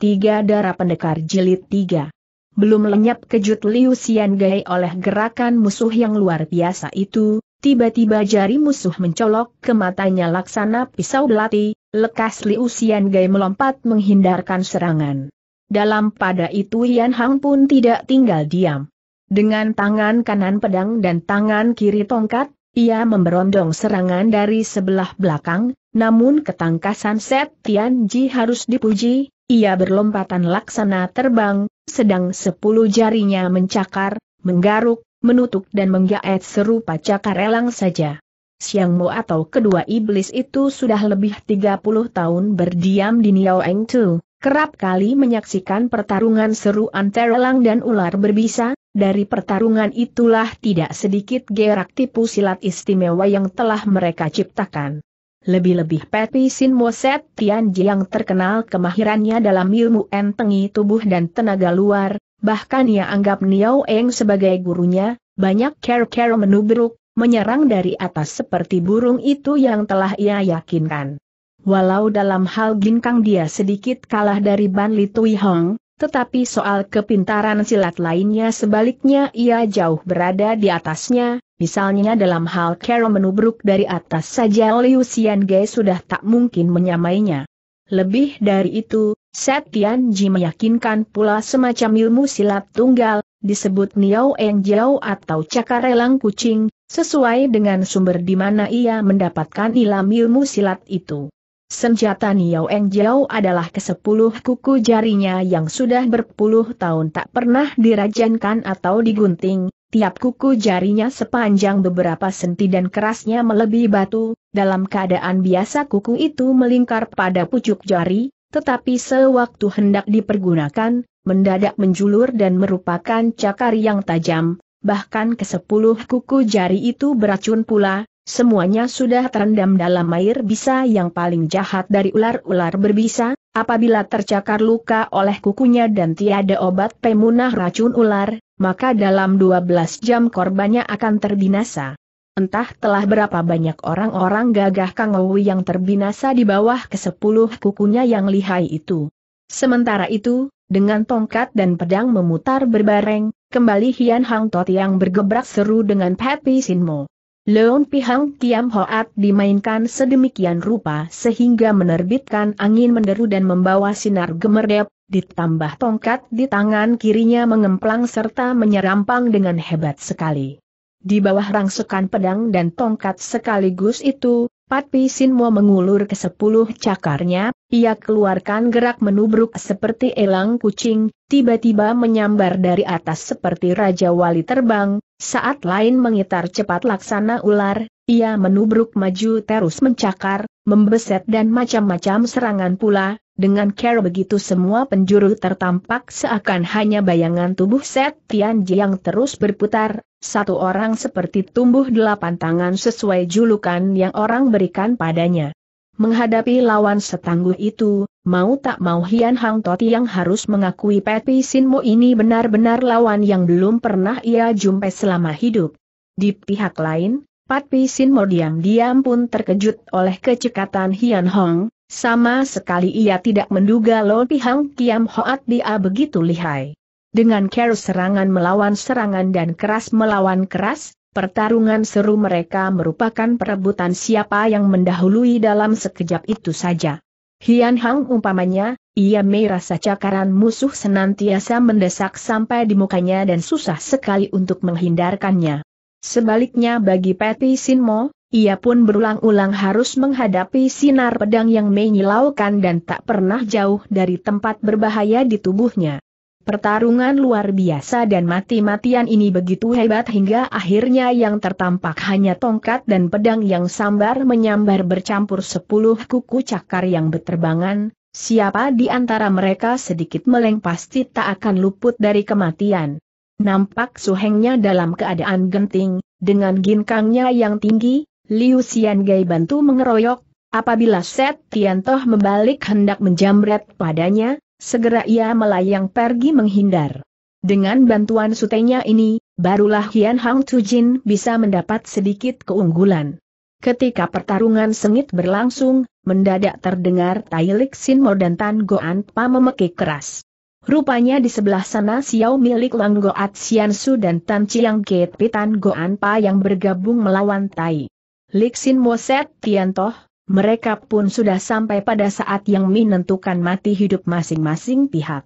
Tiga darah pendekar jilid tiga. Belum lenyap kejut Liu Xian Gai oleh gerakan musuh yang luar biasa itu, tiba-tiba jari musuh mencolok ke matanya laksana pisau belati, lekas Liu Xian Gai melompat menghindarkan serangan. Dalam pada itu Yan Hang pun tidak tinggal diam. Dengan tangan kanan pedang dan tangan kiri tongkat, ia memberondong serangan dari sebelah belakang, namun ketangkasan Set Tian Ji harus dipuji, ia berlompatan laksana terbang, sedang sepuluh jarinya mencakar, menggaruk, menutup dan menggaet serupa cakar elang saja. Siang Mo atau kedua iblis itu sudah lebih 30 tahun berdiam di Niao Eng Tu, kerap kali menyaksikan pertarungan seru antara elang dan ular berbisa, dari pertarungan itulah tidak sedikit gerak tipu silat istimewa yang telah mereka ciptakan. Lebih-lebih Peti Sin Moset Tian yang terkenal kemahirannya dalam ilmu entengi tubuh dan tenaga luar, bahkan ia anggap Niao Eng sebagai gurunya, banyak ker, ker menubruk, menyerang dari atas seperti burung itu yang telah ia yakinkan. Walau dalam hal ginkang dia sedikit kalah dari Ban Li Tui Hong, tetapi soal kepintaran silat lainnya sebaliknya ia jauh berada di atasnya, misalnya dalam hal Carol menubruk dari atas saja Liu Xiange sudah tak mungkin menyamainya. Lebih dari itu, Setian Ji meyakinkan pula semacam ilmu silat tunggal, disebut Niao Eng Jiao atau Cakarelang Kucing, sesuai dengan sumber di mana ia mendapatkan ilmu silat itu. Senjata Niao Eng Jiao adalah kesepuluh kuku jarinya yang sudah berpuluh tahun tak pernah dirajankan atau digunting, tiap kuku jarinya sepanjang beberapa senti dan kerasnya melebihi batu, dalam keadaan biasa kuku itu melingkar pada pucuk jari, tetapi sewaktu hendak dipergunakan, mendadak menjulur dan merupakan cakar yang tajam, bahkan kesepuluh kuku jari itu beracun pula, semuanya sudah terendam dalam air bisa yang paling jahat dari ular-ular berbisa, apabila tercakar luka oleh kukunya dan tiada obat pemunah racun ular, maka dalam 12 jam korbannya akan terbinasa. Entah telah berapa banyak orang-orang gagah Kang yang terbinasa di bawah ke 10 kukunya yang lihai itu. Sementara itu, dengan tongkat dan pedang memutar berbareng, kembali Hian Hang Tot yang bergebrak seru dengan Pat Sinmo. Leon Pihang Kiam Hoat dimainkan sedemikian rupa sehingga menerbitkan angin menderu dan membawa sinar gemerdep, ditambah tongkat di tangan kirinya mengemplang serta menyerampang dengan hebat sekali. Di bawah rangsukan pedang dan tongkat sekaligus itu, Pat mau mengulur ke sepuluh cakarnya, ia keluarkan gerak menubruk seperti elang kucing, tiba-tiba menyambar dari atas seperti Raja Wali terbang, saat lain mengitar cepat laksana ular, ia menubruk maju terus mencakar, membeset dan macam-macam serangan pula, dengan care begitu semua penjuru tertampak seakan hanya bayangan tubuh Set Tianji yang terus berputar, satu orang seperti tumbuh delapan tangan sesuai julukan yang orang berikan padanya. Menghadapi lawan setangguh itu, mau tak mau Hian Hang Toti yang harus mengakui Peti Sinmo ini benar-benar lawan yang belum pernah ia jumpai selama hidup. Di pihak lain, Pat Mo diam-diam pun terkejut oleh kecekatan Hian Hong, sama sekali ia tidak menduga Lo Pihang Kiam Hoat dia begitu lihai. Dengan care serangan melawan serangan dan keras melawan keras, pertarungan seru mereka merupakan perebutan siapa yang mendahului dalam sekejap itu saja. Hian Hong umpamanya, ia merasa cakaran musuh senantiasa mendesak sampai di mukanya dan susah sekali untuk menghindarkannya. Sebaliknya bagi Peti Sinmo, ia pun berulang-ulang harus menghadapi sinar pedang yang menyilaukan dan tak pernah jauh dari tempat berbahaya di tubuhnya. Pertarungan luar biasa dan mati-matian ini begitu hebat hingga akhirnya yang tertampak hanya tongkat dan pedang yang sambar menyambar bercampur sepuluh kuku cakar yang berterbangan. siapa di antara mereka sedikit meleng pasti tak akan luput dari kematian. Nampak suhengnya dalam keadaan genting, dengan ginkangnya yang tinggi, Liu Xiangai bantu mengeroyok, apabila Set Toh membalik hendak menjamret padanya, segera ia melayang pergi menghindar. Dengan bantuan sutenya ini, barulah Hian Hang Jin bisa mendapat sedikit keunggulan. Ketika pertarungan sengit berlangsung, mendadak terdengar Tai Lik Sin Mo dan Tan Goan Pa memekik keras. Rupanya di sebelah sana Xiao milik Lang Go Xiansu dan Tan Chiang Get Pitan Goan Pa yang bergabung melawan Tai. Lixin Moset Tiantoh, mereka pun sudah sampai pada saat yang menentukan mati hidup masing-masing pihak.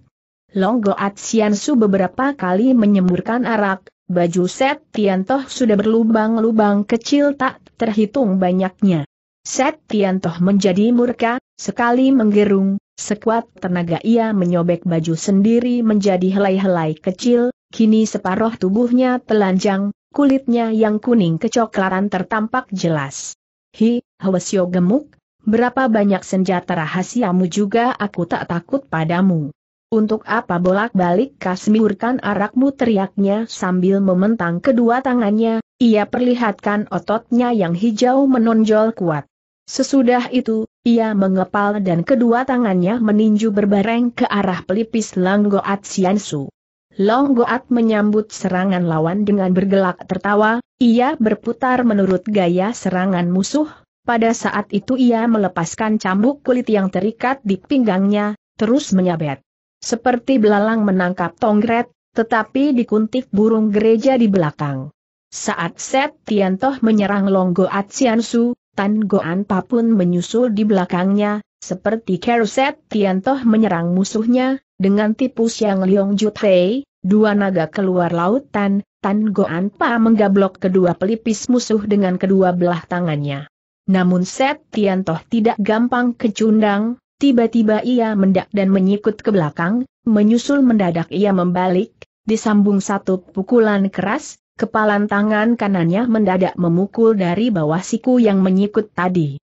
Long Go Xiansu beberapa kali menyemburkan arak, baju Set Tiantoh sudah berlubang-lubang kecil tak terhitung banyaknya. Set Tiantoh menjadi murka, sekali menggerung, Sekuat tenaga ia menyobek baju sendiri menjadi helai-helai kecil, kini separuh tubuhnya telanjang, kulitnya yang kuning kecoklatan tertampak jelas. Hi, Hwasyo gemuk, berapa banyak senjata rahasiamu juga aku tak takut padamu. Untuk apa bolak-balik kasmiurkan arakmu teriaknya sambil mementang kedua tangannya, ia perlihatkan ototnya yang hijau menonjol kuat. Sesudah itu, ia mengepal dan kedua tangannya meninju berbareng ke arah pelipis Langgoat Siansu. Longgoat menyambut serangan lawan dengan bergelak tertawa, ia berputar menurut gaya serangan musuh, pada saat itu ia melepaskan cambuk kulit yang terikat di pinggangnya, terus menyabet. Seperti belalang menangkap tongret, tetapi dikuntik burung gereja di belakang. Saat Set Tiantoh menyerang Longgoat Siansu, Tan Goan Pa pun menyusul di belakangnya, seperti Keruset Tiantoh menyerang musuhnya, dengan tipu Siang Leong Jutei, dua naga keluar lautan, Tan Goan Pa menggablok kedua pelipis musuh dengan kedua belah tangannya. Namun Set Tiantoh tidak gampang kecundang, tiba-tiba ia mendak dan menyikut ke belakang, menyusul mendadak ia membalik, disambung satu pukulan keras, kepalan tangan kanannya mendadak memukul dari bawah siku yang menyikut tadi.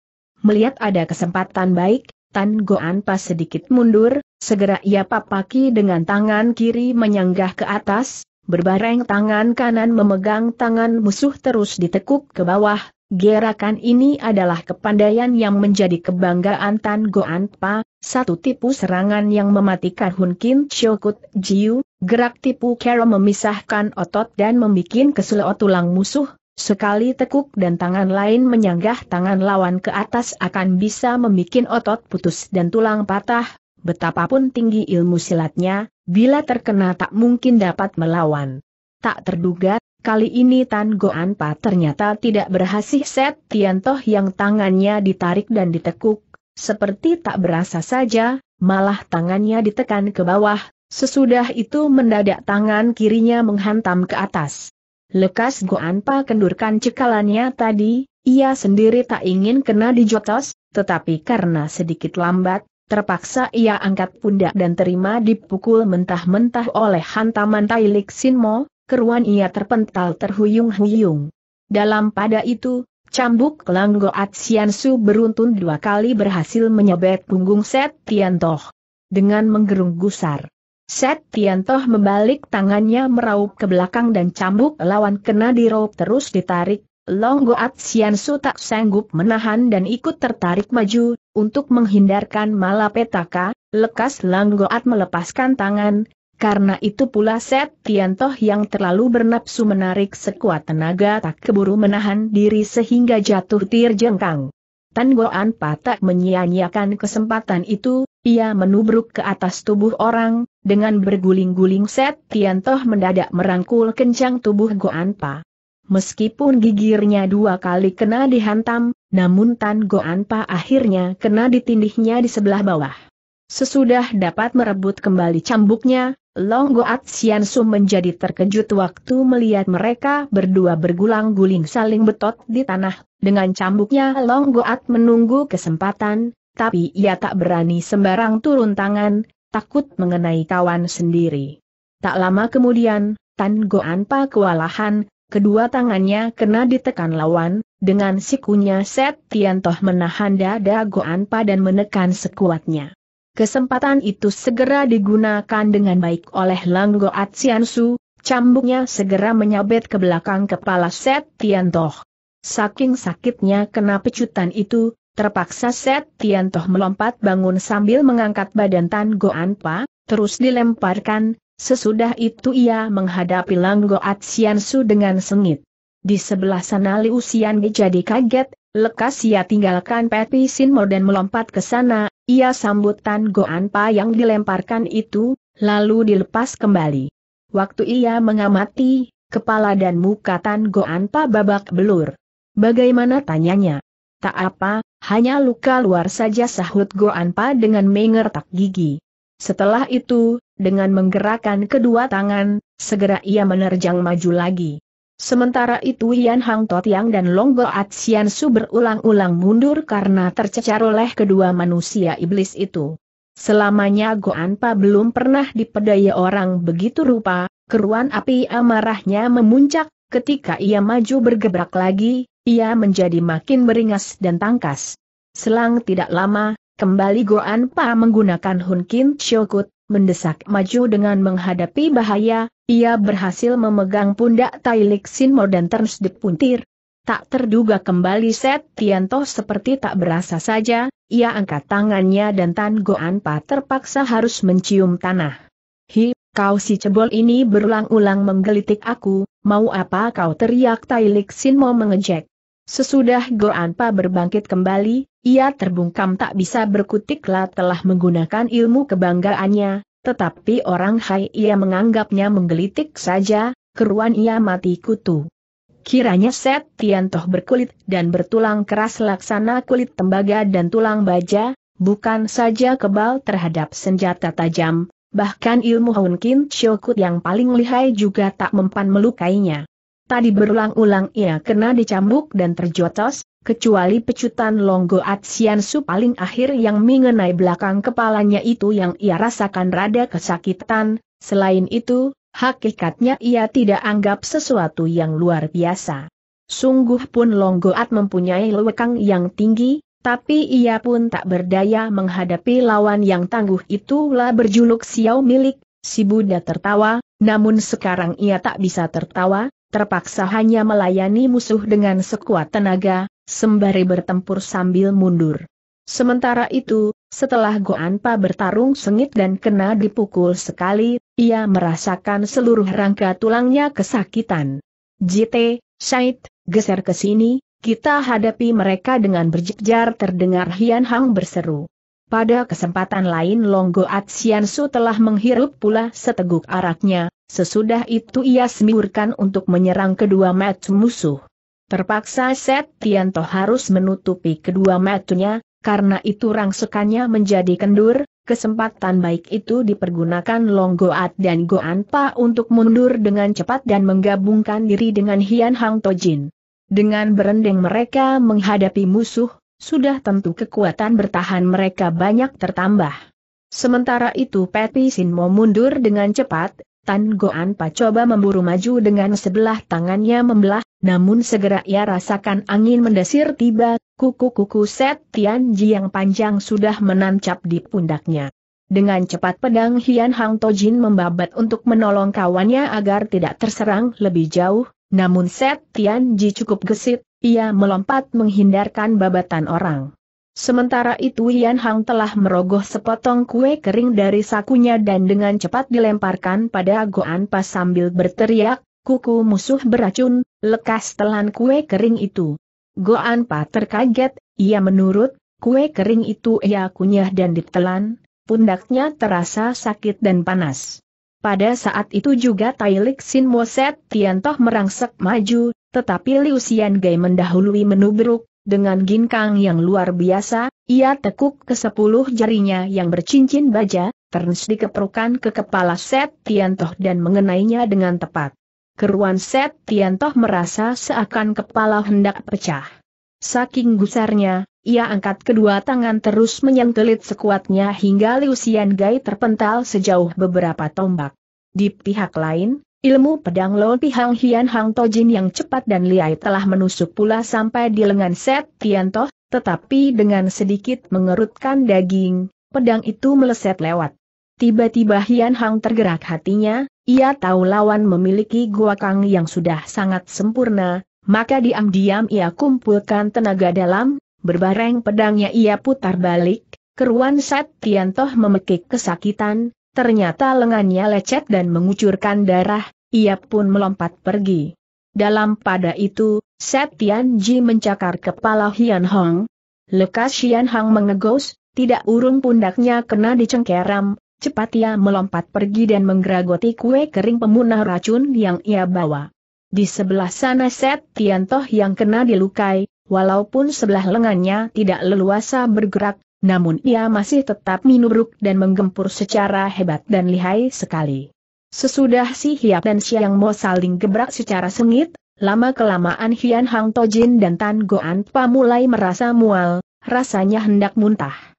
Melihat ada kesempatan baik, Tan Goan pas sedikit mundur, segera ia papaki dengan tangan kiri menyanggah ke atas, berbareng tangan kanan memegang tangan musuh terus ditekuk ke bawah, Gerakan ini adalah kepandaian yang menjadi kebanggaan Tan Goan Pa, satu tipu serangan yang mematikan Hun Kin Chokut Jiu, gerak tipu Kero memisahkan otot dan membuat kesel tulang musuh, sekali tekuk dan tangan lain menyanggah tangan lawan ke atas akan bisa membuat otot putus dan tulang patah, betapapun tinggi ilmu silatnya, bila terkena tak mungkin dapat melawan. Tak terduga, kali ini Tan Goan Pa ternyata tidak berhasil set Tian Toh yang tangannya ditarik dan ditekuk, seperti tak berasa saja, malah tangannya ditekan ke bawah, sesudah itu mendadak tangan kirinya menghantam ke atas. Lekas Goanpa kendurkan cekalannya tadi, ia sendiri tak ingin kena dijotos, tetapi karena sedikit lambat, terpaksa ia angkat pundak dan terima dipukul mentah-mentah oleh hantaman Tailik Sinmo, keruan ia terpental terhuyung-huyung. Dalam pada itu, Cambuk Lang Goat beruntun dua kali berhasil menyabet punggung Set Tiantoh. Dengan menggerung gusar. Set Tiantoh membalik tangannya meraup ke belakang dan cambuk lawan kena diraup terus ditarik. Long Goat tak sanggup menahan dan ikut tertarik maju, untuk menghindarkan malapetaka, lekas Lang At melepaskan tangan, karena itu pula Set Tiantoh yang terlalu bernapsu menarik sekuat tenaga tak keburu menahan diri sehingga jatuh tir jengkang. Tan Goan Patak menyia-nyiakan kesempatan itu, ia menubruk ke atas tubuh orang, dengan berguling-guling Set Tiantoh mendadak merangkul kencang tubuh Goan Pa. Meskipun gigirnya dua kali kena dihantam, namun Tan Goan Pa akhirnya kena ditindihnya di sebelah bawah. Sesudah dapat merebut kembali cambuknya, Long Sian Su menjadi terkejut waktu melihat mereka berdua bergulang-guling saling betot di tanah, dengan cambuknya Long Goat menunggu kesempatan, tapi ia tak berani sembarang turun tangan, takut mengenai kawan sendiri. Tak lama kemudian, Tan Goanpa kewalahan, kedua tangannya kena ditekan lawan, dengan sikunya Set Tiantoh menahan dada Pa dan menekan sekuatnya. Kesempatan itu segera digunakan dengan baik oleh Langgo Atsiansu. cambuknya segera menyabet ke belakang kepala Set Tiantoh. Saking sakitnya kena pecutan itu, terpaksa Set Tiantoh melompat bangun sambil mengangkat badan Tan Anpa, terus dilemparkan, sesudah itu ia menghadapi Langgo Atsiansu dengan sengit. Di sebelah sana Liu Xian jadi kaget, Lekas ia tinggalkan Peti Sinmo dan melompat ke sana, ia sambutan Goanpa yang dilemparkan itu, lalu dilepas kembali. Waktu ia mengamati, kepala dan muka Tan Goanpa babak belur. Bagaimana tanyanya? Tak apa, hanya luka luar saja sahut Goanpa dengan mengertak gigi. Setelah itu, dengan menggerakkan kedua tangan, segera ia menerjang maju lagi. Sementara itu Yan Hang Yang dan At Atsian Su berulang-ulang mundur karena tercecar oleh kedua manusia iblis itu. Selamanya Goanpa belum pernah dipedaya orang begitu rupa, keruan api amarahnya memuncak, ketika ia maju bergebrak lagi, ia menjadi makin beringas dan tangkas. Selang tidak lama, kembali Goanpa menggunakan Hun Kin Chokut, mendesak maju dengan menghadapi bahaya, ia berhasil memegang pundak Tai Sinmo dan terus dipuntir. Tak terduga kembali Set Tianto seperti tak berasa saja, ia angkat tangannya dan Tan Goan terpaksa harus mencium tanah. Hi, kau si cebol ini berulang-ulang menggelitik aku, mau apa kau teriak Tai Sinmo mengejek. Sesudah Goanpa berbangkit kembali, ia terbungkam tak bisa berkutiklah telah menggunakan ilmu kebanggaannya, tetapi orang Hai ia menganggapnya menggelitik saja, keruan ia mati kutu. Kiranya Set Tiantoh berkulit dan bertulang keras laksana kulit tembaga dan tulang baja, bukan saja kebal terhadap senjata tajam, bahkan ilmu hunkin Chokut yang paling lihai juga tak mempan melukainya. Tadi berulang-ulang ia kena dicambuk dan terjotos, kecuali pecutan Longgo Atsiansu paling akhir yang mengenai belakang kepalanya itu yang ia rasakan rada kesakitan, selain itu, hakikatnya ia tidak anggap sesuatu yang luar biasa. Sungguh pun longgo At mempunyai lewekang yang tinggi, tapi ia pun tak berdaya menghadapi lawan yang tangguh itulah berjuluk Xiao milik, si Buddha tertawa, namun sekarang ia tak bisa tertawa, terpaksa hanya melayani musuh dengan sekuat tenaga, sembari bertempur sambil mundur. Sementara itu, setelah Goanpa bertarung sengit dan kena dipukul sekali, ia merasakan seluruh rangka tulangnya kesakitan. JT, Syait, geser ke sini, kita hadapi mereka dengan berjejar terdengar Hian Hang berseru. Pada kesempatan lain Longgo Atsiansu telah menghirup pula seteguk araknya, Sesudah itu ia semburkan untuk menyerang kedua match musuh. Terpaksa Set Tianto harus menutupi kedua matunya, karena itu rangsekannya menjadi kendur, kesempatan baik itu dipergunakan Long Goat dan Goan Pa untuk mundur dengan cepat dan menggabungkan diri dengan Hian Hang Tojin. Dengan berendeng mereka menghadapi musuh, sudah tentu kekuatan bertahan mereka banyak tertambah. Sementara itu Pepi mau mundur dengan cepat, Tan Goan Pa coba memburu maju dengan sebelah tangannya membelah, namun segera ia rasakan angin mendesir tiba, kuku-kuku set Tianji yang panjang sudah menancap di pundaknya. Dengan cepat pedang Hian Hang Tojin membabat untuk menolong kawannya agar tidak terserang lebih jauh, namun set Ji cukup gesit, ia melompat menghindarkan babatan orang. Sementara itu Yan Hang telah merogoh sepotong kue kering dari sakunya dan dengan cepat dilemparkan pada Goan Pas sambil berteriak, kuku musuh beracun, lekas telan kue kering itu. Goan Pa terkaget, ia menurut, kue kering itu ia kunyah dan ditelan, pundaknya terasa sakit dan panas. Pada saat itu juga Tailik Sin Moset Tiantoh merangsek maju, tetapi Liu Xian Gai mendahului menubruk, dengan ginkang yang luar biasa, ia tekuk ke sepuluh jarinya yang bercincin baja, terus dikeperukan ke kepala Set Tiantoh dan mengenainya dengan tepat. Keruan Set Tiantoh merasa seakan kepala hendak pecah. Saking gusarnya, ia angkat kedua tangan terus menyentelit sekuatnya hingga Xian Gai terpental sejauh beberapa tombak. Di pihak lain, Ilmu pedang Lo Pihang Hian Hang Tojin yang cepat dan liai telah menusuk pula sampai di lengan Set Toh, tetapi dengan sedikit mengerutkan daging, pedang itu meleset lewat. Tiba-tiba Hian Hang tergerak hatinya, ia tahu lawan memiliki Gua Kang yang sudah sangat sempurna, maka diam-diam ia kumpulkan tenaga dalam, berbareng pedangnya ia putar balik, keruan Set Toh memekik kesakitan, Ternyata lengannya lecet dan mengucurkan darah, ia pun melompat pergi. Dalam pada itu, Setian Ji mencakar kepala Hian Hong. Lekas Hian Hong mengegos, tidak urung pundaknya kena dicengkeram, cepat ia melompat pergi dan menggeragoti kue kering pemunah racun yang ia bawa. Di sebelah sana Setian Toh yang kena dilukai, walaupun sebelah lengannya tidak leluasa bergerak, namun ia masih tetap minubruk dan menggempur secara hebat dan lihai sekali. Sesudah si Hiap dan Siang Mo saling gebrak secara sengit, lama-kelamaan Hian Hang Tojin dan Tan Goan Pa mulai merasa mual, rasanya hendak muntah.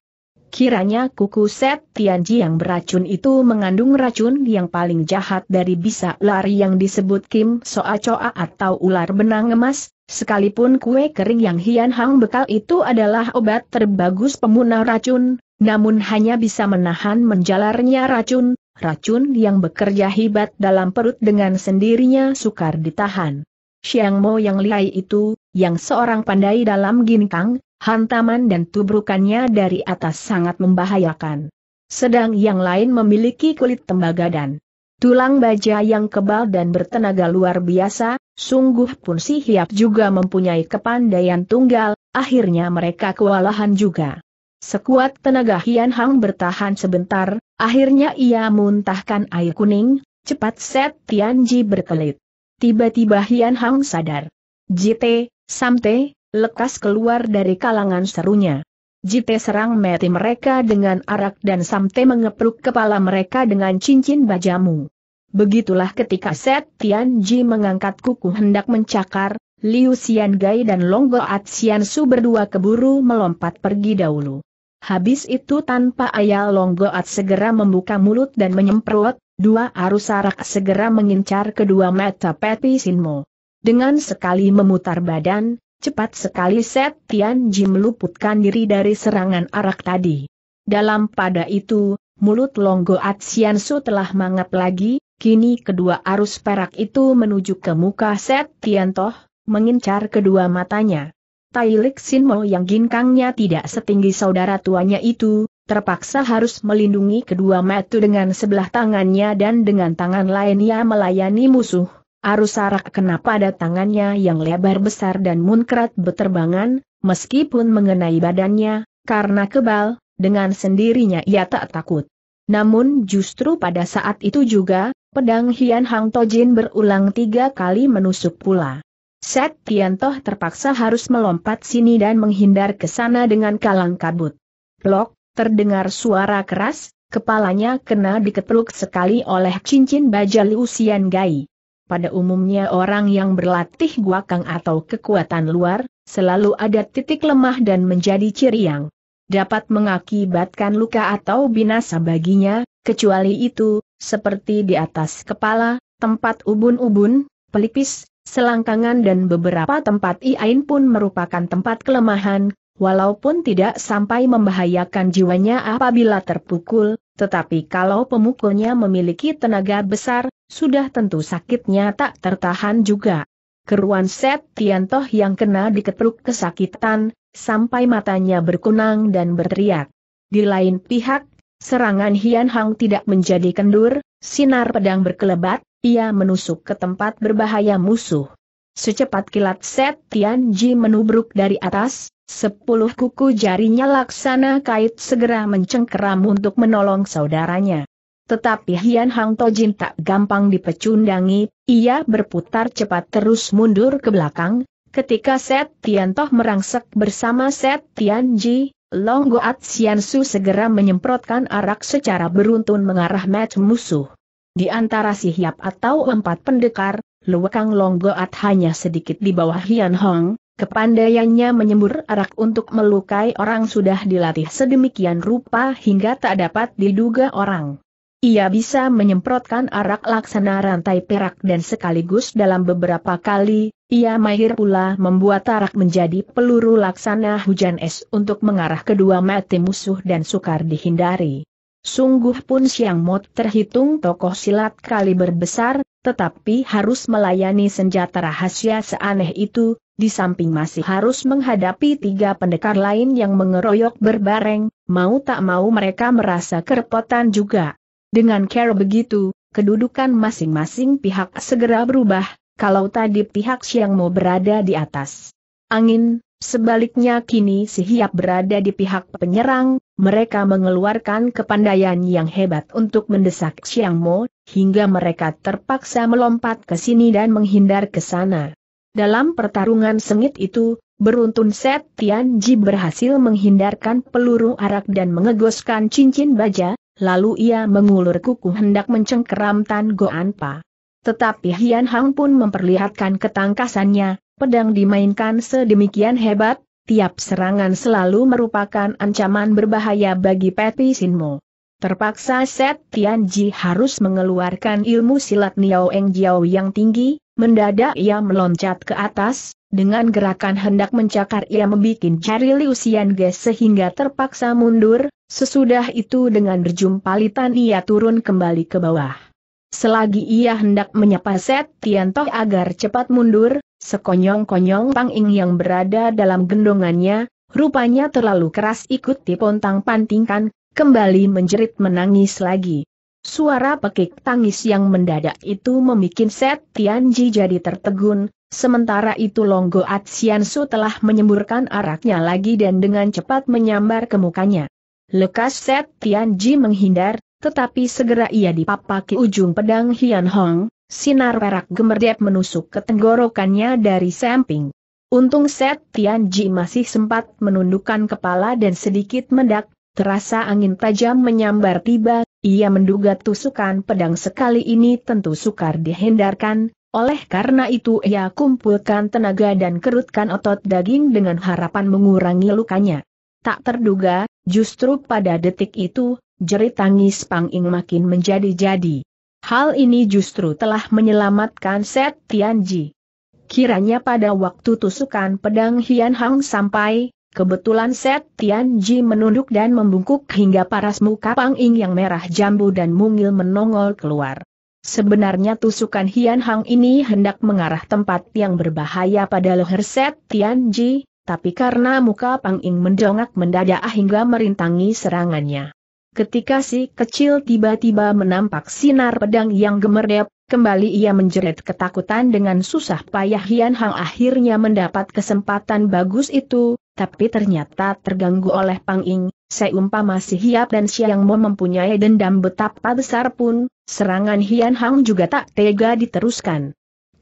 Kiranya kuku Set Tianji yang beracun itu mengandung racun yang paling jahat dari bisa lari yang disebut Kim Soa Choa atau ular benang emas, sekalipun kue kering yang Hian Hang bekal itu adalah obat terbagus pemunah racun, namun hanya bisa menahan menjalarnya racun, racun yang bekerja hebat dalam perut dengan sendirinya sukar ditahan. Xiang Mo yang lihai itu, yang seorang pandai dalam ginkang, hantaman dan tubrukannya dari atas sangat membahayakan. Sedang yang lain memiliki kulit tembaga dan tulang baja yang kebal dan bertenaga luar biasa, sungguh pun si Hiap juga mempunyai kepandaian tunggal, akhirnya mereka kewalahan juga. Sekuat tenaga Hian Hang bertahan sebentar, akhirnya ia muntahkan air kuning, cepat set Tianji berkelit. Tiba-tiba Hian Hang sadar. Jite, Samte, lekas keluar dari kalangan serunya. Jipe serang mati mereka dengan arak dan sampai mengepruk kepala mereka dengan cincin bajamu. Begitulah ketika Set Tian Ji mengangkat kuku hendak mencakar, Liu Xian Gai dan Longgo Xian Su berdua keburu melompat pergi dahulu. Habis itu tanpa ayah Longgo At segera membuka mulut dan menyemprot, dua arus arak segera mengincar kedua mata Peti Sinmo. Dengan sekali memutar badan, Cepat sekali Set Jim meluputkan diri dari serangan arak tadi. Dalam pada itu, mulut Longgo Atsiansu telah mangap lagi, kini kedua arus perak itu menuju ke muka Set Toh, mengincar kedua matanya. Tai Lik Sinmo yang ginkangnya tidak setinggi saudara tuanya itu, terpaksa harus melindungi kedua metu dengan sebelah tangannya dan dengan tangan lainnya melayani musuh Arus arak kena pada tangannya yang lebar besar dan munkrat beterbangan, meskipun mengenai badannya, karena kebal, dengan sendirinya ia tak takut. Namun justru pada saat itu juga, pedang Hian Hang Tojin berulang tiga kali menusuk pula. Set Tiantoh terpaksa harus melompat sini dan menghindar ke sana dengan kalang kabut. Blok, terdengar suara keras, kepalanya kena diketeluk sekali oleh cincin baja Liusian Gai. Pada umumnya orang yang berlatih guakang atau kekuatan luar, selalu ada titik lemah dan menjadi ciri yang dapat mengakibatkan luka atau binasa baginya, kecuali itu, seperti di atas kepala, tempat ubun-ubun, pelipis, selangkangan dan beberapa tempat iain pun merupakan tempat kelemahan, walaupun tidak sampai membahayakan jiwanya apabila terpukul, tetapi kalau pemukulnya memiliki tenaga besar, sudah tentu sakitnya tak tertahan juga. Keruan Set Tiantoh yang kena diketruk kesakitan, sampai matanya berkunang dan berteriak. Di lain pihak, serangan Hian Hang tidak menjadi kendur, sinar pedang berkelebat, ia menusuk ke tempat berbahaya musuh. Secepat kilat Set Tian Ji menubruk dari atas, sepuluh kuku jarinya laksana kait segera mencengkeram untuk menolong saudaranya. Tetapi Hian Hang Tojin tak gampang dipecundangi, ia berputar cepat terus mundur ke belakang, ketika Set Tian Toh merangsek bersama Set Tian Ji, Long Goat Sian Su segera menyemprotkan arak secara beruntun mengarah mat musuh. Di antara si Hiap atau empat pendekar, Luwakang Long Goat hanya sedikit di bawah Hian Hong, Kepandaiannya menyembur arak untuk melukai orang sudah dilatih sedemikian rupa hingga tak dapat diduga orang. Ia bisa menyemprotkan arak laksana rantai perak dan sekaligus dalam beberapa kali, ia mahir pula membuat arak menjadi peluru laksana hujan es untuk mengarah kedua mati musuh dan sukar dihindari. Sungguh pun Siang Mot terhitung tokoh silat kali berbesar, tetapi harus melayani senjata rahasia seaneh itu, di samping masih harus menghadapi tiga pendekar lain yang mengeroyok berbareng, mau tak mau mereka merasa kerepotan juga. Dengan cara begitu, kedudukan masing-masing pihak segera berubah, kalau tadi pihak Siang Mo berada di atas angin, sebaliknya kini si Hiap berada di pihak penyerang, mereka mengeluarkan kepandaian yang hebat untuk mendesak Xiang Mo, hingga mereka terpaksa melompat ke sini dan menghindar ke sana. Dalam pertarungan sengit itu, beruntun Set Tian Ji berhasil menghindarkan peluru arak dan mengegoskan cincin baja, Lalu ia mengulur kuku hendak mencengkeram Tan Goanpa. Tetapi Hian Hang pun memperlihatkan ketangkasannya, pedang dimainkan sedemikian hebat, tiap serangan selalu merupakan ancaman berbahaya bagi Peti Sinmo. Terpaksa Set Tian Ji harus mengeluarkan ilmu silat Niao Eng Jiao yang tinggi, mendadak ia meloncat ke atas, dengan gerakan hendak mencakar ia membuat cari Liu sehingga terpaksa mundur, sesudah itu dengan berjumpalitan ia turun kembali ke bawah. Selagi ia hendak menyapa Set Tianto agar cepat mundur, sekonyong-konyong Pang Ing yang berada dalam gendongannya, rupanya terlalu keras ikut dipontang-pantingkan, kembali menjerit menangis lagi. Suara pekik tangis yang mendadak itu memikin Set Tianji jadi tertegun, sementara itu Longgo Atsiansu telah menyemburkan araknya lagi dan dengan cepat menyambar ke mukanya. Lekas Set Tianji menghindar, tetapi segera ia dipapaki ujung pedang Hian Hong, sinar perak gemerdep menusuk ke tenggorokannya dari samping. Untung Set Tianji masih sempat menundukkan kepala dan sedikit mendak, terasa angin tajam menyambar tiba ia menduga tusukan pedang sekali ini tentu sukar dihindarkan, oleh karena itu ia kumpulkan tenaga dan kerutkan otot daging dengan harapan mengurangi lukanya. Tak terduga, justru pada detik itu, jerit tangis Pang Ing makin menjadi-jadi. Hal ini justru telah menyelamatkan Set Tianji. Kiranya pada waktu tusukan pedang Hian Hang sampai, Kebetulan Set Ji menunduk dan membungkuk hingga paras muka Pang Ing yang merah jambu dan mungil menongol keluar. Sebenarnya tusukan Hian Hang ini hendak mengarah tempat yang berbahaya pada leher Set Ji, tapi karena muka Pang Ing mendongak mendadak hingga merintangi serangannya. Ketika si kecil tiba-tiba menampak sinar pedang yang gemerdep, Kembali ia menjerit ketakutan dengan susah payah Hian Hang akhirnya mendapat kesempatan bagus itu, tapi ternyata terganggu oleh Pang Ing, seumpama si Hiap dan Siang Mo mempunyai dendam betapa besar pun, serangan Hian Hang juga tak tega diteruskan.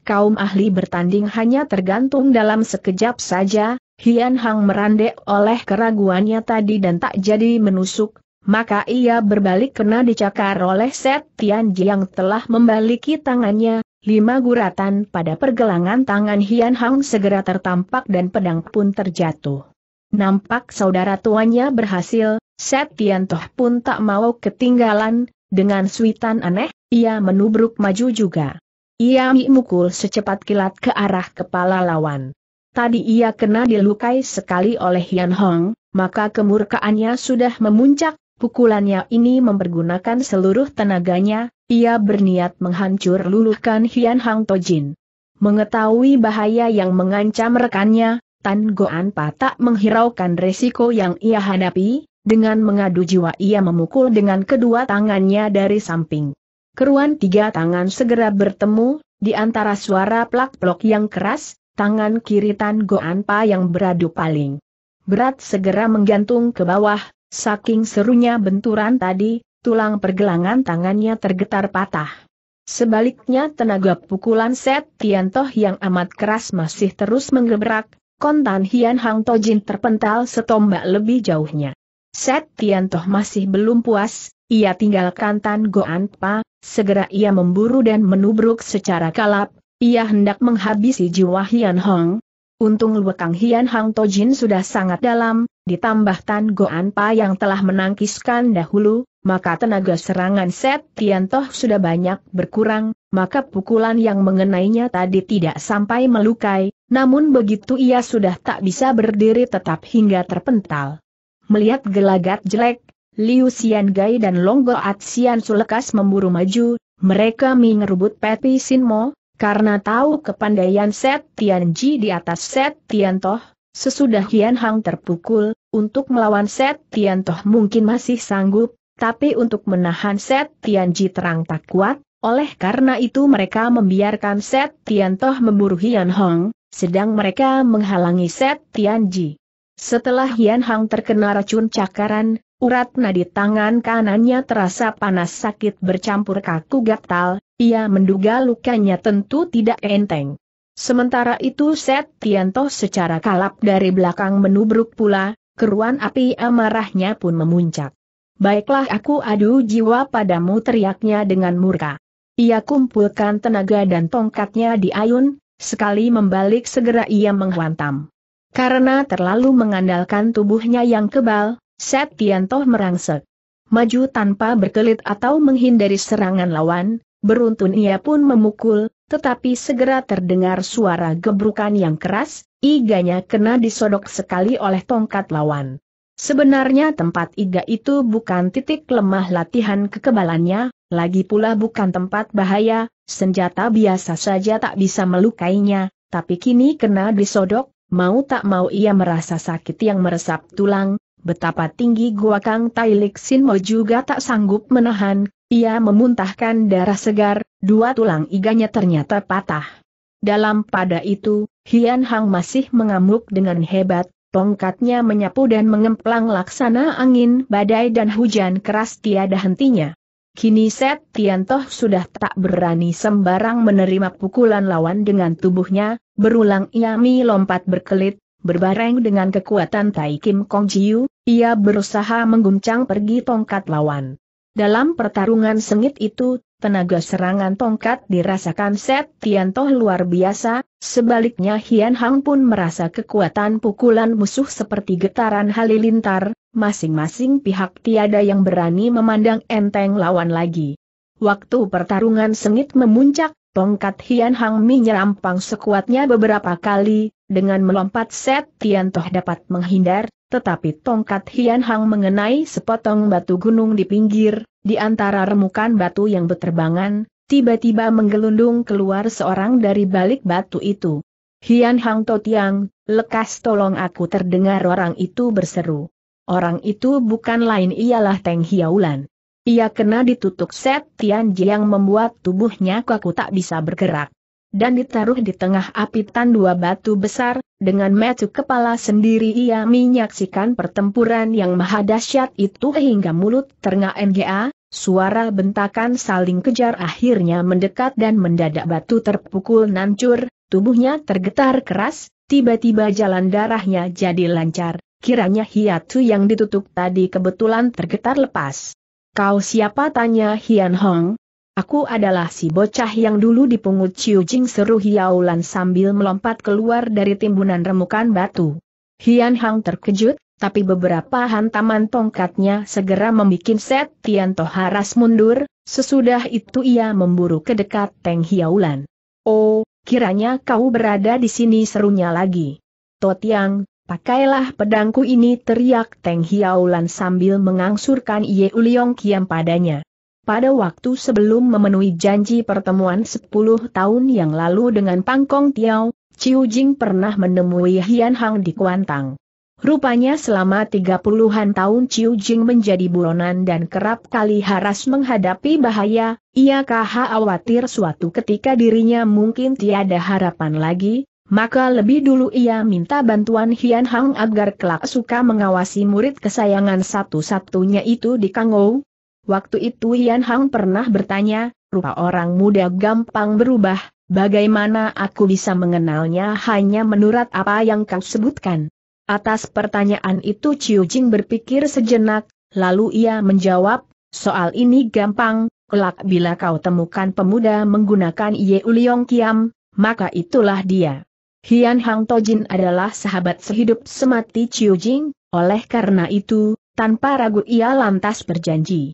Kaum ahli bertanding hanya tergantung dalam sekejap saja, Hian Hang merandek oleh keraguannya tadi dan tak jadi menusuk, maka ia berbalik kena dicakar oleh Set Tian yang telah membaliki tangannya, Lima guratan pada pergelangan tangan Hian Hang segera tertampak dan pedang pun terjatuh. Nampak saudara tuanya berhasil, Set Toh pun tak mau ketinggalan, dengan suitan aneh, ia menubruk maju juga. Ia mukul secepat kilat ke arah kepala lawan. Tadi ia kena dilukai sekali oleh Hian Hong, maka kemurkaannya sudah memuncak, Pukulannya ini mempergunakan seluruh tenaganya, ia berniat menghancur lulukan Hian Hang Tojin. Mengetahui bahaya yang mengancam rekannya, Tan Goan tak menghiraukan resiko yang ia hadapi, dengan mengadu jiwa ia memukul dengan kedua tangannya dari samping. Keruan tiga tangan segera bertemu, di antara suara plak-plok yang keras, tangan kiri Tan Goan Pa yang beradu paling. Berat segera menggantung ke bawah, Saking serunya benturan tadi, tulang pergelangan tangannya tergetar patah. Sebaliknya tenaga pukulan Set Tiantoh yang amat keras masih terus menggebrak, kontan Hian Hang Tojin terpental setombak lebih jauhnya. Set Tiantoh masih belum puas, ia tinggalkan Tan Goan Pa, segera ia memburu dan menubruk secara kalap, ia hendak menghabisi jiwa Hian Hong. Untung lubang Hian Hang Tojin sudah sangat dalam, ditambah Tan Goan Pa yang telah menangkiskan dahulu, maka tenaga serangan Set Tian Toh sudah banyak berkurang, maka pukulan yang mengenainya tadi tidak sampai melukai, namun begitu ia sudah tak bisa berdiri tetap hingga terpental. Melihat gelagat jelek, Liu Xian Gai dan Longgo Atsian Sulekas memburu maju, mereka mengerebut Peti Mo, karena tahu kepandaian Set Tian Ji di atas Set Tian Toh. Sesudah Hian Hang terpukul, untuk melawan Set Tian Toh mungkin masih sanggup, tapi untuk menahan Set Tian Ji terang tak kuat, oleh karena itu mereka membiarkan Set Tian Toh memburu Hian Hang, sedang mereka menghalangi Set Tian Ji. Setelah Hian Hang terkena racun cakaran, Urat nadi tangan kanannya terasa panas sakit bercampur kaku gatal, ia menduga lukanya tentu tidak enteng. Sementara itu Tianto secara kalap dari belakang menubruk pula, keruan api amarahnya pun memuncak. Baiklah aku adu jiwa padamu teriaknya dengan murka. Ia kumpulkan tenaga dan tongkatnya di ayun, sekali membalik segera ia menghantam. Karena terlalu mengandalkan tubuhnya yang kebal, Tianto merangsek. Maju tanpa berkelit atau menghindari serangan lawan, beruntun ia pun memukul, tetapi segera terdengar suara gebrukan yang keras, iganya kena disodok sekali oleh tongkat lawan. Sebenarnya tempat iga itu bukan titik lemah latihan kekebalannya, lagi pula bukan tempat bahaya, senjata biasa saja tak bisa melukainya, tapi kini kena disodok, mau tak mau ia merasa sakit yang meresap tulang, betapa tinggi gua Kang Sin Mo juga tak sanggup menahan, ia memuntahkan darah segar, dua tulang iganya ternyata patah. Dalam pada itu, Hian Hang masih mengamuk dengan hebat, tongkatnya menyapu dan mengemplang laksana angin badai dan hujan keras tiada hentinya. Kini Set Tiantoh sudah tak berani sembarang menerima pukulan lawan dengan tubuhnya, berulang mi lompat berkelit, berbareng dengan kekuatan Tai Kim Kong Jiu, ia berusaha mengguncang pergi tongkat lawan. Dalam pertarungan sengit itu, tenaga serangan tongkat dirasakan Set Toh luar biasa, sebaliknya Hian Hang pun merasa kekuatan pukulan musuh seperti getaran halilintar, masing-masing pihak tiada yang berani memandang enteng lawan lagi. Waktu pertarungan sengit memuncak, tongkat Hian Hang menyerampang sekuatnya beberapa kali, dengan melompat Set Toh dapat menghindar, tetapi tongkat Hian Hang mengenai sepotong batu gunung di pinggir, di antara remukan batu yang berterbangan, tiba-tiba menggelundung keluar seorang dari balik batu itu. Hian Hang Totiang, lekas tolong aku terdengar orang itu berseru. Orang itu bukan lain ialah Teng Hiaulan. Ia kena ditutup set Tian Jiang membuat tubuhnya kaku tak bisa bergerak dan ditaruh di tengah apitan dua batu besar, dengan metu kepala sendiri ia menyaksikan pertempuran yang maha dahsyat itu hingga mulut terengah NGA, suara bentakan saling kejar akhirnya mendekat dan mendadak batu terpukul nancur, tubuhnya tergetar keras, tiba-tiba jalan darahnya jadi lancar, kiranya hiatu yang ditutup tadi kebetulan tergetar lepas. Kau siapa tanya Hian Hong, Aku adalah si bocah yang dulu dipungut Ciu Jing seru Hiaulan sambil melompat keluar dari timbunan remukan batu. Hian Hang terkejut, tapi beberapa hantaman tongkatnya segera membuat Set Tian Toharas mundur, sesudah itu ia memburu ke dekat Teng Hiaulan. Oh, kiranya kau berada di sini serunya lagi. Totiang, pakailah pedangku ini teriak Teng Hiaulan sambil mengangsurkan Ye Uliong Kiam padanya. Pada waktu sebelum memenuhi janji pertemuan 10 tahun yang lalu dengan Pangkong Tiao, Ciu Jing pernah menemui Hian Hang di Kuantang. Rupanya selama 30-an tahun Ciu Jing menjadi buronan dan kerap kali haras menghadapi bahaya, ia kaha khawatir suatu ketika dirinya mungkin tiada harapan lagi, maka lebih dulu ia minta bantuan Hian Hang agar kelak suka mengawasi murid kesayangan satu-satunya itu di Kangou, Waktu itu Yan Hang pernah bertanya, rupa orang muda gampang berubah, bagaimana aku bisa mengenalnya hanya menurut apa yang kau sebutkan? Atas pertanyaan itu Chiu Jing berpikir sejenak, lalu ia menjawab, soal ini gampang, kelak bila kau temukan pemuda menggunakan Ye Uliong Kiam, maka itulah dia. Hian Hang Tojin adalah sahabat sehidup semati Chiu Jing, oleh karena itu, tanpa ragu ia lantas berjanji.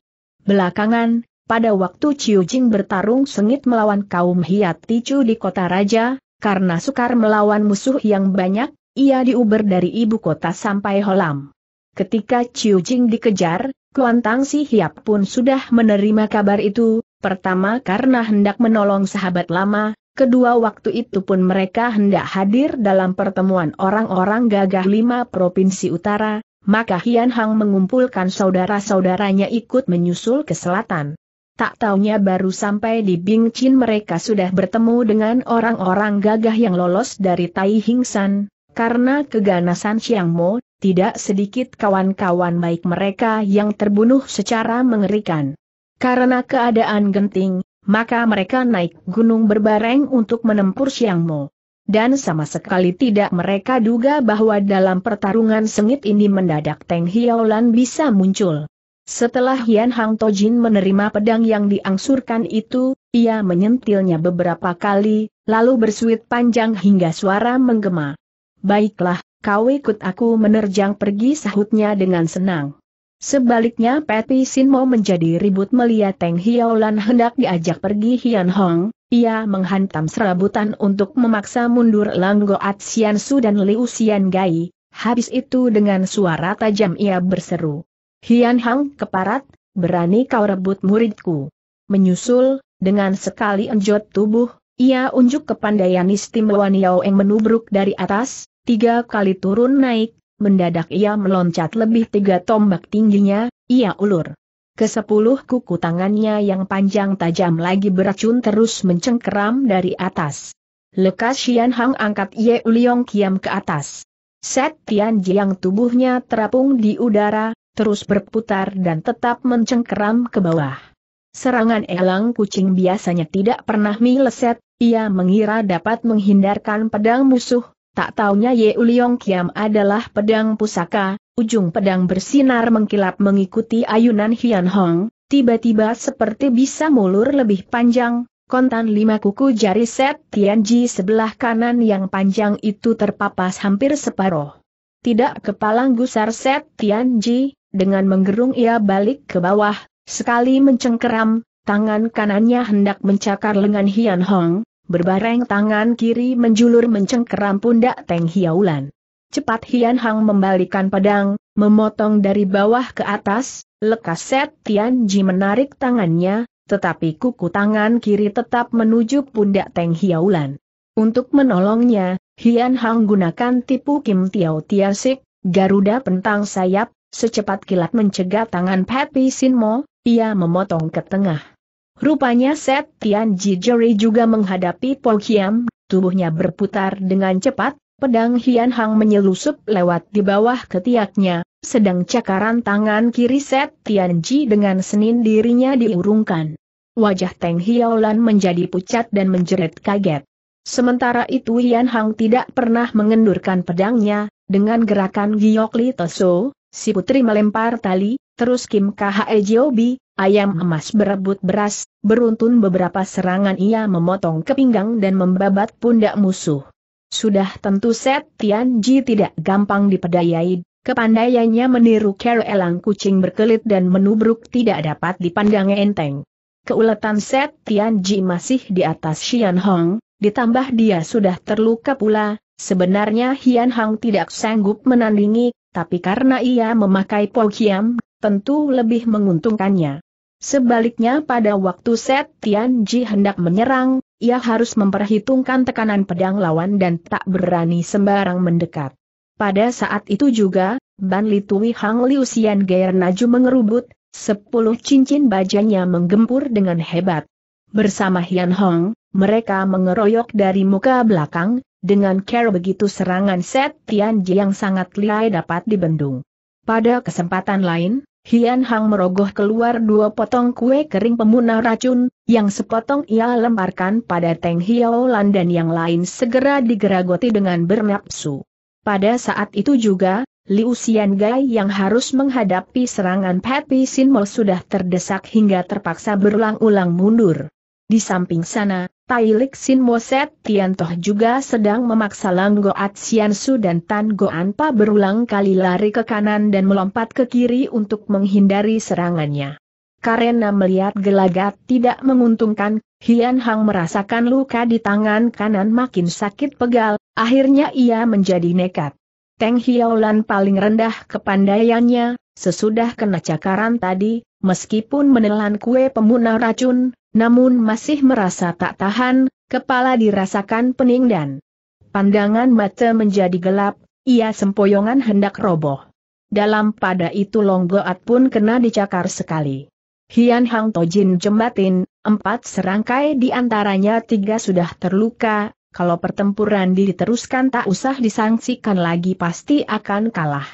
Belakangan, pada waktu Ciu Jing bertarung sengit melawan kaum Hiat Ticu di kota raja, karena sukar melawan musuh yang banyak, ia diuber dari ibu kota sampai Holam. Ketika Ciu Jing dikejar, Kuantang Si Hiap pun sudah menerima kabar itu, pertama karena hendak menolong sahabat lama, kedua waktu itu pun mereka hendak hadir dalam pertemuan orang-orang gagah lima provinsi utara, maka Hian Hang mengumpulkan saudara-saudaranya ikut menyusul ke selatan. Tak taunya baru sampai di Bing Chin mereka sudah bertemu dengan orang-orang gagah yang lolos dari Tai Hing San, karena keganasan Xiang Mo, tidak sedikit kawan-kawan baik mereka yang terbunuh secara mengerikan. Karena keadaan genting, maka mereka naik gunung berbareng untuk menempur Xiang Mo dan sama sekali tidak mereka duga bahwa dalam pertarungan sengit ini mendadak Teng Hiaolan bisa muncul. Setelah Yan Hang Tojin menerima pedang yang diangsurkan itu, ia menyentilnya beberapa kali, lalu bersuit panjang hingga suara menggema. Baiklah, kau ikut aku menerjang pergi sahutnya dengan senang. Sebaliknya Peti Sinmo menjadi ribut melihat Teng Hiaolan hendak diajak pergi Hian Hong, ia menghantam serabutan untuk memaksa mundur Langgo Sian Su dan Liu Sian Gai, habis itu dengan suara tajam ia berseru. Hian Hong keparat, berani kau rebut muridku. Menyusul, dengan sekali enjot tubuh, ia unjuk kepandaian istimewa Niao yang menubruk dari atas, tiga kali turun naik, mendadak ia meloncat lebih tiga tombak tingginya, ia ulur. Kesepuluh kuku tangannya yang panjang tajam lagi beracun terus mencengkeram dari atas. Lekas Xian Hang angkat Ye Uliong Kiam ke atas. Set Tian Jiang tubuhnya terapung di udara, terus berputar dan tetap mencengkeram ke bawah. Serangan elang kucing biasanya tidak pernah meleset, ia mengira dapat menghindarkan pedang musuh, Tak taunya Ye Uliong Kiam adalah pedang pusaka, ujung pedang bersinar mengkilap mengikuti ayunan Hian Hong, tiba-tiba seperti bisa mulur lebih panjang, kontan lima kuku jari set Tianji sebelah kanan yang panjang itu terpapas hampir separoh. Tidak kepalang gusar set Tianji, dengan menggerung ia balik ke bawah, sekali mencengkeram, tangan kanannya hendak mencakar lengan Hian Hong, berbareng tangan kiri menjulur mencengkeram pundak Teng Hiaulan. Cepat Hian Hang membalikan pedang, memotong dari bawah ke atas, lekas Set Tian Ji menarik tangannya, tetapi kuku tangan kiri tetap menuju pundak Teng Hiaulan. Untuk menolongnya, Hian Hang gunakan tipu Kim Tiao Tiasik, Garuda pentang sayap, secepat kilat mencegah tangan Sin Mo, ia memotong ke tengah. Rupanya Set Tian Jijori juga menghadapi Po Kiam, tubuhnya berputar dengan cepat, pedang Hian Hang menyelusup lewat di bawah ketiaknya, sedang cakaran tangan kiri Set Tian Ji dengan senin dirinya diurungkan. Wajah Teng Hiaolan menjadi pucat dan menjerit kaget. Sementara itu Hian Hang tidak pernah mengendurkan pedangnya, dengan gerakan Giok Li Toso, si putri melempar tali, Terus Kim Khaejiobi, ayam emas berebut beras, beruntun beberapa serangan ia memotong ke pinggang dan membabat pundak musuh. Sudah tentu Set Tian Ji tidak gampang dipedayai, kepandaiannya meniru kera elang kucing berkelit dan menubruk tidak dapat dipandang enteng. Keuletan Set Tian Ji masih di atas Xian Hong, ditambah dia sudah terluka pula, sebenarnya Hian Hong tidak sanggup menandingi, tapi karena ia memakai Kiam, tentu lebih menguntungkannya. Sebaliknya pada waktu Set Tian Ji hendak menyerang, ia harus memperhitungkan tekanan pedang lawan dan tak berani sembarang mendekat. Pada saat itu juga, Ban Litui Hang Liu Xian Gair Naju mengerubut, sepuluh cincin bajanya menggempur dengan hebat. Bersama Hian Hong, mereka mengeroyok dari muka belakang, dengan care begitu serangan Set Tian Ji yang sangat lihai dapat dibendung. Pada kesempatan lain, Hian Hang merogoh keluar dua potong kue kering pemuna racun, yang sepotong ia lemparkan pada Teng Hiaolan dan yang lain segera digeragoti dengan bernapsu. Pada saat itu juga, Liu Xian Gai yang harus menghadapi serangan Pepi Sinmo sudah terdesak hingga terpaksa berulang-ulang mundur. Di samping sana, Tai Lik Sin Moset Toh juga sedang memaksa Lang Goat Sian Su dan Tan Goan berulang kali lari ke kanan dan melompat ke kiri untuk menghindari serangannya. Karena melihat gelagat tidak menguntungkan, Hian Hang merasakan luka di tangan kanan makin sakit pegal, akhirnya ia menjadi nekat. Teng Hiaulan paling rendah kepandaiannya, sesudah kena cakaran tadi, meskipun menelan kue pembunuh racun, namun masih merasa tak tahan, kepala dirasakan pening dan pandangan mata menjadi gelap, ia sempoyongan hendak roboh. Dalam pada itu Goat pun kena dicakar sekali. Hian Hang Tojin jembatin, empat serangkai di antaranya tiga sudah terluka, kalau pertempuran diteruskan tak usah disangsikan lagi pasti akan kalah.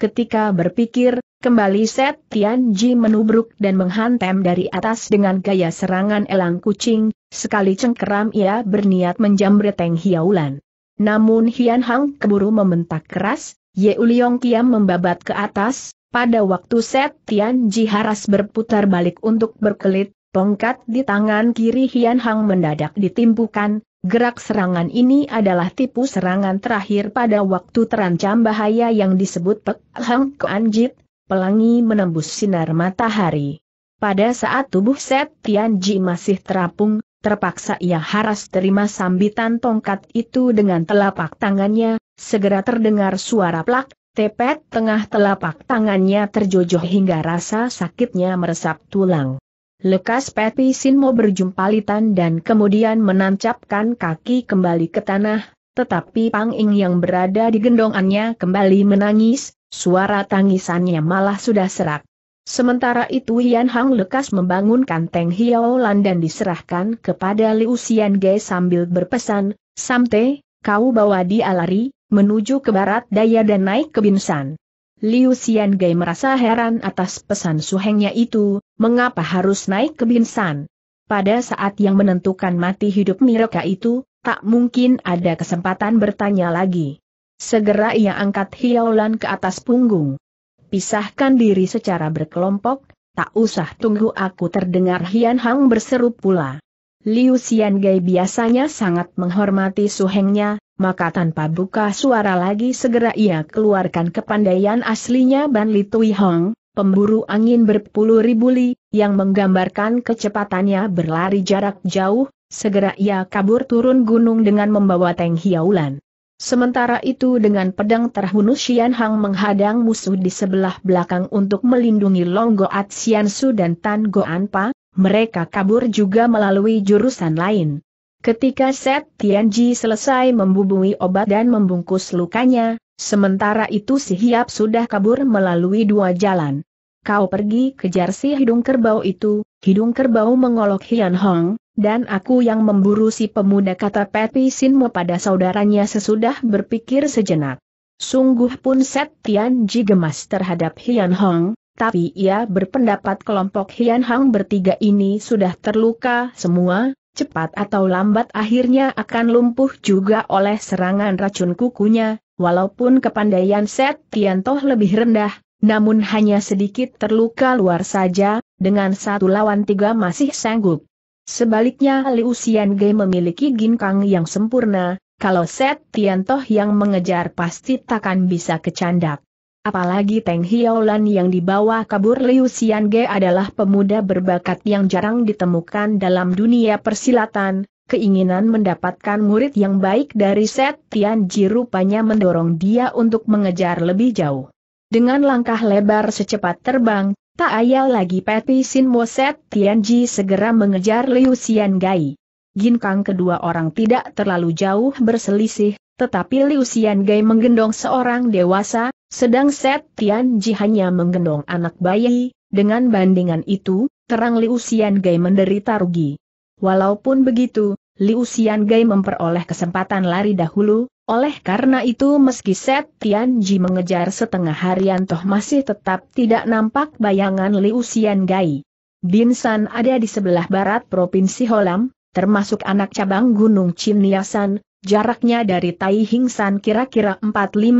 Ketika berpikir, kembali Set Ji menubruk dan menghantam dari atas dengan gaya serangan elang kucing, sekali cengkeram ia berniat menjamreteng Hiaulan. Namun Hian Hang keburu membentak keras, Ye Uliong Kiam membabat ke atas, pada waktu Set Ji haras berputar balik untuk berkelit, tongkat di tangan kiri Hian Hang mendadak ditimpukan, Gerak serangan ini adalah tipu serangan terakhir pada waktu terancam bahaya yang disebut Pek Hang Koanjit, pelangi menembus sinar matahari. Pada saat tubuh Set Tianji masih terapung, terpaksa ia harus terima sambitan tongkat itu dengan telapak tangannya, segera terdengar suara plak, tepet tengah telapak tangannya terjojoh hingga rasa sakitnya meresap tulang. Lekas Peti Sinmo berjumpa Litan dan kemudian menancapkan kaki kembali ke tanah, tetapi Pang Ing yang berada di gendongannya kembali menangis, suara tangisannya malah sudah serak. Sementara itu Hian Hang lekas membangunkan Teng Hiao Lan dan diserahkan kepada Liu Xian Ge sambil berpesan, Samte, kau bawa dia lari, menuju ke barat daya dan naik ke Binsan. Liu Xiangai merasa heran atas pesan suhengnya itu, mengapa harus naik ke Binsan. Pada saat yang menentukan mati hidup Miroka itu, tak mungkin ada kesempatan bertanya lagi. Segera ia angkat hiaulan ke atas punggung. Pisahkan diri secara berkelompok, tak usah tunggu aku terdengar Hian Hang berseru pula. Liu Xiangai biasanya sangat menghormati suhengnya, maka tanpa buka suara lagi segera ia keluarkan kepandaian aslinya Ban Li Tui Hong, pemburu angin berpuluh ribu li, yang menggambarkan kecepatannya berlari jarak jauh, segera ia kabur turun gunung dengan membawa Teng Hiaulan. Sementara itu dengan pedang terhunus Xian Hang menghadang musuh di sebelah belakang untuk melindungi Long Goat Xian Su dan Tan Goan Pa, mereka kabur juga melalui jurusan lain. Ketika Set Tianji selesai membubui obat dan membungkus lukanya, sementara itu si Hiap sudah kabur melalui dua jalan. Kau pergi kejar si hidung kerbau itu, hidung kerbau mengolok Hian Hong, dan aku yang memburu si pemuda kata Pepi Sinmo pada saudaranya sesudah berpikir sejenak. Sungguh pun Set Tianji gemas terhadap Hian Hong, tapi ia berpendapat kelompok Hian Hong bertiga ini sudah terluka semua, cepat atau lambat akhirnya akan lumpuh juga oleh serangan racun kukunya, walaupun kepandaian Set Tiantoh lebih rendah, namun hanya sedikit terluka luar saja, dengan satu lawan tiga masih sanggup. Sebaliknya Liu Ge memiliki ginkang yang sempurna, kalau Set Tiantoh yang mengejar pasti takkan bisa kecandak. Apalagi Teng Hiaulan yang dibawa kabur Liu Xiange adalah pemuda berbakat yang jarang ditemukan dalam dunia persilatan, keinginan mendapatkan murid yang baik dari Set Ji rupanya mendorong dia untuk mengejar lebih jauh. Dengan langkah lebar secepat terbang, tak ayal lagi Peti Sin Mo Set Ji segera mengejar Liu Xiangai. Ginkang kedua orang tidak terlalu jauh berselisih, tetapi Liu Xiangai menggendong seorang dewasa, sedang Set Tian Ji hanya menggendong anak bayi, dengan bandingan itu, terang Liu Xian Gai menderita rugi. Walaupun begitu, Liu Xian Gai memperoleh kesempatan lari dahulu, oleh karena itu meski Set Tian Ji mengejar setengah harian toh masih tetap tidak nampak bayangan Liu Xian Gai. San ada di sebelah barat Provinsi Holam, termasuk anak cabang Gunung Niasan, jaraknya dari Tai Hingsan kira-kira 4-500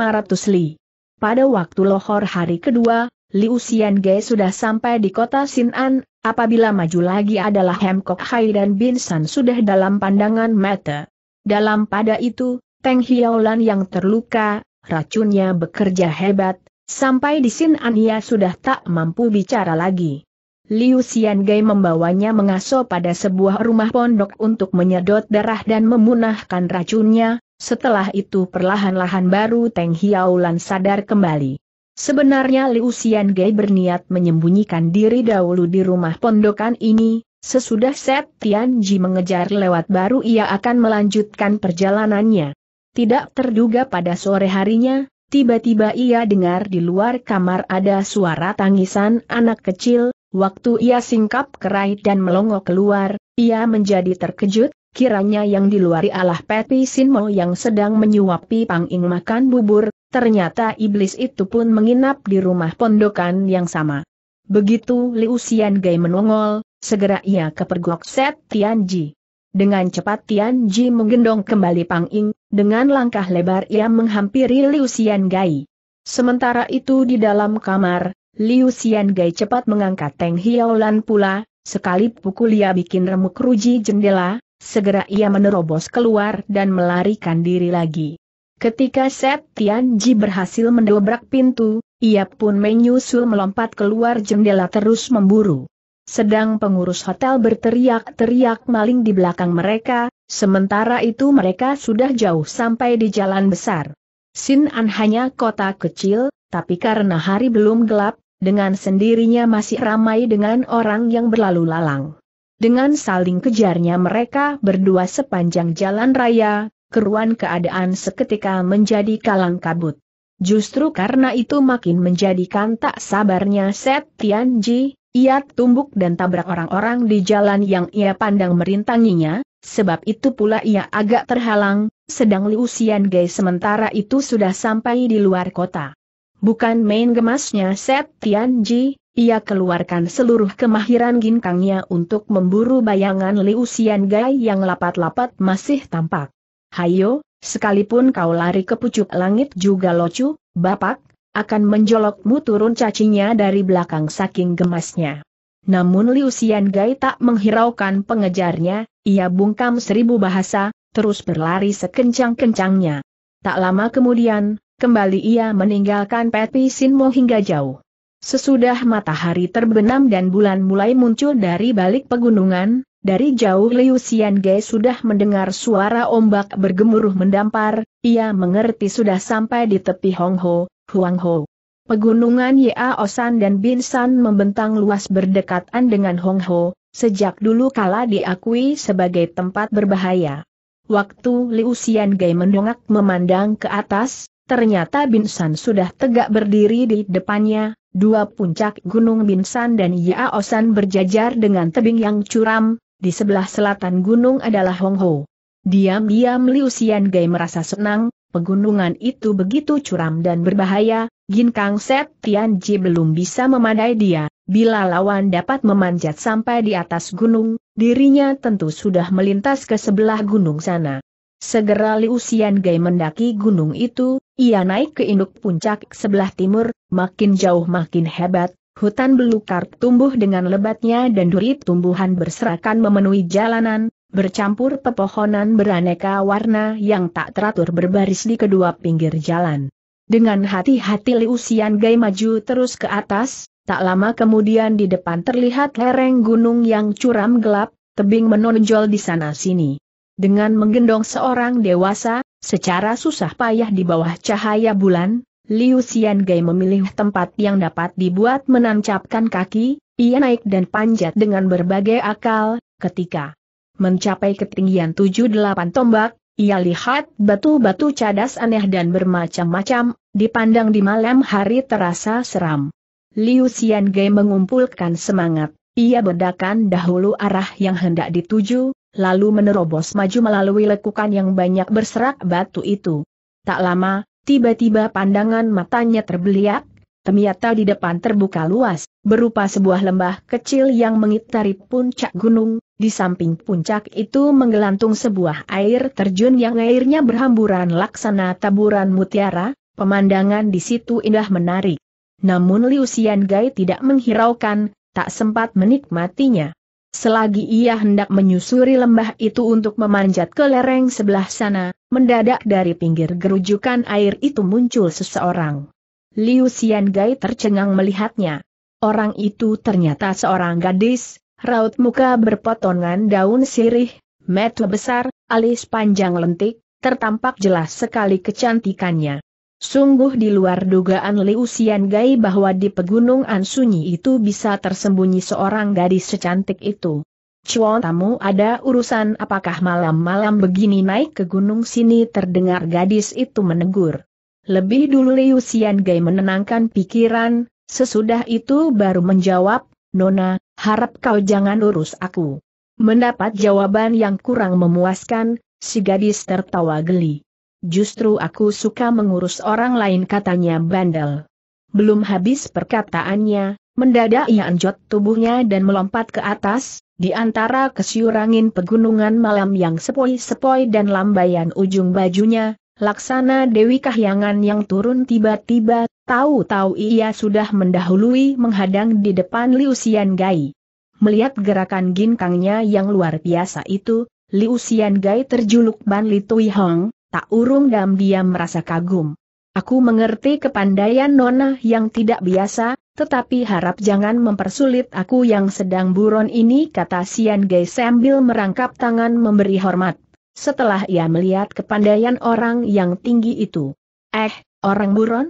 li pada waktu lohor hari kedua, Liu Xian Ge sudah sampai di kota Xin'an, apabila maju lagi adalah Hemkok Hai dan Bin San sudah dalam pandangan mata. Dalam pada itu, Teng Hiaolan yang terluka, racunnya bekerja hebat, sampai di Xin'an ia sudah tak mampu bicara lagi. Liu Xian Ge membawanya mengaso pada sebuah rumah pondok untuk menyedot darah dan memunahkan racunnya, setelah itu perlahan-lahan baru Teng Hiaulan sadar kembali. Sebenarnya Liu Xian Gai berniat menyembunyikan diri dahulu di rumah pondokan ini, sesudah Set Tian Ji mengejar lewat baru ia akan melanjutkan perjalanannya. Tidak terduga pada sore harinya, tiba-tiba ia dengar di luar kamar ada suara tangisan anak kecil, waktu ia singkap kerai dan melongo keluar, ia menjadi terkejut, Kiranya yang diluari Allah Peti Sinmo yang sedang menyuapi Pang Ing makan bubur, ternyata iblis itu pun menginap di rumah pondokan yang sama. Begitu Liu Xian Gai menongol, segera ia kepergok Set Tian Ji. Dengan cepat Tian Ji menggendong kembali Pang Ing, dengan langkah lebar ia menghampiri Liu Xian Gai. Sementara itu di dalam kamar, Liu Xian Gai cepat mengangkat Teng Hiaolan pula, sekali pukul ia bikin remuk ruji jendela, Segera ia menerobos keluar dan melarikan diri lagi. Ketika Set Tianji berhasil mendobrak pintu, ia pun menyusul melompat keluar jendela terus memburu. Sedang pengurus hotel berteriak-teriak maling di belakang mereka, sementara itu mereka sudah jauh sampai di jalan besar. Sin An hanya kota kecil, tapi karena hari belum gelap, dengan sendirinya masih ramai dengan orang yang berlalu lalang. Dengan saling kejarnya mereka berdua sepanjang jalan raya, keruan keadaan seketika menjadi kalang kabut. Justru karena itu makin menjadikan tak sabarnya Set Tianji, ia tumbuk dan tabrak orang-orang di jalan yang ia pandang merintanginya, sebab itu pula ia agak terhalang, sedang Liu Xian sementara itu sudah sampai di luar kota. Bukan main gemasnya Set Tianji, ia keluarkan seluruh kemahiran ginkangnya untuk memburu bayangan Liu Xian Gai yang lapat-lapat masih tampak. Hayo, sekalipun kau lari ke pucuk langit juga locu, bapak, akan menjolokmu turun cacingnya dari belakang saking gemasnya. Namun Liu Xian Gai tak menghiraukan pengejarnya, ia bungkam seribu bahasa, terus berlari sekencang-kencangnya. Tak lama kemudian, kembali ia meninggalkan Peti Sinmo hingga jauh. Sesudah matahari terbenam dan bulan mulai muncul dari balik pegunungan, dari jauh Liu Xiange sudah mendengar suara ombak bergemuruh mendampar, ia mengerti sudah sampai di tepi Hongho, Huangho. Pegunungan San dan Binsan membentang luas berdekatan dengan Hongho, sejak dulu kala diakui sebagai tempat berbahaya. Waktu Liu Xiange mendongak memandang ke atas, ternyata Binsan sudah tegak berdiri di depannya, Dua puncak Gunung Binsan dan Yaosan berjajar dengan tebing yang curam, di sebelah selatan gunung adalah Hongho. Diam-diam Liu Xian Gai merasa senang, pegunungan itu begitu curam dan berbahaya, Kang Set Tian Tianji belum bisa memadai dia, bila lawan dapat memanjat sampai di atas gunung, dirinya tentu sudah melintas ke sebelah gunung sana. Segera Liu Xian Gai mendaki gunung itu, ia naik ke induk puncak sebelah timur, makin jauh makin hebat, hutan belukar tumbuh dengan lebatnya dan duri tumbuhan berserakan memenuhi jalanan, bercampur pepohonan beraneka warna yang tak teratur berbaris di kedua pinggir jalan. Dengan hati-hati Liu Xian Gai maju terus ke atas, tak lama kemudian di depan terlihat lereng gunung yang curam gelap, tebing menonjol di sana-sini dengan menggendong seorang dewasa, secara susah payah di bawah cahaya bulan, Liu Gai memilih tempat yang dapat dibuat menancapkan kaki, ia naik dan panjat dengan berbagai akal, ketika mencapai ketinggian 78 tombak, ia lihat batu-batu cadas aneh dan bermacam-macam, dipandang di malam hari terasa seram. Liu Gai mengumpulkan semangat, ia bedakan dahulu arah yang hendak dituju, lalu menerobos maju melalui lekukan yang banyak berserak batu itu. Tak lama, tiba-tiba pandangan matanya terbeliak, Temiata di depan terbuka luas, berupa sebuah lembah kecil yang mengitari puncak gunung, di samping puncak itu menggelantung sebuah air terjun yang airnya berhamburan laksana taburan mutiara, pemandangan di situ indah menarik. Namun Liu Xian tidak menghiraukan, tak sempat menikmatinya. Selagi ia hendak menyusuri lembah itu untuk memanjat ke lereng sebelah sana, mendadak dari pinggir gerujukan air itu muncul seseorang. Liu Xian tercengang melihatnya. Orang itu ternyata seorang gadis, raut muka berpotongan daun sirih, mata besar, alis panjang lentik, tertampak jelas sekali kecantikannya. Sungguh di luar dugaan Liu Xian Gai bahwa di pegunungan sunyi itu bisa tersembunyi seorang gadis secantik itu. Cuan tamu ada urusan apakah malam-malam begini naik ke gunung sini terdengar gadis itu menegur. Lebih dulu Liu Xian Gai menenangkan pikiran, sesudah itu baru menjawab, Nona, harap kau jangan urus aku. Mendapat jawaban yang kurang memuaskan, si gadis tertawa geli justru aku suka mengurus orang lain katanya bandel. Belum habis perkataannya, mendadak ia anjot tubuhnya dan melompat ke atas, di antara kesiurangin pegunungan malam yang sepoi-sepoi dan lambaian ujung bajunya, laksana Dewi Kahyangan yang turun tiba-tiba, tahu-tahu ia sudah mendahului menghadang di depan Liu Gai. Melihat gerakan ginkangnya yang luar biasa itu, Liu Gai terjuluk Ban Li Tui Hong, Tak urung dam dia merasa kagum. Aku mengerti kepandaian Nona yang tidak biasa, tetapi harap jangan mempersulit aku yang sedang buron ini kata Sian Gai sambil merangkap tangan memberi hormat. Setelah ia melihat kepandaian orang yang tinggi itu. Eh, orang buron?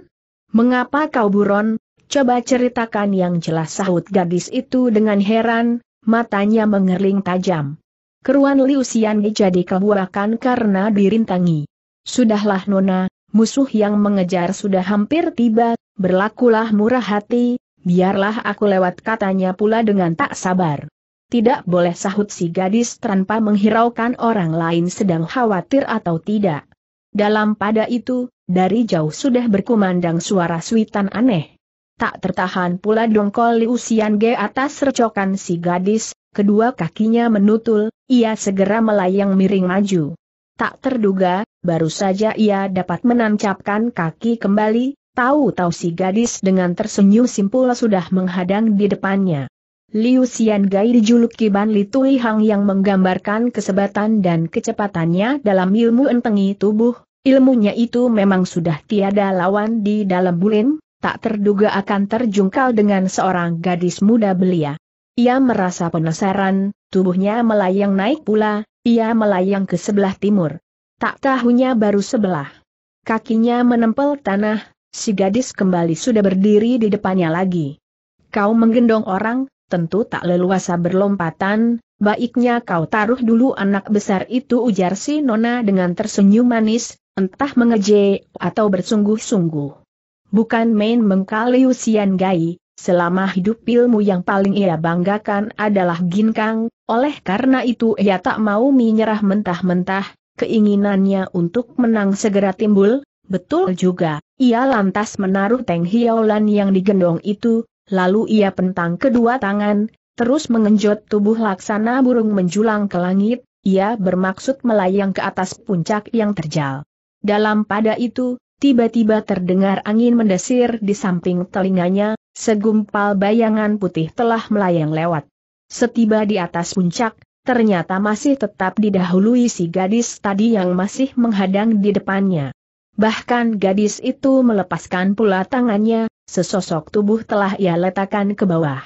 Mengapa kau buron? Coba ceritakan yang jelas sahut gadis itu dengan heran, matanya mengerling tajam. Keruan Liu Xian jadi kebuakan karena dirintangi. Sudahlah Nona, musuh yang mengejar sudah hampir tiba, berlakulah murah hati, biarlah aku lewat katanya pula dengan tak sabar. Tidak boleh sahut si gadis tanpa menghiraukan orang lain sedang khawatir atau tidak. Dalam pada itu, dari jauh sudah berkumandang suara suitan aneh. Tak tertahan pula dongkol Liusian ge atas recokan si gadis, kedua kakinya menutul, ia segera melayang miring maju. Tak terduga, baru saja ia dapat menancapkan kaki kembali, tahu-tahu si gadis dengan tersenyum simpul sudah menghadang di depannya. Liu Xian Gai dijuluki Ban Li Tui Hang yang menggambarkan kesebatan dan kecepatannya dalam ilmu entengi tubuh, ilmunya itu memang sudah tiada lawan di dalam bulin. tak terduga akan terjungkal dengan seorang gadis muda belia. Ia merasa penasaran, tubuhnya melayang naik pula, ia melayang ke sebelah timur. Tak tahunya baru sebelah. Kakinya menempel tanah, si gadis kembali sudah berdiri di depannya lagi. Kau menggendong orang, tentu tak leluasa berlompatan, baiknya kau taruh dulu anak besar itu ujar si Nona dengan tersenyum manis, entah mengeje atau bersungguh-sungguh. Bukan main mengkali usian gai, Selama hidup ilmu yang paling ia banggakan adalah ginkang, oleh karena itu ia tak mau menyerah mentah-mentah, keinginannya untuk menang segera timbul, betul juga, ia lantas menaruh Teng Hiaulan yang digendong itu, lalu ia pentang kedua tangan, terus mengenjot tubuh laksana burung menjulang ke langit, ia bermaksud melayang ke atas puncak yang terjal. Dalam pada itu, tiba-tiba terdengar angin mendesir di samping telinganya, segumpal bayangan putih telah melayang lewat. Setiba di atas puncak, ternyata masih tetap didahului si gadis tadi yang masih menghadang di depannya. Bahkan gadis itu melepaskan pula tangannya, sesosok tubuh telah ia letakkan ke bawah.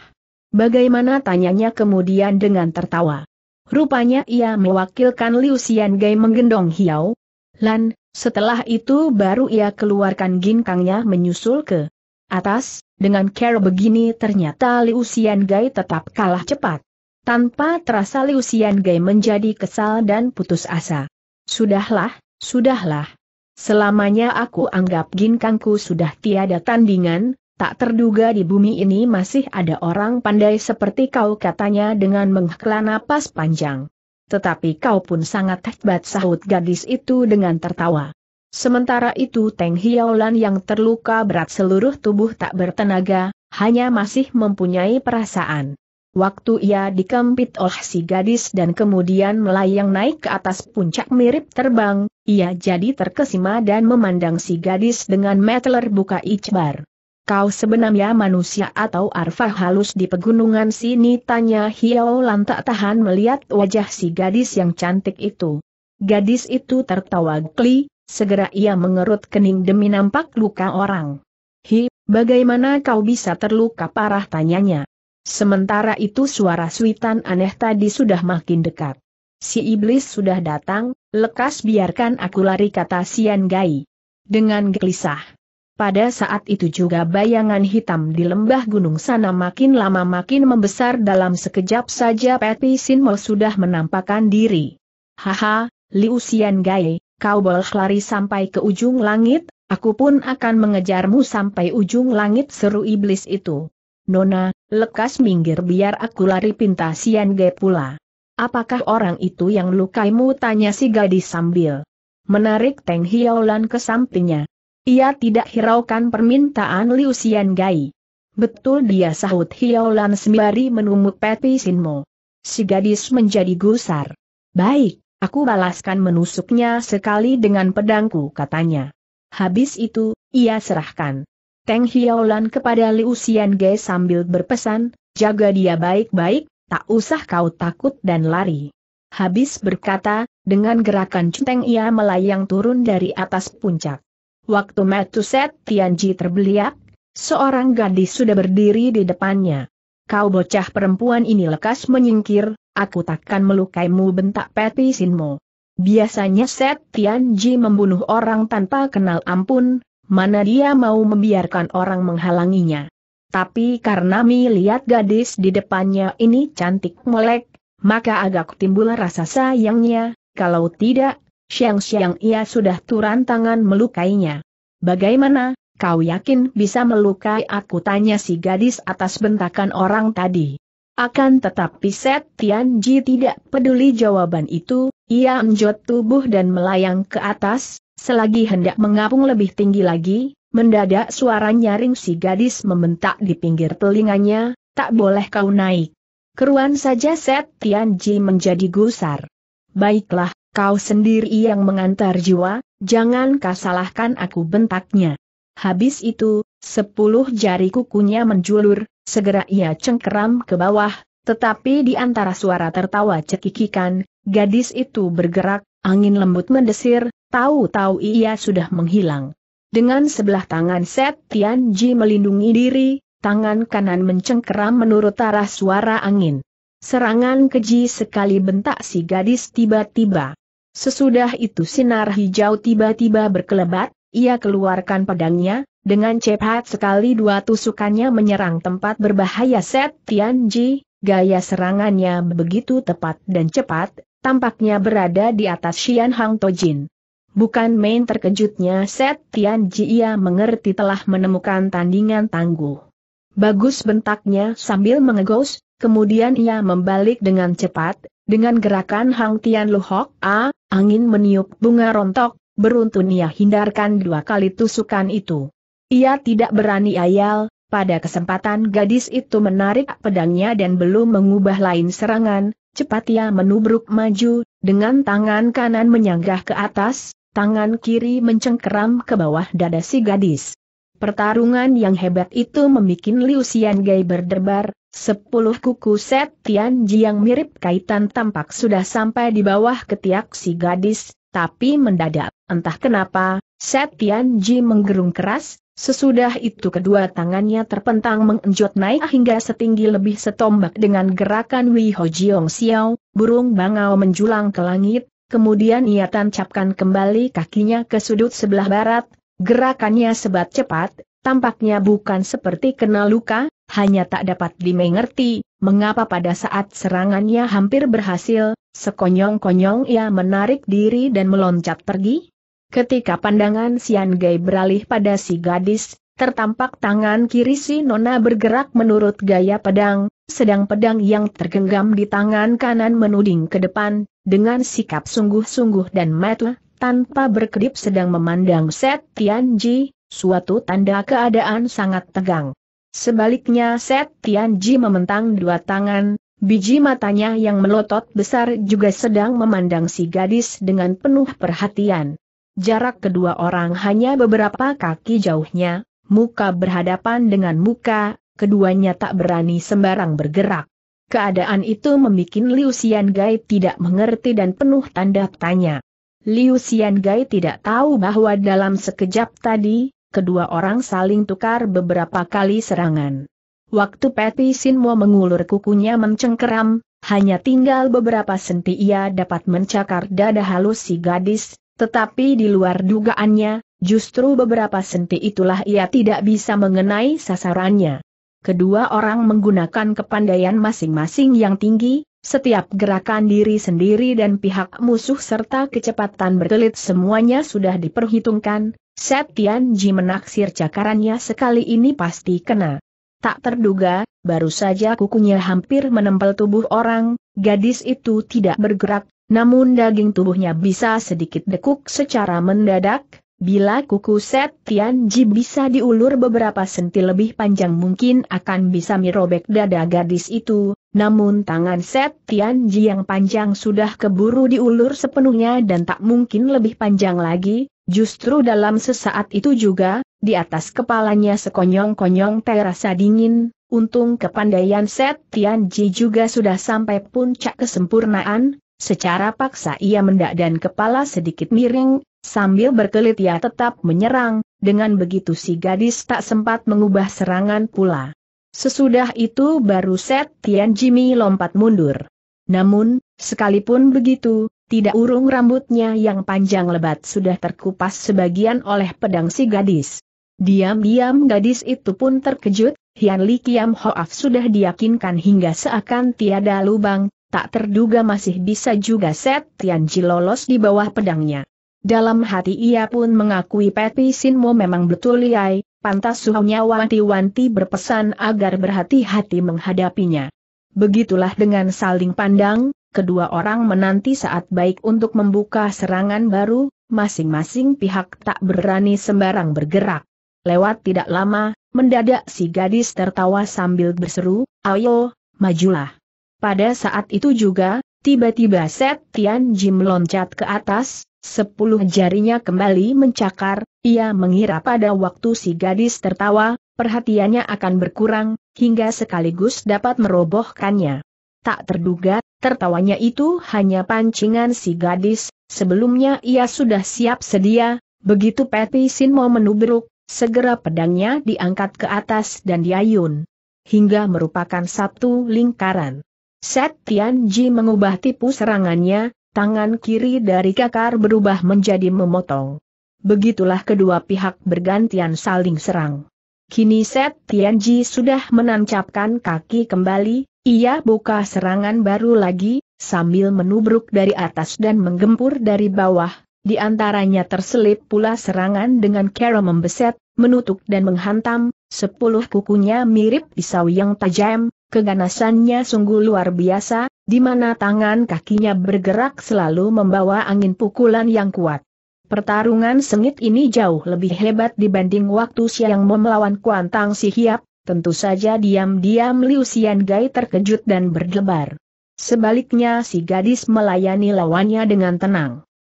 Bagaimana tanyanya kemudian dengan tertawa. Rupanya ia mewakilkan Liu Xian Gai menggendong Hiao. Lan, setelah itu baru ia keluarkan ginkangnya menyusul ke atas, dengan cara begini ternyata Liu Xian Gai tetap kalah cepat. Tanpa terasa Liu Xian Gai menjadi kesal dan putus asa. Sudahlah, sudahlah. Selamanya aku anggap ginkangku sudah tiada tandingan, tak terduga di bumi ini masih ada orang pandai seperti kau katanya dengan menghela napas panjang. Tetapi kau pun sangat hebat sahut gadis itu dengan tertawa. Sementara itu Teng Hiaolan yang terluka berat seluruh tubuh tak bertenaga, hanya masih mempunyai perasaan. Waktu ia dikempit oleh si gadis dan kemudian melayang naik ke atas puncak mirip terbang, ia jadi terkesima dan memandang si gadis dengan meteler buka icbar. Kau sebenarnya manusia atau arfa halus di pegunungan sini tanya Hiao tak tahan melihat wajah si gadis yang cantik itu. Gadis itu tertawa geli, Segera ia mengerut kening demi nampak luka orang. Hi, bagaimana kau bisa terluka parah tanyanya. Sementara itu suara suitan aneh tadi sudah makin dekat. Si iblis sudah datang, lekas biarkan aku lari kata Sian Gai. Dengan gelisah. Pada saat itu juga bayangan hitam di lembah gunung sana makin lama makin membesar dalam sekejap saja Peti Sinmo sudah menampakkan diri. Haha, Liu Sian Gai, kau boleh lari sampai ke ujung langit, aku pun akan mengejarmu sampai ujung langit seru iblis itu. Nona, lekas minggir biar aku lari pinta Sian Ge pula. Apakah orang itu yang lukaimu tanya si gadis sambil menarik Teng hiaolan ke sampingnya. Ia tidak hiraukan permintaan Liu Xian Gai. Betul dia sahut hiaolan sembari menumuk Peti Sinmo. Si gadis menjadi gusar. Baik, Aku balaskan menusuknya sekali dengan pedangku katanya. Habis itu, ia serahkan. Teng Hiaolan kepada Liu Xian Ge sambil berpesan, jaga dia baik-baik, tak usah kau takut dan lari. Habis berkata, dengan gerakan centeng ia melayang turun dari atas puncak. Waktu Metuset Tianji terbeliak, seorang gadis sudah berdiri di depannya. Kau bocah perempuan ini lekas menyingkir, aku takkan melukaimu bentak Peti Sinmo. Biasanya Set Tianji membunuh orang tanpa kenal ampun, mana dia mau membiarkan orang menghalanginya. Tapi karena Mi lihat gadis di depannya ini cantik melek, maka agak timbul rasa sayangnya, kalau tidak, siang-siang ia sudah turan tangan melukainya. Bagaimana, kau yakin bisa melukai aku tanya si gadis atas bentakan orang tadi. Akan tetapi Set Ji tidak peduli jawaban itu, ia menjot tubuh dan melayang ke atas, selagi hendak mengapung lebih tinggi lagi, mendadak suara nyaring si gadis membentak di pinggir telinganya, tak boleh kau naik. Keruan saja Set Ji menjadi gusar. Baiklah, kau sendiri yang mengantar jiwa, jangan kasalahkan aku bentaknya. Habis itu, Sepuluh jari kukunya menjulur, segera ia cengkeram ke bawah, tetapi di antara suara tertawa cekikikan, gadis itu bergerak, angin lembut mendesir, tahu-tahu ia sudah menghilang. Dengan sebelah tangan Set Tian Ji melindungi diri, tangan kanan mencengkeram menurut arah suara angin. Serangan keji sekali bentak si gadis tiba-tiba. Sesudah itu sinar hijau tiba-tiba berkelebat, ia keluarkan pedangnya, dengan cepat sekali dua tusukannya menyerang tempat berbahaya Set Tianji, gaya serangannya begitu tepat dan cepat, tampaknya berada di atas Xian Hang Tojin. Bukan main terkejutnya Set Tianji ia mengerti telah menemukan tandingan tangguh. Bagus bentaknya sambil mengegos, kemudian ia membalik dengan cepat, dengan gerakan Hang Tian Luhok A, angin meniup bunga rontok, beruntun ia hindarkan dua kali tusukan itu. Ia tidak berani ayal, pada kesempatan gadis itu menarik pedangnya dan belum mengubah lain serangan, cepat ia menubruk maju, dengan tangan kanan menyanggah ke atas, tangan kiri mencengkeram ke bawah dada si gadis. Pertarungan yang hebat itu membuat Liu Xian Gai berdebar, sepuluh kuku set Tian Ji yang mirip kaitan tampak sudah sampai di bawah ketiak si gadis, tapi mendadak, entah kenapa, Ji menggerung keras, sesudah itu kedua tangannya terpentang mengenjot naik hingga setinggi lebih setombak dengan gerakan Wei Ho Jiong Xiao, burung bangau menjulang ke langit, kemudian ia tancapkan kembali kakinya ke sudut sebelah barat, gerakannya sebat cepat, tampaknya bukan seperti kena luka, hanya tak dapat dimengerti, mengapa pada saat serangannya hampir berhasil, Sekonyong-konyong ia menarik diri dan meloncat pergi. Ketika pandangan Sian Gai beralih pada si gadis, tertampak tangan kiri si nona bergerak menurut gaya pedang, sedang pedang yang tergenggam di tangan kanan menuding ke depan, dengan sikap sungguh-sungguh dan matu, tanpa berkedip sedang memandang Set Tian Tianji, suatu tanda keadaan sangat tegang. Sebaliknya Set Tian Tianji mementang dua tangan, Biji matanya yang melotot besar juga sedang memandang si gadis dengan penuh perhatian. Jarak kedua orang hanya beberapa kaki jauhnya, muka berhadapan dengan muka, keduanya tak berani sembarang bergerak. Keadaan itu membuat Liu Xian Gai tidak mengerti dan penuh tanda tanya. Liu Xian Gai tidak tahu bahwa dalam sekejap tadi, kedua orang saling tukar beberapa kali serangan. Waktu Peti Sinmo mengulur kukunya mencengkeram, hanya tinggal beberapa senti ia dapat mencakar dada halus si gadis, tetapi di luar dugaannya, justru beberapa senti itulah ia tidak bisa mengenai sasarannya. Kedua orang menggunakan kepandaian masing-masing yang tinggi, setiap gerakan diri sendiri dan pihak musuh serta kecepatan berkelit semuanya sudah diperhitungkan, Setian Ji menaksir cakarannya sekali ini pasti kena. Tak terduga, baru saja kukunya hampir menempel tubuh orang, gadis itu tidak bergerak, namun daging tubuhnya bisa sedikit dekuk secara mendadak, Bila kuku Set Tianji bisa diulur beberapa senti lebih panjang mungkin akan bisa merobek dada gadis itu, namun tangan Set Tianji yang panjang sudah keburu diulur sepenuhnya dan tak mungkin lebih panjang lagi, justru dalam sesaat itu juga, di atas kepalanya sekonyong-konyong terasa dingin, untung kepandaian Set Tianji juga sudah sampai puncak kesempurnaan, Secara paksa ia mendak dan kepala sedikit miring, Sambil berkelit ia tetap menyerang, dengan begitu si gadis tak sempat mengubah serangan pula. Sesudah itu baru Set Tian Jimmy lompat mundur. Namun, sekalipun begitu, tidak urung rambutnya yang panjang lebat sudah terkupas sebagian oleh pedang si gadis. Diam-diam gadis itu pun terkejut, Hian Li Kiam Hoaf sudah diyakinkan hingga seakan tiada lubang, tak terduga masih bisa juga Set Tian Ji lolos di bawah pedangnya. Dalam hati ia pun mengakui Peti Sinmo memang betul liai, pantas suhunya wanti-wanti berpesan agar berhati-hati menghadapinya. Begitulah dengan saling pandang, kedua orang menanti saat baik untuk membuka serangan baru, masing-masing pihak tak berani sembarang bergerak. Lewat tidak lama, mendadak si gadis tertawa sambil berseru, ayo, majulah. Pada saat itu juga, tiba-tiba Set Tian Jim loncat ke atas, Sepuluh jarinya kembali mencakar, ia mengira pada waktu si gadis tertawa, perhatiannya akan berkurang, hingga sekaligus dapat merobohkannya. Tak terduga, tertawanya itu hanya pancingan si gadis, sebelumnya ia sudah siap sedia, begitu Peti sin mau menubruk, segera pedangnya diangkat ke atas dan diayun. Hingga merupakan satu lingkaran. Set Ji mengubah tipu serangannya, Tangan kiri dari Kakar berubah menjadi memotong. Begitulah kedua pihak bergantian saling serang. Kini Set Tianji sudah menancapkan kaki kembali, ia buka serangan baru lagi, sambil menubruk dari atas dan menggempur dari bawah, di antaranya terselip pula serangan dengan cara membeset, menutup dan menghantam, sepuluh kukunya mirip pisau yang tajam, keganasannya sungguh luar biasa, di mana tangan kakinya bergerak selalu membawa angin pukulan yang kuat. Pertarungan sengit ini jauh lebih hebat dibanding waktu siang memelawan Kuantang Si Hiap, tentu saja diam-diam Liu Xian Gai terkejut dan berdebar. Sebaliknya si gadis melayani lawannya dengan tenang.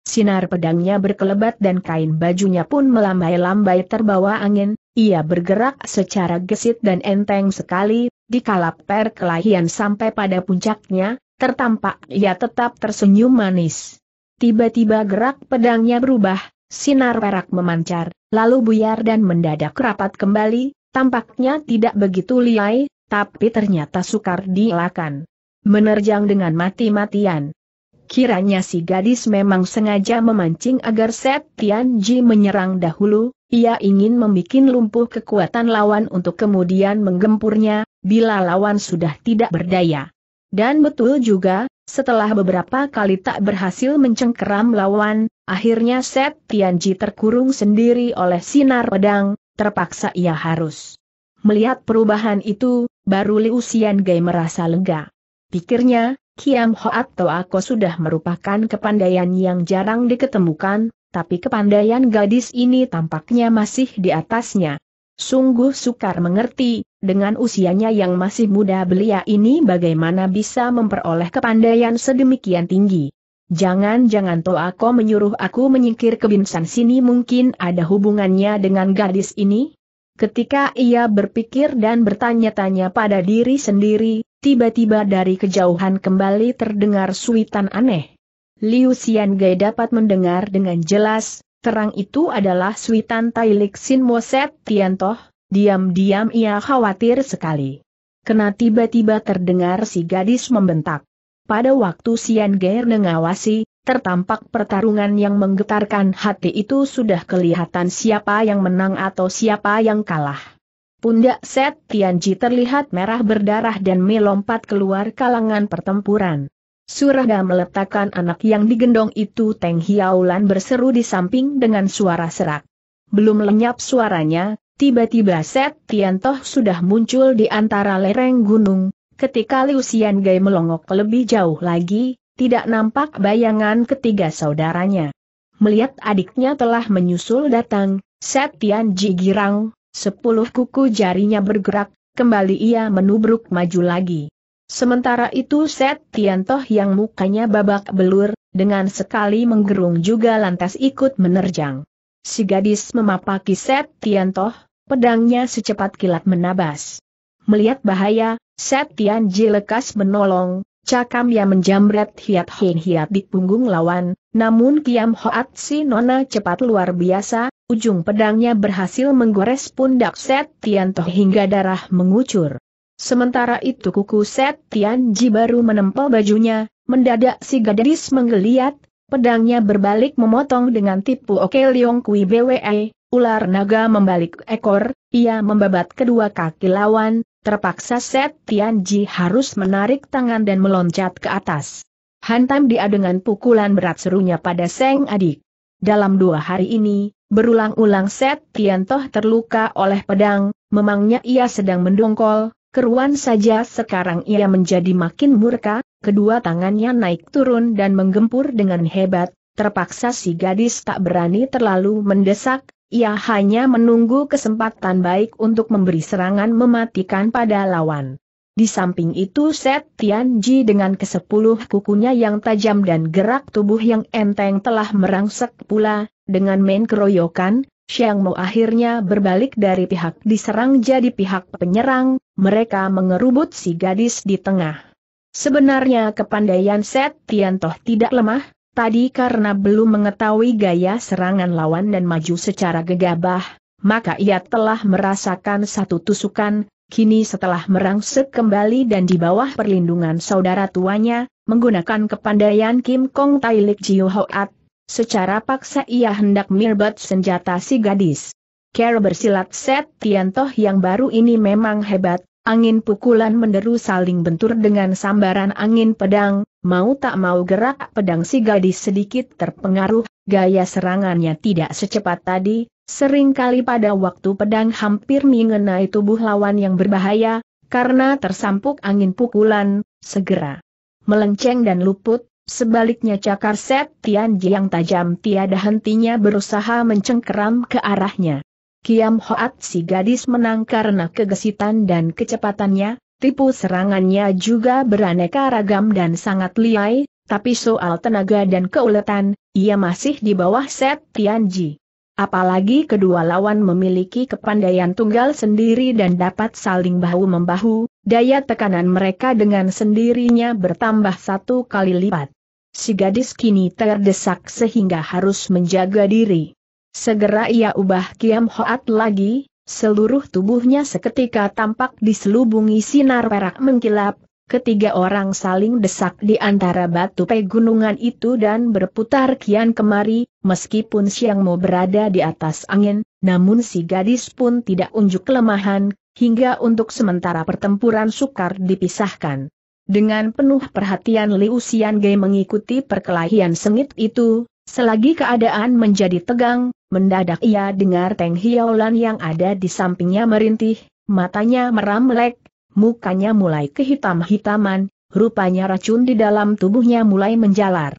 Sinar pedangnya berkelebat dan kain bajunya pun melambai-lambai terbawa angin, ia bergerak secara gesit dan enteng sekali, di kalap perkelahian sampai pada puncaknya, tertampak ia tetap tersenyum manis. Tiba-tiba gerak pedangnya berubah, sinar perak memancar, lalu buyar dan mendadak rapat kembali, tampaknya tidak begitu liai, tapi ternyata sukar dielakkan. Menerjang dengan mati-matian. Kiranya si gadis memang sengaja memancing agar Set Ji menyerang dahulu, ia ingin membuat lumpuh kekuatan lawan untuk kemudian menggempurnya, bila lawan sudah tidak berdaya. Dan betul juga, setelah beberapa kali tak berhasil mencengkeram lawan, akhirnya Set Tianji terkurung sendiri oleh sinar pedang, terpaksa ia harus. Melihat perubahan itu, baru Liu Xian Gai merasa lega. Pikirnya, Kiam Hoat atau Ako sudah merupakan kepandaian yang jarang diketemukan, tapi kepandaian gadis ini tampaknya masih di atasnya. Sungguh sukar mengerti, dengan usianya yang masih muda belia ini bagaimana bisa memperoleh kepandaian sedemikian tinggi. Jangan-jangan Toako menyuruh aku menyingkir ke Binsan sini mungkin ada hubungannya dengan gadis ini? Ketika ia berpikir dan bertanya-tanya pada diri sendiri, tiba-tiba dari kejauhan kembali terdengar suitan aneh. Liu Xiangai dapat mendengar dengan jelas, terang itu adalah Suitan Tailik Sin Moset Tiantoh, diam-diam ia khawatir sekali. Kena tiba-tiba terdengar si gadis membentak. Pada waktu Sian Ger mengawasi, tertampak pertarungan yang menggetarkan hati itu sudah kelihatan siapa yang menang atau siapa yang kalah. Pundak Set Tianji terlihat merah berdarah dan melompat keluar kalangan pertempuran. Surahga meletakkan anak yang digendong itu Teng Hiaulan berseru di samping dengan suara serak. Belum lenyap suaranya, tiba-tiba Set Tiantoh sudah muncul di antara lereng gunung, ketika Liu Xian Gai melongok lebih jauh lagi, tidak nampak bayangan ketiga saudaranya. Melihat adiknya telah menyusul datang, Set Tian Ji girang, sepuluh kuku jarinya bergerak, kembali ia menubruk maju lagi. Sementara itu Set Tiantoh yang mukanya babak belur, dengan sekali menggerung juga lantas ikut menerjang. Si gadis memapaki Set Tiantoh, pedangnya secepat kilat menabas. Melihat bahaya, Set Tianji lekas menolong, cakam yang menjamret hiat hin hiat di punggung lawan, namun Kiam Hoat si nona cepat luar biasa, ujung pedangnya berhasil menggores pundak Set Tiantoh hingga darah mengucur. Sementara itu kuku Set Tianji baru menempel bajunya, mendadak si gadis menggeliat, pedangnya berbalik memotong dengan tipu Oke Leong Kui BWE, ular naga membalik ekor, ia membabat kedua kaki lawan, terpaksa Set Tianji harus menarik tangan dan meloncat ke atas. Hantam dia dengan pukulan berat serunya pada Seng adik. Dalam dua hari ini, berulang-ulang Set Tiantoh terluka oleh pedang, memangnya ia sedang mendongkol, Keruan saja sekarang ia menjadi makin murka, kedua tangannya naik turun dan menggempur dengan hebat, terpaksa si gadis tak berani terlalu mendesak, ia hanya menunggu kesempatan baik untuk memberi serangan mematikan pada lawan. Di samping itu Set Tianji dengan kesepuluh kukunya yang tajam dan gerak tubuh yang enteng telah merangsek pula, dengan main keroyokan, Xiang Mo akhirnya berbalik dari pihak diserang jadi pihak penyerang, mereka mengerubut si gadis di tengah. Sebenarnya kepandaian Set Tian Toh tidak lemah, tadi karena belum mengetahui gaya serangan lawan dan maju secara gegabah, maka ia telah merasakan satu tusukan, Kini setelah merangsek kembali dan di bawah perlindungan saudara tuanya, menggunakan kepandaian Kim Kong Tai Lik Jiu Hoat, Secara paksa ia hendak mirbat senjata si gadis. Kera bersilat set Tiantoh yang baru ini memang hebat, angin pukulan menderu saling bentur dengan sambaran angin pedang, mau tak mau gerak pedang si gadis sedikit terpengaruh, gaya serangannya tidak secepat tadi, seringkali pada waktu pedang hampir mengenai tubuh lawan yang berbahaya, karena tersampuk angin pukulan, segera melenceng dan luput, Sebaliknya cakar Set Tian Jiang tajam tiada hentinya berusaha mencengkeram ke arahnya. Kiam Hoat si gadis menang karena kegesitan dan kecepatannya, tipu serangannya juga beraneka ragam dan sangat liai, tapi soal tenaga dan keuletan, ia masih di bawah Set Tian Jiang. Apalagi kedua lawan memiliki kepandaian tunggal sendiri dan dapat saling bahu-membahu, daya tekanan mereka dengan sendirinya bertambah satu kali lipat. Si gadis kini terdesak sehingga harus menjaga diri. Segera ia ubah Kiam Hoat lagi, seluruh tubuhnya seketika tampak diselubungi sinar perak mengkilap, Ketiga orang saling desak di antara batu pegunungan itu dan berputar kian kemari, meskipun siang siangmu berada di atas angin, namun si gadis pun tidak unjuk kelemahan, hingga untuk sementara pertempuran sukar dipisahkan. Dengan penuh perhatian Liu Xiange mengikuti perkelahian sengit itu, selagi keadaan menjadi tegang, mendadak ia dengar Teng Hiaolan yang ada di sampingnya merintih, matanya meramlek, mukanya mulai kehitam-hitaman, rupanya racun di dalam tubuhnya mulai menjalar.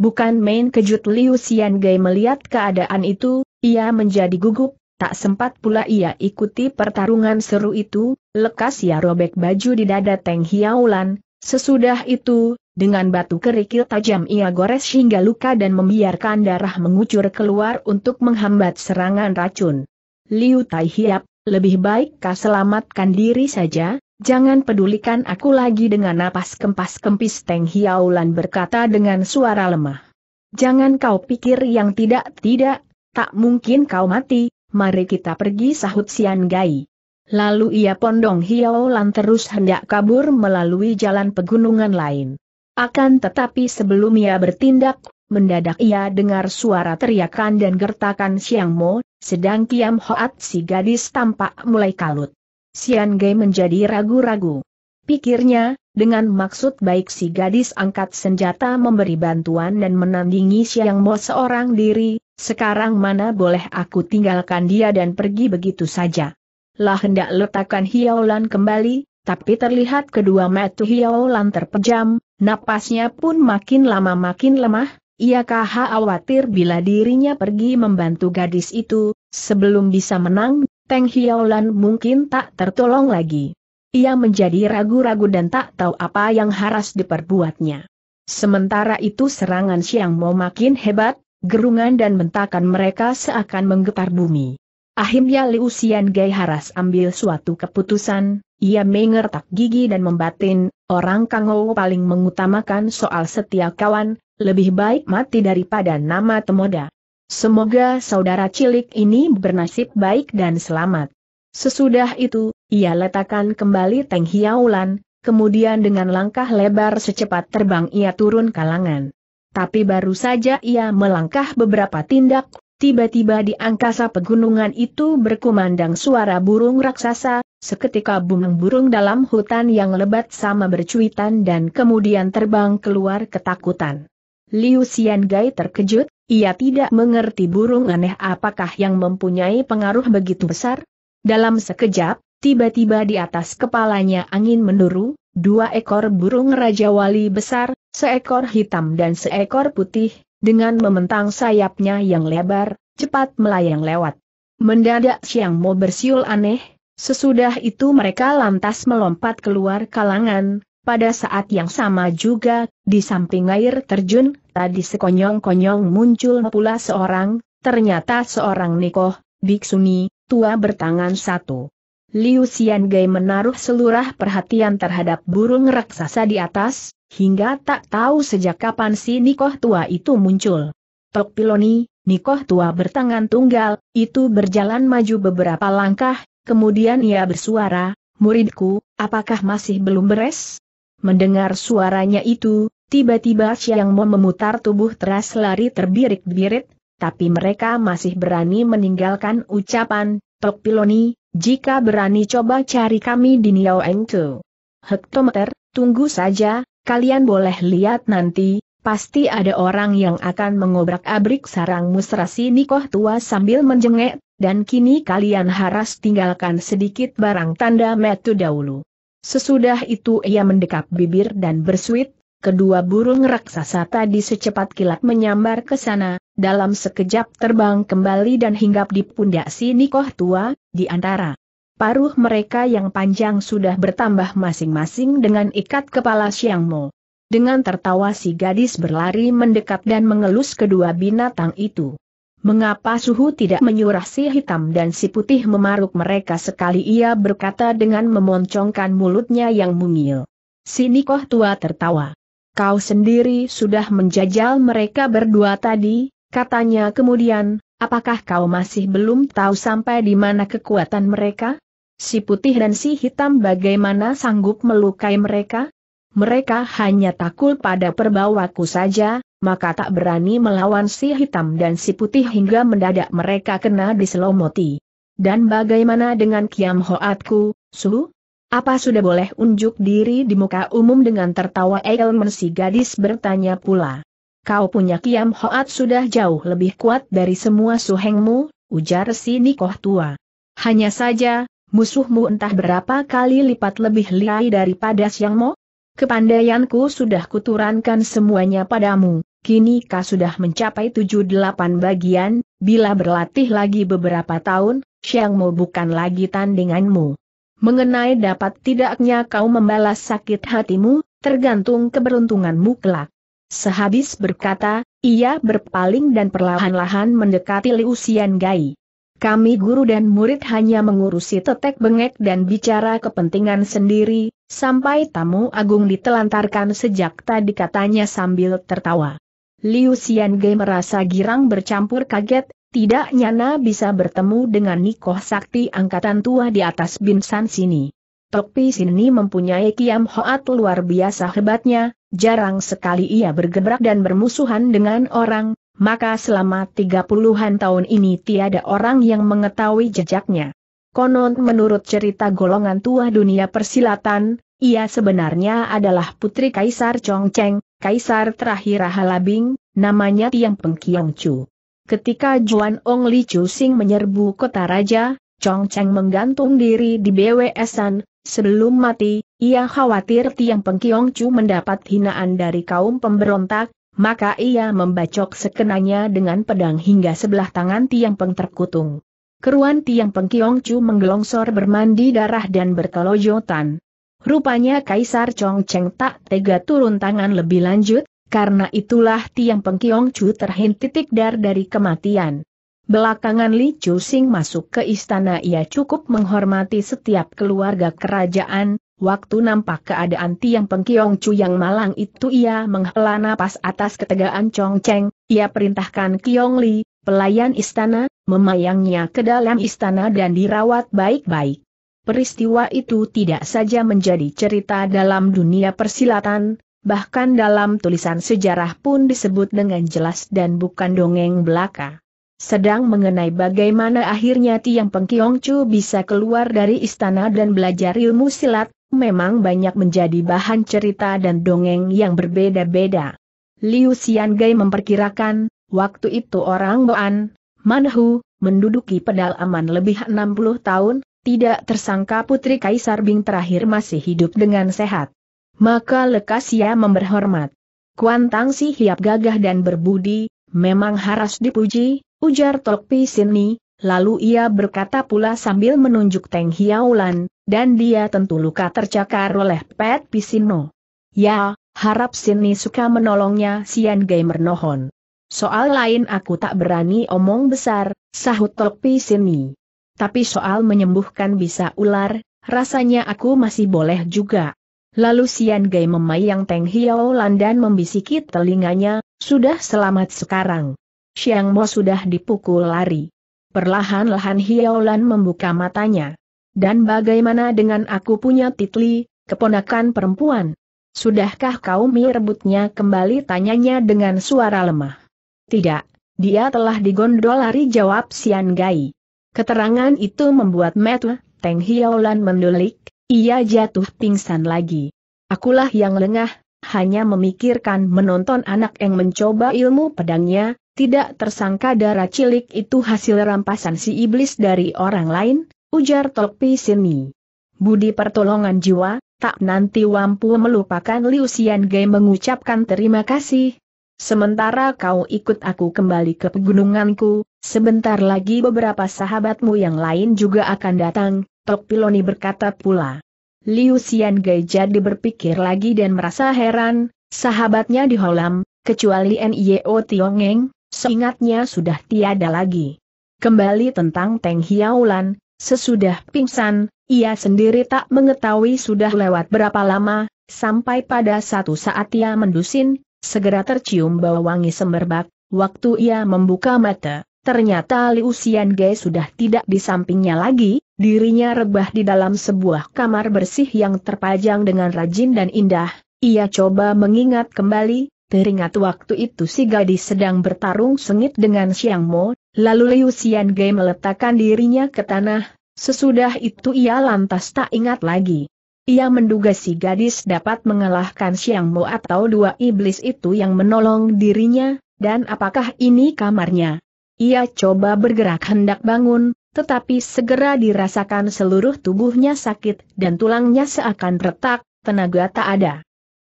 Bukan main kejut Liu Gai melihat keadaan itu, ia menjadi gugup, tak sempat pula ia ikuti pertarungan seru itu, lekas ia robek baju di dada Teng Hiaulan, sesudah itu, dengan batu kerikil tajam ia gores hingga luka dan membiarkan darah mengucur keluar untuk menghambat serangan racun. Liu Tai Hiap, lebih baik kau selamatkan diri saja, Jangan pedulikan aku lagi dengan napas kempas-kempis Teng Hiaulan berkata dengan suara lemah. Jangan kau pikir yang tidak-tidak, tak mungkin kau mati, mari kita pergi sahut Sian Gai. Lalu ia pondong Hiaulan terus hendak kabur melalui jalan pegunungan lain. Akan tetapi sebelum ia bertindak, mendadak ia dengar suara teriakan dan gertakan Siang Mo, sedang Kiam Hoat si gadis tampak mulai kalut. Sian Ge menjadi ragu-ragu. Pikirnya, dengan maksud baik si gadis angkat senjata memberi bantuan dan menandingi Siang Mo seorang diri, sekarang mana boleh aku tinggalkan dia dan pergi begitu saja. Lah hendak letakkan Hiaolan kembali, tapi terlihat kedua mata Hiaolan terpejam, napasnya pun makin lama makin lemah, Ia kaha khawatir bila dirinya pergi membantu gadis itu, sebelum bisa menang, Teng Hiaolan mungkin tak tertolong lagi. Ia menjadi ragu-ragu dan tak tahu apa yang harus diperbuatnya. Sementara itu serangan Siang Mo makin hebat, gerungan dan bentakan mereka seakan menggetar bumi. Akhirnya Liu Xian Gai Haras ambil suatu keputusan, ia mengertak gigi dan membatin, orang Kangou paling mengutamakan soal setia kawan, lebih baik mati daripada nama temoda. Semoga saudara cilik ini bernasib baik dan selamat. Sesudah itu, ia letakkan kembali Teng Hiaulan, kemudian dengan langkah lebar secepat terbang ia turun kalangan. Tapi baru saja ia melangkah beberapa tindak, tiba-tiba di angkasa pegunungan itu berkumandang suara burung raksasa, seketika bunga burung dalam hutan yang lebat sama bercuitan dan kemudian terbang keluar ketakutan. Liu Xiangai terkejut, ia tidak mengerti burung aneh apakah yang mempunyai pengaruh begitu besar. Dalam sekejap, tiba-tiba di atas kepalanya angin menduru, dua ekor burung Raja Wali besar, seekor hitam dan seekor putih, dengan mementang sayapnya yang lebar, cepat melayang lewat. Mendadak siang mau bersiul aneh, sesudah itu mereka lantas melompat keluar kalangan, pada saat yang sama juga, di samping air terjun, Tadi sekonyong-konyong muncul pula seorang, ternyata seorang Nikoh, Biksuni, tua bertangan satu. Liu Gai menaruh seluruh perhatian terhadap burung raksasa di atas, hingga tak tahu sejak kapan si Nikoh tua itu muncul. Tok Piloni, Nikoh tua bertangan tunggal, itu berjalan maju beberapa langkah, kemudian ia bersuara, Muridku, apakah masih belum beres? Mendengar suaranya itu, Tiba-tiba Xiang Mo memutar tubuh teras lari terbirit-birit, tapi mereka masih berani meninggalkan ucapan, Tok Piloni, jika berani coba cari kami di Niao Tu. Hektometer, tunggu saja, kalian boleh lihat nanti, Pasti ada orang yang akan mengobrak-abrik sarang musrasi Nikoh tua sambil menjengek, dan kini kalian harus tinggalkan sedikit barang tanda metu dahulu. Sesudah itu ia mendekap bibir dan bersuit, Kedua burung raksasa tadi secepat kilat menyambar ke sana, dalam sekejap terbang kembali dan hinggap di pundak si Nikoh tua, di antara paruh mereka yang panjang sudah bertambah masing-masing dengan ikat kepala Siang Mo. Dengan tertawa si gadis berlari mendekat dan mengelus kedua binatang itu. Mengapa suhu tidak menyurah si hitam dan si putih memaruk mereka sekali ia berkata dengan memoncongkan mulutnya yang mungil. Si Nikoh tua tertawa kau sendiri sudah menjajal mereka berdua tadi, katanya kemudian, apakah kau masih belum tahu sampai di mana kekuatan mereka? Si putih dan si hitam bagaimana sanggup melukai mereka? Mereka hanya takul pada perbawaku saja, maka tak berani melawan si hitam dan si putih hingga mendadak mereka kena diselomoti. Dan bagaimana dengan Kiam Hoatku, Su? Apa sudah boleh unjuk diri di muka umum dengan tertawa Eilman si gadis bertanya pula. Kau punya kiam hoat sudah jauh lebih kuat dari semua suhengmu, ujar si Nikoh tua. Hanya saja, musuhmu entah berapa kali lipat lebih liai daripada Siangmo? Kepandaianku sudah kuturankan semuanya padamu, kini kau sudah mencapai tujuh delapan bagian, bila berlatih lagi beberapa tahun, Siangmo bukan lagi tandinganmu. Mengenai dapat tidaknya kau membalas sakit hatimu, tergantung keberuntunganmu kelak. Sehabis berkata, ia berpaling dan perlahan-lahan mendekati Liu Xian Gai. Kami guru dan murid hanya mengurusi tetek bengek dan bicara kepentingan sendiri, sampai tamu agung ditelantarkan sejak tadi katanya sambil tertawa. Liu Xian Gai merasa girang bercampur kaget, tidak nyana bisa bertemu dengan Nikoh Sakti Angkatan Tua di atas Binsan sini. Tokpi sini mempunyai kiam hoat luar biasa hebatnya, jarang sekali ia bergerak dan bermusuhan dengan orang, maka selama tiga puluhan tahun ini tiada orang yang mengetahui jejaknya. Konon menurut cerita golongan tua dunia persilatan, ia sebenarnya adalah putri Kaisar Chongcheng, Kaisar terakhir Halabing, namanya Tiang Pengkiong Chu. Ketika Juan Ong Li Chu Sing menyerbu kota raja, Chong Cheng menggantung diri di BWSan, sebelum mati, ia khawatir Tiang Peng Kiong Chu mendapat hinaan dari kaum pemberontak, maka ia membacok sekenanya dengan pedang hingga sebelah tangan Tiang Peng terkutung. Keruan Tiang Peng Kiong Chu menggelongsor bermandi darah dan berkelojotan. Rupanya Kaisar Chong Cheng tak tega turun tangan lebih lanjut, karena itulah Tiang Kiong Chu terhintitik dar dari kematian. Belakangan Li Chu Sing masuk ke istana ia cukup menghormati setiap keluarga kerajaan, waktu nampak keadaan Tiang Kiong Chu yang malang itu ia menghela napas atas ketegaan Chong Cheng, ia perintahkan Kiong Li, pelayan istana, memayangnya ke dalam istana dan dirawat baik-baik. Peristiwa itu tidak saja menjadi cerita dalam dunia persilatan, bahkan dalam tulisan sejarah pun disebut dengan jelas dan bukan dongeng belaka. Sedang mengenai bagaimana akhirnya Tiang Pengkiongcu bisa keluar dari istana dan belajar ilmu silat, memang banyak menjadi bahan cerita dan dongeng yang berbeda-beda. Liu Xiangai memperkirakan, waktu itu orang Boan, Manhu, menduduki pedal aman lebih 60 tahun, tidak tersangka putri Kaisar Bing terakhir masih hidup dengan sehat. Maka lekas ia memberhormat. Kuan Tang si hiap gagah dan berbudi, memang harus dipuji, ujar Tok Pi Sini, lalu ia berkata pula sambil menunjuk Teng Hiaulan, dan dia tentu luka tercakar oleh Pet Pisino. Ya, harap Sini suka menolongnya Sian gamer nohon. Soal lain aku tak berani omong besar, sahut Tok Pi Sini. Tapi soal menyembuhkan bisa ular, rasanya aku masih boleh juga. Lalu Sian Gai memayang Teng Hiao Lan dan membisiki telinganya, sudah selamat sekarang. Siang Mo sudah dipukul lari. Perlahan-lahan Hiao Lan membuka matanya. Dan bagaimana dengan aku punya titli, keponakan perempuan? Sudahkah kau merebutnya kembali tanyanya dengan suara lemah? Tidak, dia telah digondol lari jawab Sian Gai. Keterangan itu membuat Metua Teng Lan mendulik, ia jatuh pingsan lagi. Akulah yang lengah, hanya memikirkan menonton anak yang mencoba ilmu pedangnya, tidak tersangka darah cilik itu hasil rampasan si iblis dari orang lain, ujar Tokpi Sini. Budi pertolongan jiwa, tak nanti mampu melupakan Liu Xian Gai mengucapkan terima kasih. Sementara kau ikut aku kembali ke pegununganku, sebentar lagi beberapa sahabatmu yang lain juga akan datang, Tok Piloni berkata pula. Liu Xian Gai jadi berpikir lagi dan merasa heran, sahabatnya di Holam, kecuali N.I.O. Tiongeng, seingatnya sudah tiada lagi. Kembali tentang Teng Hiaulan, sesudah pingsan, ia sendiri tak mengetahui sudah lewat berapa lama, sampai pada satu saat ia mendusin, segera tercium bau wangi semerbak, waktu ia membuka mata. Ternyata Liu Xiange sudah tidak di sampingnya lagi, dirinya rebah di dalam sebuah kamar bersih yang terpajang dengan rajin dan indah. Ia coba mengingat kembali, teringat waktu itu si gadis sedang bertarung sengit dengan Xiang Mo, lalu Liu Xiange meletakkan dirinya ke tanah, sesudah itu ia lantas tak ingat lagi. Ia menduga si gadis dapat mengalahkan Xiang Mo atau dua iblis itu yang menolong dirinya, dan apakah ini kamarnya? Ia coba bergerak hendak bangun, tetapi segera dirasakan seluruh tubuhnya sakit dan tulangnya seakan retak, tenaga tak ada.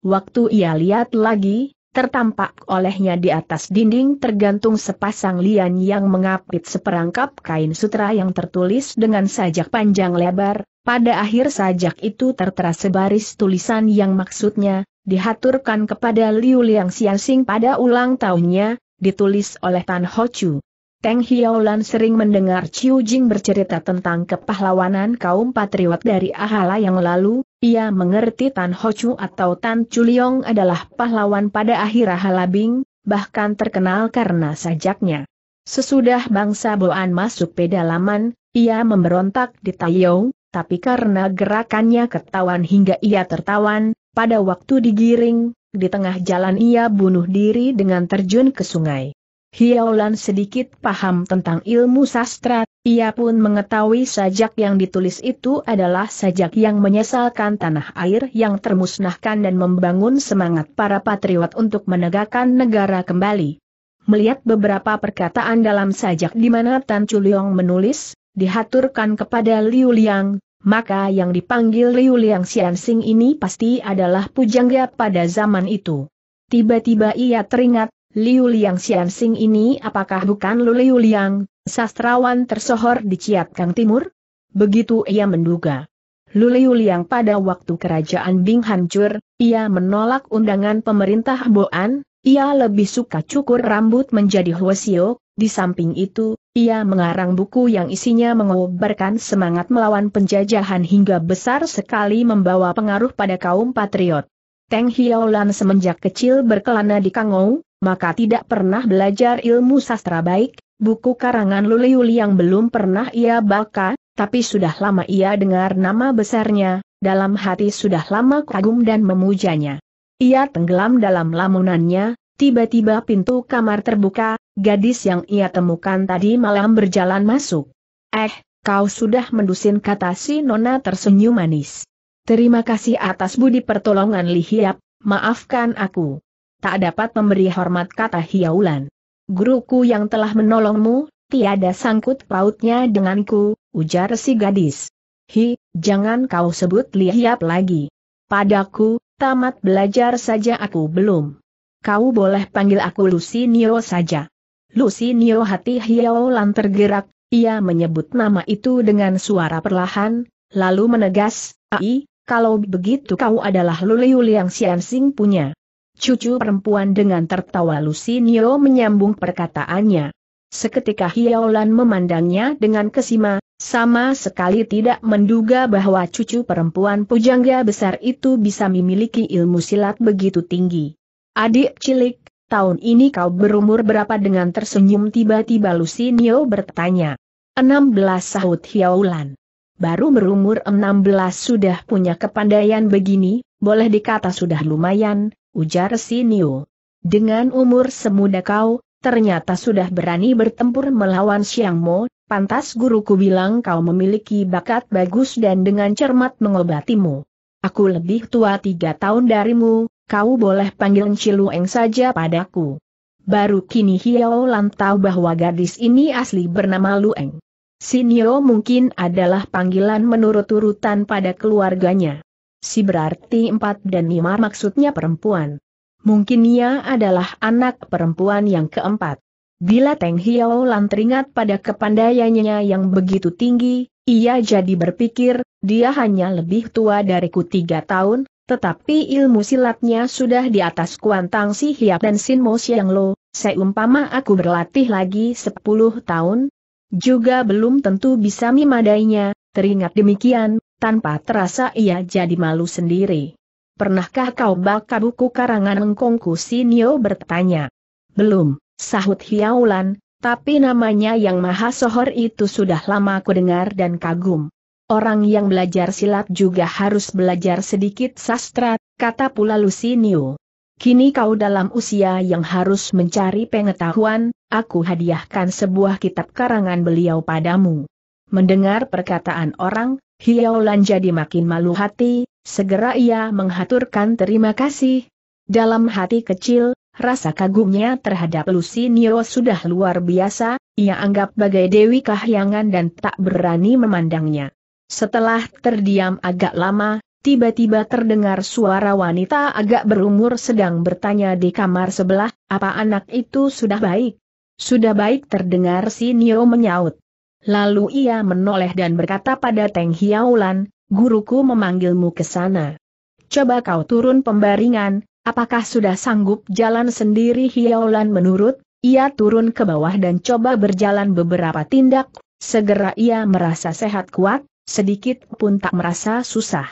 Waktu ia lihat lagi, tertampak olehnya di atas dinding tergantung sepasang lian yang mengapit seperangkap kain sutra yang tertulis dengan sajak panjang lebar, pada akhir sajak itu tertera sebaris tulisan yang maksudnya, dihaturkan kepada Liu Liang Xiansing pada ulang tahunnya, ditulis oleh Tan Ho Chu. Teng Hiaulan sering mendengar Chiu Jing bercerita tentang kepahlawanan kaum patriot dari Ahala yang lalu, ia mengerti Tan Ho Chu atau Tan Chuliong adalah pahlawan pada akhir Ahala Bing, bahkan terkenal karena sajaknya. Sesudah bangsa Boan masuk pedalaman, ia memberontak di Taiyong, tapi karena gerakannya ketahuan hingga ia tertawan, pada waktu digiring, di tengah jalan ia bunuh diri dengan terjun ke sungai. Hiaulan sedikit paham tentang ilmu sastra, ia pun mengetahui sajak yang ditulis itu adalah sajak yang menyesalkan tanah air yang termusnahkan dan membangun semangat para patriot untuk menegakkan negara kembali. Melihat beberapa perkataan dalam sajak di mana Tan Chuliong menulis, dihaturkan kepada Liu Liang, maka yang dipanggil Liu Liang Xiansing ini pasti adalah pujangga pada zaman itu. Tiba-tiba ia teringat Liu Liang Xianxing ini apakah bukan Lu Liu Liang, sastrawan tersohor di Ciat Kang Timur? Begitu ia menduga. Lu Liu Liang pada waktu kerajaan Bing hancur, ia menolak undangan pemerintah Boan, ia lebih suka cukur rambut menjadi Huosio, di samping itu, ia mengarang buku yang isinya mengobarkan semangat melawan penjajahan hingga besar sekali membawa pengaruh pada kaum patriot. Teng Hiaolan semenjak kecil berkelana di Kangou, maka tidak pernah belajar ilmu sastra baik, buku karangan Luliuli yang belum pernah ia baca, tapi sudah lama ia dengar nama besarnya, dalam hati sudah lama kagum dan memujanya. Ia tenggelam dalam lamunannya, tiba-tiba pintu kamar terbuka, gadis yang ia temukan tadi malam berjalan masuk. Eh, kau sudah mendusin kata si Nona tersenyum manis. Terima kasih atas budi pertolongan Lihiap, maafkan aku tak dapat memberi hormat kata Hiaulan. Guruku yang telah menolongmu, tiada sangkut pautnya denganku, ujar si gadis. Hi, jangan kau sebut lihiap lagi. Padaku, tamat belajar saja aku belum. Kau boleh panggil aku Lucy Nio saja. Lucy Nio hati Hiaulan tergerak, ia menyebut nama itu dengan suara perlahan, lalu menegas, Ai, kalau begitu kau adalah Luliu yang Sing punya. Cucu perempuan dengan tertawa Lusinio menyambung perkataannya. Seketika Hiaolan memandangnya dengan kesima, sama sekali tidak menduga bahwa cucu perempuan pujangga besar itu bisa memiliki ilmu silat begitu tinggi. Adik cilik, tahun ini kau berumur berapa dengan tersenyum tiba-tiba Lusinio bertanya. 16 sahut Hiaolan. Baru berumur 16 sudah punya kepandaian begini, boleh dikata sudah lumayan, ujar Niu. Dengan umur semuda kau, ternyata sudah berani bertempur melawan Siang Mo, pantas guruku bilang kau memiliki bakat bagus dan dengan cermat mengobatimu. Aku lebih tua tiga tahun darimu, kau boleh panggil Cilueng saja padaku. Baru kini Hiao Lan tahu bahwa gadis ini asli bernama Lueng. Sinio mungkin adalah panggilan menurut urutan pada keluarganya. Si berarti empat dan lima maksudnya perempuan. Mungkin ia adalah anak perempuan yang keempat. Bila Teng Hiao Lan teringat pada kepandaiannya yang begitu tinggi, ia jadi berpikir, dia hanya lebih tua dariku tiga tahun, tetapi ilmu silatnya sudah di atas kuantang si Hiap dan Sin Mo Siang Lo, seumpama aku berlatih lagi sepuluh tahun, juga belum tentu bisa memadainya, teringat demikian, tanpa terasa ia jadi malu sendiri. Pernahkah kau baca buku karangan Engkongku Sinio bertanya? Belum, sahut Hiaulan, tapi namanya yang maha sohor itu sudah lama ku dengar dan kagum. Orang yang belajar silat juga harus belajar sedikit sastra, kata pula Lusinio. Kini kau dalam usia yang harus mencari pengetahuan, aku hadiahkan sebuah kitab karangan beliau padamu. Mendengar perkataan orang, Hiaulan jadi makin malu hati, segera ia menghaturkan terima kasih. Dalam hati kecil, rasa kagumnya terhadap Lucy Nio sudah luar biasa, ia anggap bagai Dewi Kahyangan dan tak berani memandangnya. Setelah terdiam agak lama, tiba-tiba terdengar suara wanita agak berumur sedang bertanya di kamar sebelah, apa anak itu sudah baik? Sudah baik terdengar si Nio menyaut. Lalu ia menoleh dan berkata pada Teng Hiaulan, guruku memanggilmu ke sana. Coba kau turun pembaringan, apakah sudah sanggup jalan sendiri Hiaulan menurut, ia turun ke bawah dan coba berjalan beberapa tindak, segera ia merasa sehat kuat, sedikit pun tak merasa susah.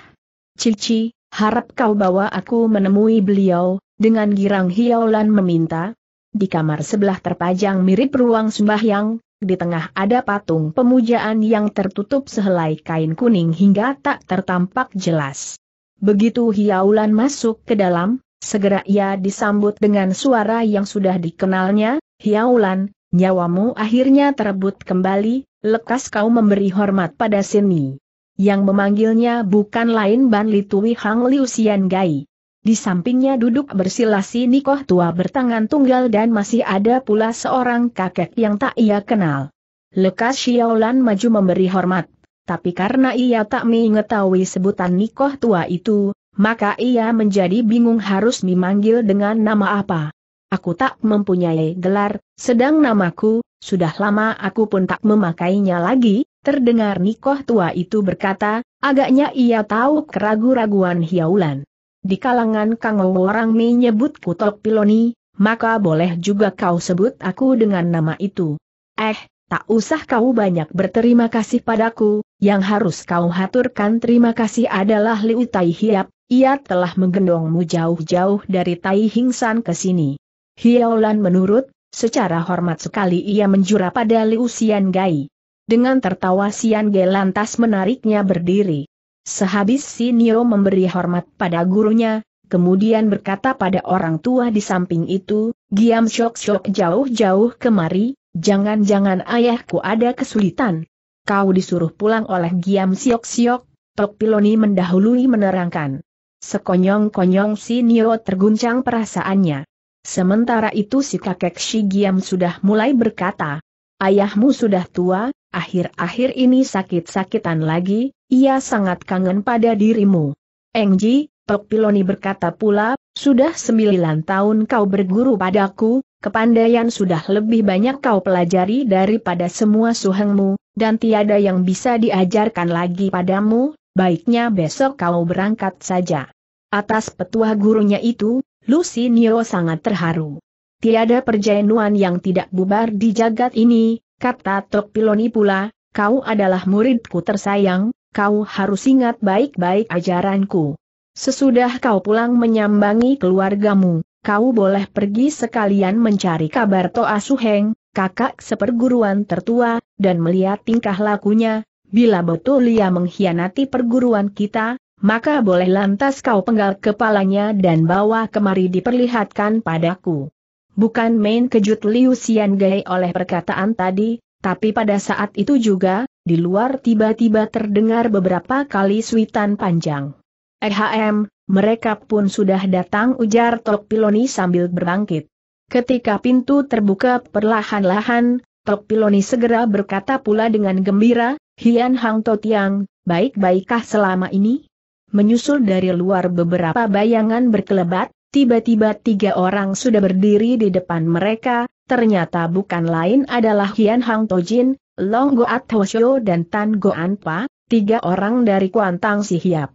Cici, harap kau bawa aku menemui beliau, dengan girang Hiaulan meminta. Di kamar sebelah terpajang mirip ruang sembahyang, di tengah ada patung pemujaan yang tertutup sehelai kain kuning hingga tak tertampak jelas. Begitu Hiaulan masuk ke dalam, segera ia disambut dengan suara yang sudah dikenalnya, Hiaulan, nyawamu akhirnya terebut kembali, lekas kau memberi hormat pada sini. Yang memanggilnya bukan lain Ban Litui Hang Liu Xian Gai. Di sampingnya duduk bersilasi Nikoh tua bertangan tunggal dan masih ada pula seorang kakek yang tak ia kenal. Lekas Xiaolan maju memberi hormat, tapi karena ia tak mengetahui sebutan Nikoh tua itu, maka ia menjadi bingung harus memanggil dengan nama apa. Aku tak mempunyai gelar, sedang namaku, sudah lama aku pun tak memakainya lagi, terdengar Nikoh tua itu berkata, agaknya ia tahu keragu-raguan Hiaulan. Di kalangan Kang orang menyebut Kutok Piloni, maka boleh juga kau sebut aku dengan nama itu. Eh, tak usah kau banyak berterima kasih padaku, yang harus kau haturkan terima kasih adalah Liu Tai Hiap, ia telah menggendongmu jauh-jauh dari Tai Hingsan ke sini. Hiaolan menurut, secara hormat sekali ia menjura pada Liu Xian Gai. Dengan tertawa Xian Gai lantas menariknya berdiri. Sehabis si Niro memberi hormat pada gurunya, kemudian berkata pada orang tua di samping itu, Giam syok-syok jauh-jauh kemari, jangan-jangan ayahku ada kesulitan. Kau disuruh pulang oleh Giam Siok-siok, Tok Piloni mendahului menerangkan. Sekonyong-konyong si Niro terguncang perasaannya. Sementara itu si kakek si Giam sudah mulai berkata, Ayahmu sudah tua, akhir-akhir ini sakit-sakitan lagi, ia sangat kangen pada dirimu. Engji, Pek Piloni berkata pula, sudah sembilan tahun kau berguru padaku, kepandaian sudah lebih banyak kau pelajari daripada semua suhengmu, dan tiada yang bisa diajarkan lagi padamu, baiknya besok kau berangkat saja. Atas petua gurunya itu, Lucy Nio sangat terharu. Tiada perjainuan yang tidak bubar di jagat ini, kata Tok Piloni pula, kau adalah muridku tersayang, kau harus ingat baik-baik ajaranku. Sesudah kau pulang menyambangi keluargamu, kau boleh pergi sekalian mencari kabar Toa Suheng, kakak seperguruan tertua, dan melihat tingkah lakunya, bila betul ia mengkhianati perguruan kita, maka boleh lantas kau penggal kepalanya dan bawa kemari diperlihatkan padaku. Bukan main kejut Liu Xiangai oleh perkataan tadi, tapi pada saat itu juga, di luar tiba-tiba terdengar beberapa kali suitan panjang. Ehm, mereka pun sudah datang ujar Tok Piloni sambil berbangkit. Ketika pintu terbuka perlahan-lahan, Tok Piloni segera berkata pula dengan gembira, Hian Hang Totiang, baik-baikkah selama ini? Menyusul dari luar beberapa bayangan berkelebat, tiba-tiba tiga orang sudah berdiri di depan mereka, ternyata bukan lain adalah Hian Hang Tojin, Long Goat Hoshio dan Tan Goan Pa, tiga orang dari Kuantang Si Hiap.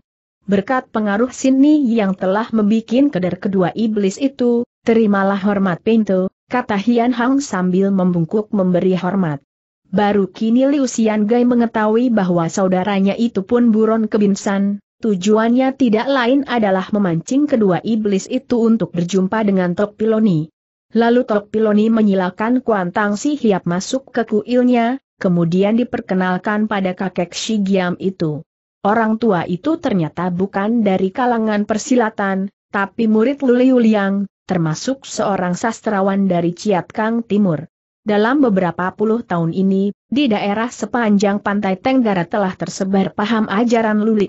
Berkat pengaruh sini yang telah membuat keder kedua iblis itu, terimalah hormat pintu, kata Hian Hang sambil membungkuk memberi hormat. Baru kini Liu Xian Gai mengetahui bahwa saudaranya itu pun buron kebinsan, tujuannya tidak lain adalah memancing kedua iblis itu untuk berjumpa dengan Tok Piloni. Lalu Tok Piloni menyilakan Kuantang Si Hiap masuk ke kuilnya, kemudian diperkenalkan pada kakek Shigiam itu. Orang tua itu ternyata bukan dari kalangan persilatan, tapi murid Luliuliang, termasuk seorang sastrawan dari Ciat Kang Timur. Dalam beberapa puluh tahun ini, di daerah sepanjang pantai Tenggara telah tersebar paham ajaran Luli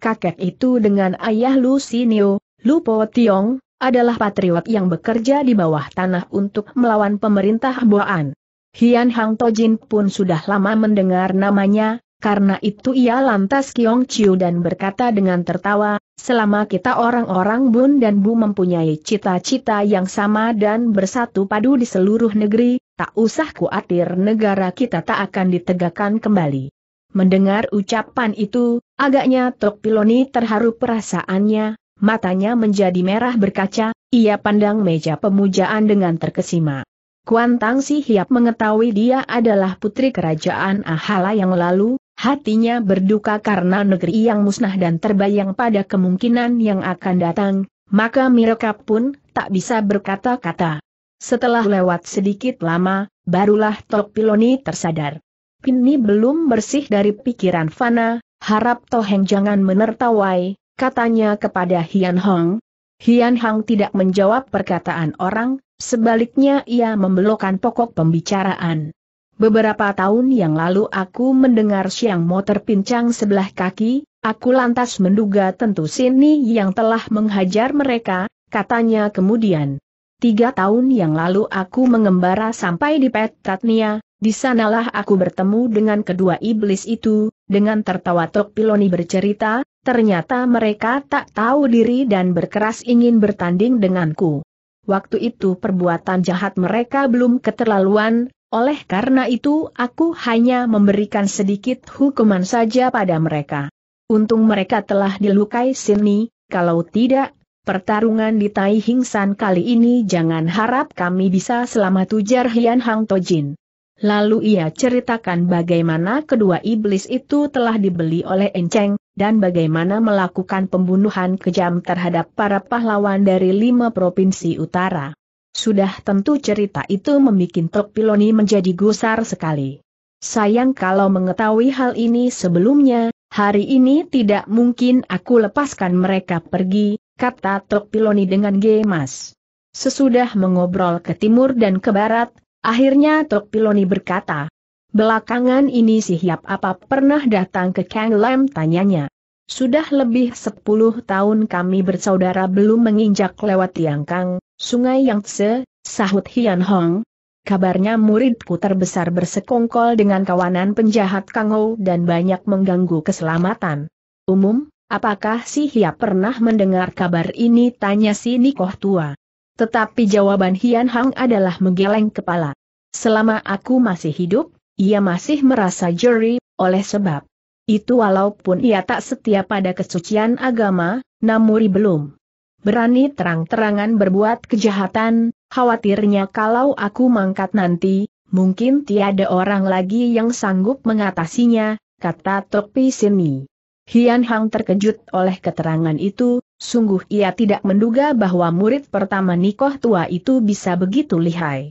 kakek itu dengan ayah Lu Sinio, Lu Po Tiong, adalah patriot yang bekerja di bawah tanah untuk melawan pemerintah Boan. Hian Hang Tojin pun sudah lama mendengar namanya, karena itu ia lantas Kiong Chiu dan berkata dengan tertawa, selama kita orang-orang Bun dan Bu mempunyai cita-cita yang sama dan bersatu padu di seluruh negeri, tak usah kuatir negara kita tak akan ditegakkan kembali. Mendengar ucapan itu, agaknya Tok Piloni terharu perasaannya, matanya menjadi merah berkaca, ia pandang meja pemujaan dengan terkesima. Kuan Tang Si Hiap mengetahui dia adalah putri kerajaan Ahala yang lalu, hatinya berduka karena negeri yang musnah dan terbayang pada kemungkinan yang akan datang, maka mereka pun tak bisa berkata-kata. Setelah lewat sedikit lama, barulah Tok Piloni tersadar. Pini belum bersih dari pikiran Fana, harap Toheng jangan menertawai, katanya kepada Hian Hong. Hian Hong tidak menjawab perkataan orang, Sebaliknya ia membelokkan pokok pembicaraan. Beberapa tahun yang lalu aku mendengar Siang motor pincang sebelah kaki, aku lantas menduga tentu Sini yang telah menghajar mereka, katanya kemudian. Tiga tahun yang lalu aku mengembara sampai di Petatnia, di sanalah aku bertemu dengan kedua iblis itu, dengan tertawa Tok Piloni bercerita, ternyata mereka tak tahu diri dan berkeras ingin bertanding denganku. Waktu itu perbuatan jahat mereka belum keterlaluan, oleh karena itu aku hanya memberikan sedikit hukuman saja pada mereka. Untung mereka telah dilukai sini, kalau tidak, pertarungan di Tai Hingsan kali ini jangan harap kami bisa selamat ujar Hian Hang Tojin. Lalu ia ceritakan bagaimana kedua iblis itu telah dibeli oleh Enceng, dan bagaimana melakukan pembunuhan kejam terhadap para pahlawan dari lima provinsi utara. Sudah tentu cerita itu membuat Tok Piloni menjadi gusar sekali. Sayang kalau mengetahui hal ini sebelumnya, hari ini tidak mungkin aku lepaskan mereka pergi, kata Tok Piloni dengan gemas. Sesudah mengobrol ke timur dan ke barat, akhirnya Tok Piloni berkata, Belakangan ini si Hiap apa pernah datang ke Kang Lam tanyanya. Sudah lebih sepuluh tahun kami bersaudara belum menginjak lewat Tiang Kang, Sungai Yangtze, sahut Hian Hong. Kabarnya muridku terbesar bersekongkol dengan kawanan penjahat Kang Ho dan banyak mengganggu keselamatan. Umum, apakah si Hiap pernah mendengar kabar ini tanya si Nikoh tua. Tetapi jawaban Hian Hong adalah menggeleng kepala. Selama aku masih hidup, ia masih merasa jeri, oleh sebab itu walaupun ia tak setia pada kesucian agama, Namuri belum berani terang-terangan berbuat kejahatan, khawatirnya kalau aku mangkat nanti, mungkin tiada orang lagi yang sanggup mengatasinya, kata Tokpi Sini. Hian Hang terkejut oleh keterangan itu, sungguh ia tidak menduga bahwa murid pertama Nikoh tua itu bisa begitu lihai.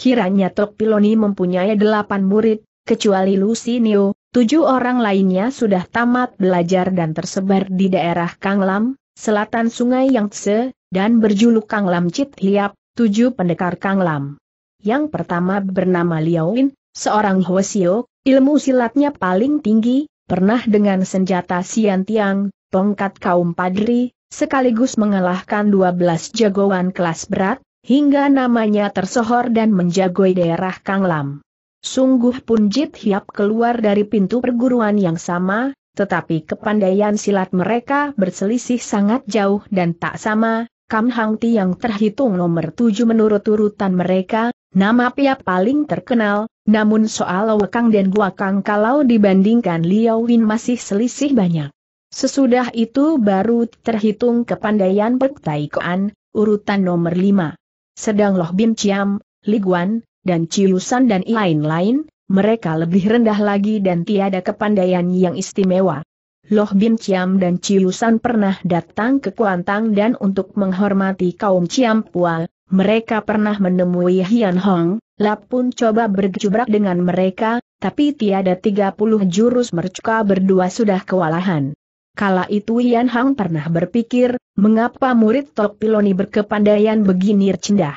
Kiranya Tok Piloni mempunyai delapan murid, kecuali Lucy Neo, tujuh orang lainnya sudah tamat belajar dan tersebar di daerah Kanglam, selatan sungai Yangtze, dan berjuluk Kanglam Chit Hiap, tujuh pendekar Kanglam. Yang pertama bernama Liao Win, seorang Hwasio, ilmu silatnya paling tinggi, pernah dengan senjata Siantiang, tongkat kaum padri, sekaligus mengalahkan dua belas jagoan kelas berat, hingga namanya tersohor dan menjagoi daerah Kang Lam. Sungguh pun Jit Hiap keluar dari pintu perguruan yang sama, tetapi kepandaian silat mereka berselisih sangat jauh dan tak sama, Kam Hang Ti yang terhitung nomor tujuh menurut urutan mereka, nama pihak paling terkenal, namun soal Wekang dan Kang kalau dibandingkan Liao Win masih selisih banyak. Sesudah itu baru terhitung kepandaian Pek Tai Koan, urutan nomor lima. Sedang Loh Bin Chiam, Liguan, dan Ciusan dan lain-lain, mereka lebih rendah lagi dan tiada kepandaian yang istimewa. Loh Bin Chiam dan Ciusan pernah datang ke Kuantang dan untuk menghormati kaum Chiam Pual, mereka pernah menemui Hian Hong, Lap pun coba berjubrak dengan mereka, tapi tiada 30 jurus mercuka berdua sudah kewalahan. Kala itu Yan Hang pernah berpikir, mengapa murid Tok Piloni berkepandaian begini rendah.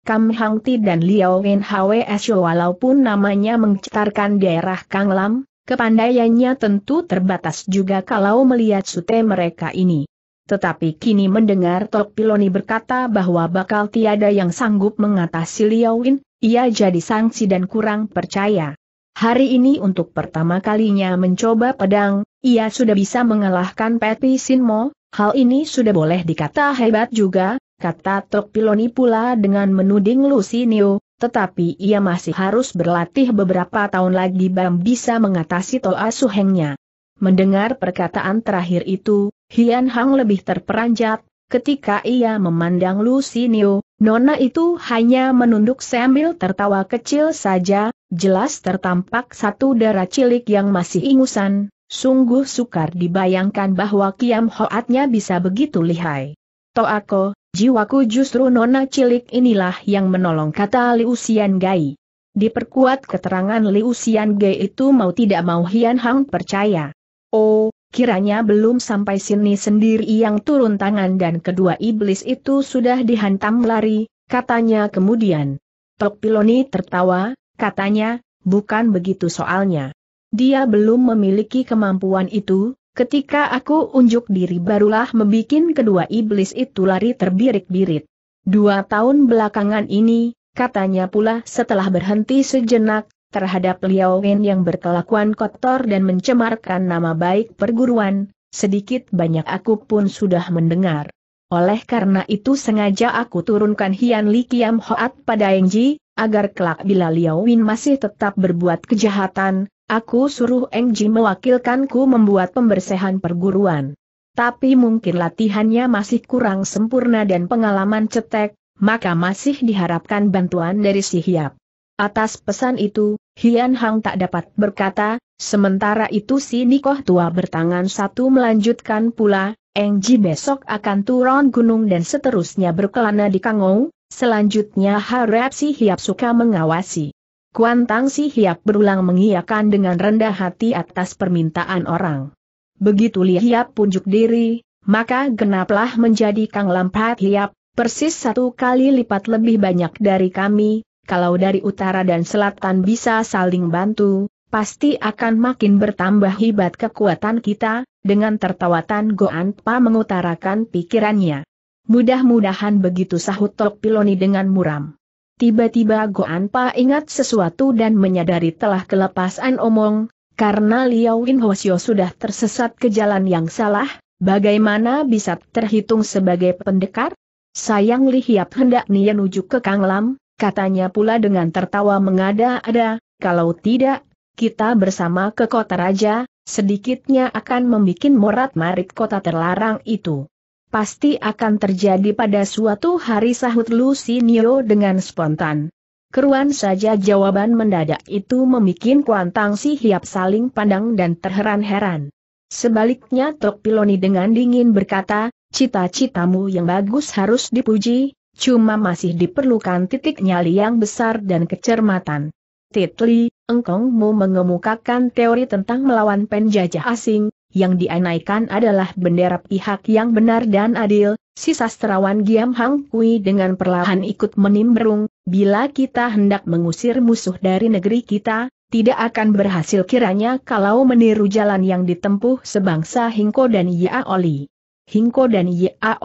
Kam Hang Ti dan Liao Wen HWS walaupun namanya mencetarkan daerah Kang Lam, kepandaiannya tentu terbatas juga kalau melihat sute mereka ini. Tetapi kini mendengar Tok Piloni berkata bahwa bakal tiada yang sanggup mengatasi Liao Wen, ia jadi sangsi dan kurang percaya. Hari ini untuk pertama kalinya mencoba pedang, ia sudah bisa mengalahkan Peti Sinmo, hal ini sudah boleh dikata hebat juga, kata Tok Piloni pula dengan menuding Lucy Neo. tetapi ia masih harus berlatih beberapa tahun lagi bam bisa mengatasi Toa Suhengnya. Mendengar perkataan terakhir itu, Hian Hang lebih terperanjat, ketika ia memandang Lucy Neo, nona itu hanya menunduk sambil tertawa kecil saja, Jelas tertampak satu darah cilik yang masih ingusan, sungguh sukar dibayangkan bahwa Kiam Hoatnya bisa begitu lihai. Toako, jiwaku justru nona cilik inilah yang menolong kata Liusian Gai. Diperkuat keterangan Liusian Gai itu mau tidak mau Hian Hang percaya. Oh, kiranya belum sampai sini sendiri yang turun tangan dan kedua iblis itu sudah dihantam lari, katanya kemudian. Tok Piloni tertawa, Katanya, bukan begitu soalnya. Dia belum memiliki kemampuan itu, ketika aku unjuk diri barulah membuat kedua iblis itu lari terbirik-birit. Dua tahun belakangan ini, katanya pula setelah berhenti sejenak, terhadap Liao Wen yang berkelakuan kotor dan mencemarkan nama baik perguruan, sedikit banyak aku pun sudah mendengar. Oleh karena itu sengaja aku turunkan Hian Li Kiam Hoat pada Engji, agar kelak bila Liao Win masih tetap berbuat kejahatan, aku suruh Eng Ji mewakilkanku membuat pembersihan perguruan. Tapi mungkin latihannya masih kurang sempurna dan pengalaman cetek, maka masih diharapkan bantuan dari si Hiap. Atas pesan itu, Hian Hang tak dapat berkata, sementara itu si Nikoh tua bertangan satu melanjutkan pula, Eng Ji besok akan turun gunung dan seterusnya berkelana di Kangou, Selanjutnya harap si Hiap suka mengawasi. Kuantang si Hiap berulang mengiyakan dengan rendah hati atas permintaan orang. Begitu Li Hiap punjuk diri, maka genaplah menjadi Kang Lampat Hiap, persis satu kali lipat lebih banyak dari kami, kalau dari utara dan selatan bisa saling bantu, pasti akan makin bertambah hebat kekuatan kita, dengan tertawatan Goanpa Goan Pa mengutarakan pikirannya. Mudah-mudahan begitu sahut Tok Piloni dengan muram. Tiba-tiba Goan Pa ingat sesuatu dan menyadari telah kelepasan omong, karena Liao Win sudah tersesat ke jalan yang salah, bagaimana bisa terhitung sebagai pendekar? Sayang Li Hiap hendak Nian ujuk ke Kang Lam, katanya pula dengan tertawa mengada-ada, kalau tidak, kita bersama ke kota raja, sedikitnya akan membuat morat marit kota terlarang itu pasti akan terjadi pada suatu hari sahut Lucy Nio dengan spontan. Keruan saja jawaban mendadak itu memikin Kuantang si hiap saling pandang dan terheran-heran. Sebaliknya Tok Piloni dengan dingin berkata, cita-citamu yang bagus harus dipuji, cuma masih diperlukan titik nyali yang besar dan kecermatan. Titli, engkongmu mengemukakan teori tentang melawan penjajah asing, yang dianaikan adalah bendera pihak yang benar dan adil, si sastrawan Giam Hang Kui dengan perlahan ikut menimbrung, bila kita hendak mengusir musuh dari negeri kita, tidak akan berhasil kiranya kalau meniru jalan yang ditempuh sebangsa Hingko dan Oli. Hingko dan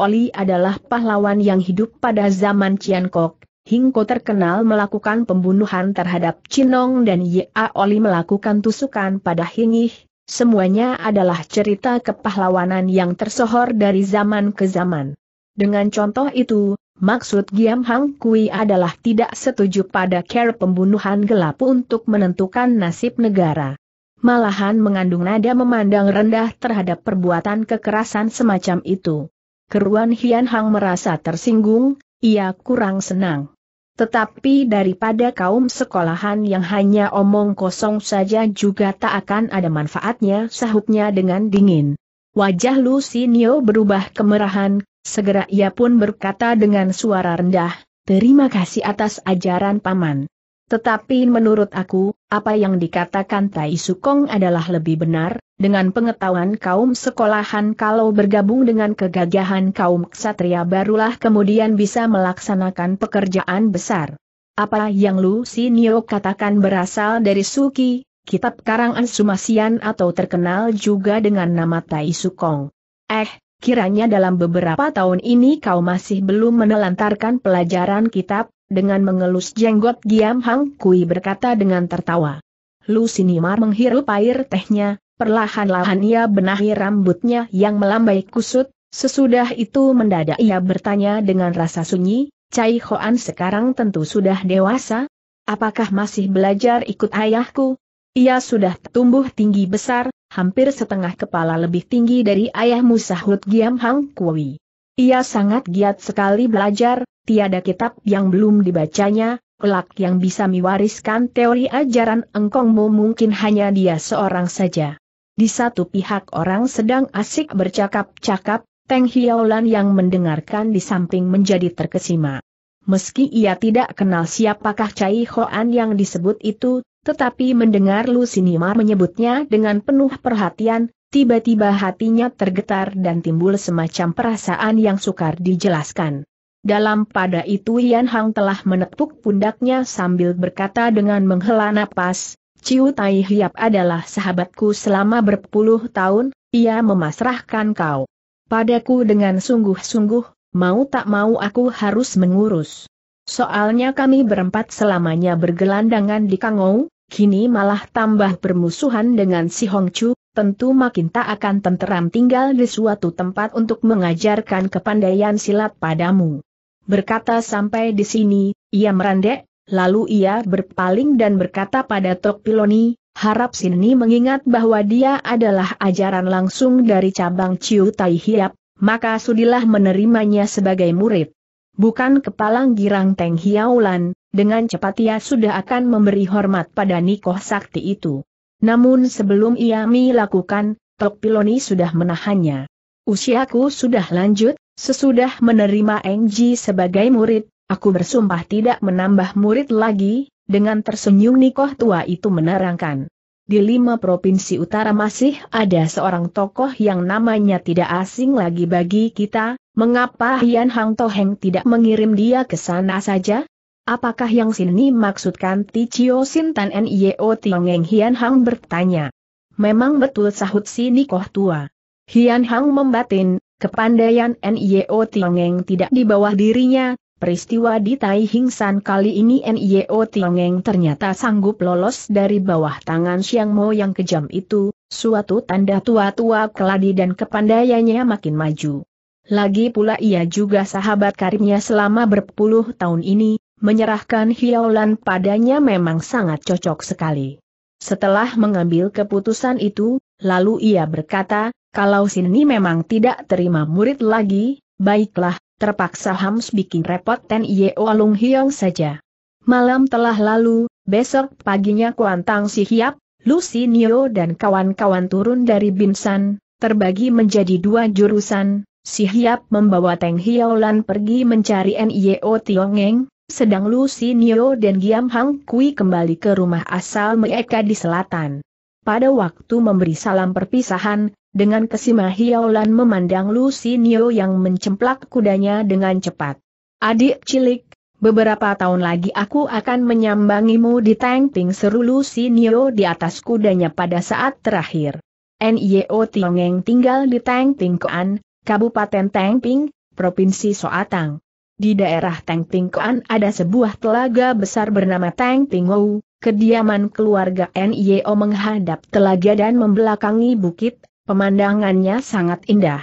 Oli adalah pahlawan yang hidup pada zaman Ciankok. Hingko terkenal melakukan pembunuhan terhadap Chinong dan Oli melakukan tusukan pada Hingih, Semuanya adalah cerita kepahlawanan yang tersohor dari zaman ke zaman. Dengan contoh itu, maksud Giam Hang Kui adalah tidak setuju pada care pembunuhan gelap untuk menentukan nasib negara. Malahan mengandung nada memandang rendah terhadap perbuatan kekerasan semacam itu. Keruan Hian Hang merasa tersinggung, ia kurang senang. Tetapi daripada kaum sekolahan yang hanya omong kosong saja juga tak akan ada manfaatnya sahutnya dengan dingin. Wajah Sinyo berubah kemerahan, segera ia pun berkata dengan suara rendah, Terima kasih atas ajaran paman. Tetapi menurut aku, apa yang dikatakan Tai Sukong adalah lebih benar, dengan pengetahuan kaum sekolahan kalau bergabung dengan kegagahan kaum ksatria barulah kemudian bisa melaksanakan pekerjaan besar. Apa yang Lu Sinio katakan berasal dari Suki, kitab karangan Sumasian atau terkenal juga dengan nama Tai Sukong. Eh, kiranya dalam beberapa tahun ini kau masih belum menelantarkan pelajaran kitab, dengan mengelus jenggot Giam Hang Kui berkata dengan tertawa. Lu Sinimar menghirup air tehnya, Perlahan-lahan ia benahi rambutnya yang melambai kusut, sesudah itu mendadak ia bertanya dengan rasa sunyi, Cai Hoan sekarang tentu sudah dewasa? Apakah masih belajar ikut ayahku? Ia sudah tumbuh tinggi besar, hampir setengah kepala lebih tinggi dari ayahmu sahut Giam Hang Kui. Ia sangat giat sekali belajar, tiada kitab yang belum dibacanya, kelak yang bisa mewariskan teori ajaran engkongmu mungkin hanya dia seorang saja. Di satu pihak orang sedang asik bercakap-cakap, Teng Hiolan yang mendengarkan di samping menjadi terkesima. Meski ia tidak kenal siapakah Cai Hoan yang disebut itu, tetapi mendengar Lu Sinimar menyebutnya dengan penuh perhatian, tiba-tiba hatinya tergetar dan timbul semacam perasaan yang sukar dijelaskan. Dalam pada itu Yan Hang telah menepuk pundaknya sambil berkata dengan menghela napas, Ciu Tai Hiap adalah sahabatku selama berpuluh tahun, ia memasrahkan kau. Padaku dengan sungguh-sungguh, mau tak mau aku harus mengurus. Soalnya kami berempat selamanya bergelandangan di Kangou, kini malah tambah permusuhan dengan si Hong Chu, tentu makin tak akan tenteram tinggal di suatu tempat untuk mengajarkan kepandaian silat padamu. Berkata sampai di sini, ia merandek, Lalu ia berpaling dan berkata pada Tok Piloni, harap sini mengingat bahwa dia adalah ajaran langsung dari cabang Ciu Tai Hiap, maka sudilah menerimanya sebagai murid. Bukan kepala girang Teng Hiaulan, dengan cepat ia sudah akan memberi hormat pada Nikoh Sakti itu. Namun sebelum ia melakukan, Tok Piloni sudah menahannya. Usiaku sudah lanjut, sesudah menerima Engji sebagai murid, Aku bersumpah tidak menambah murid lagi, dengan tersenyum Nikoh tua itu menerangkan. Di lima provinsi utara masih ada seorang tokoh yang namanya tidak asing lagi bagi kita, mengapa Hian Hang Toheng tidak mengirim dia ke sana saja? Apakah yang sini maksudkan Ticio Sintan Nio Tiongeng Hian Hang bertanya. Memang betul sahut si Nikoh tua. Hian Hang membatin, kepandaian Nio Tiongeng tidak di bawah dirinya, Peristiwa di Tai Hing kali ini Nio Tiongeng ternyata sanggup lolos dari bawah tangan Xiang Mo yang kejam itu, suatu tanda tua-tua keladi dan kepandaiannya makin maju. Lagi pula ia juga sahabat karibnya selama berpuluh tahun ini, menyerahkan Hiaulan padanya memang sangat cocok sekali. Setelah mengambil keputusan itu, lalu ia berkata, kalau Sini memang tidak terima murid lagi, baiklah, terpaksa Hams bikin repot Ten Yeo Alung Hiong saja. Malam telah lalu, besok paginya Kuantang Si Hiap, Lucy Nio dan kawan-kawan turun dari Binsan, terbagi menjadi dua jurusan, Si Hiap membawa Teng Hiolan pergi mencari Nio Tiongeng, sedang Lucy Nio dan Giam Hang Kui kembali ke rumah asal mereka di selatan. Pada waktu memberi salam perpisahan, dengan kesimahiolan memandang Lucy Nio yang mencemplak kudanya dengan cepat. Adik cilik, beberapa tahun lagi aku akan menyambangimu di Tangping seru Lucy Nio di atas kudanya pada saat terakhir. NIO Tiongeng tinggal di Tangping Koan, Kabupaten Tangping, Provinsi Soatang. Di daerah Koan ada sebuah telaga besar bernama Wu, kediaman keluarga NIO menghadap telaga dan membelakangi bukit, Pemandangannya sangat indah.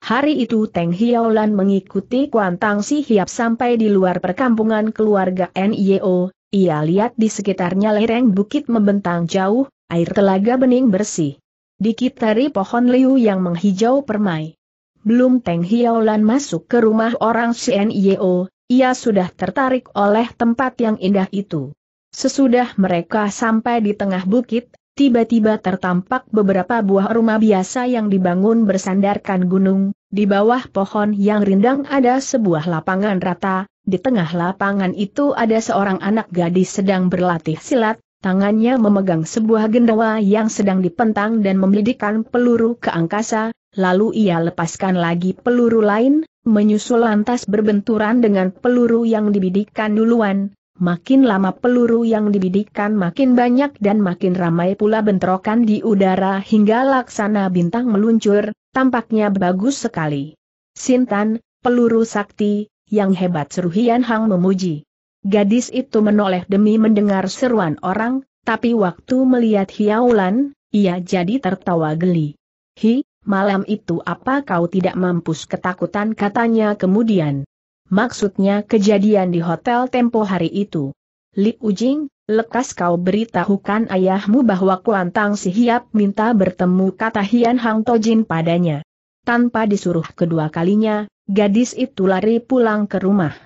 Hari itu Teng Hiaolan mengikuti Kuantang Si Hiap sampai di luar perkampungan keluarga NIO, ia lihat di sekitarnya lereng bukit membentang jauh, air telaga bening bersih. Dikit pohon liu yang menghijau permai. Belum Teng Hiaolan masuk ke rumah orang si Nio, ia sudah tertarik oleh tempat yang indah itu. Sesudah mereka sampai di tengah bukit, tiba-tiba tertampak beberapa buah rumah biasa yang dibangun bersandarkan gunung, di bawah pohon yang rindang ada sebuah lapangan rata, di tengah lapangan itu ada seorang anak gadis sedang berlatih silat, tangannya memegang sebuah gendawa yang sedang dipentang dan memelidikan peluru ke angkasa, lalu ia lepaskan lagi peluru lain, menyusul lantas berbenturan dengan peluru yang dibidikan duluan, makin lama peluru yang dibidikkan makin banyak dan makin ramai pula bentrokan di udara hingga laksana bintang meluncur, tampaknya bagus sekali. Sintan, peluru sakti, yang hebat seru Hian Hang memuji. Gadis itu menoleh demi mendengar seruan orang, tapi waktu melihat Hiaulan, ia jadi tertawa geli. Hi, malam itu apa kau tidak mampus ketakutan katanya kemudian maksudnya kejadian di hotel tempo hari itu. Li Ujing, lekas kau beritahukan ayahmu bahwa Kuantang si Hiap minta bertemu kata Hian Hang Tojin padanya. Tanpa disuruh kedua kalinya, gadis itu lari pulang ke rumah.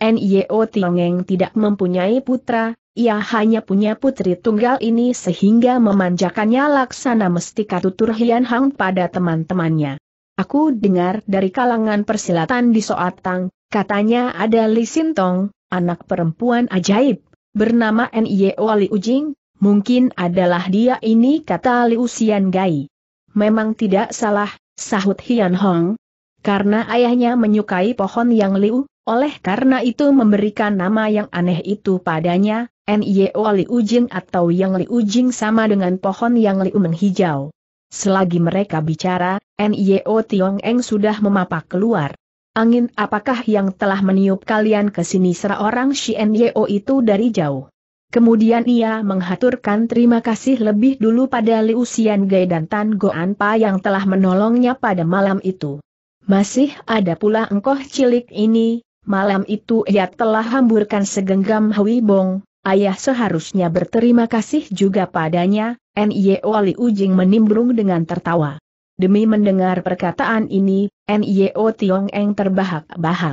N.I.O. Tiongeng tidak mempunyai putra, ia hanya punya putri tunggal ini sehingga memanjakannya laksana mestika tutur Hian Hang pada teman-temannya. Aku dengar dari kalangan persilatan di Soatang, Katanya ada Li Sintong, anak perempuan ajaib, bernama Nye Wali Ujing, mungkin adalah dia ini kata Liu Xian Gai. Memang tidak salah, sahut Hian Hong. Karena ayahnya menyukai pohon yang Liu, oleh karena itu memberikan nama yang aneh itu padanya, Nye Wali Ujing atau Yang Li Ujing sama dengan pohon yang Liu menghijau. Selagi mereka bicara, Nieo Tiong Eng sudah memapak keluar. Angin apakah yang telah meniup kalian ke sini seorang Shien Yeo itu dari jauh? Kemudian ia menghaturkan terima kasih lebih dulu pada Liu Xian dan Tan Goan yang telah menolongnya pada malam itu. Masih ada pula engkoh cilik ini, malam itu ia telah hamburkan segenggam Hui Bong, ayah seharusnya berterima kasih juga padanya, N.Y.O. Liu Jing menimbrung dengan tertawa. Demi mendengar perkataan ini, Nio Tiong Eng terbahak-bahak.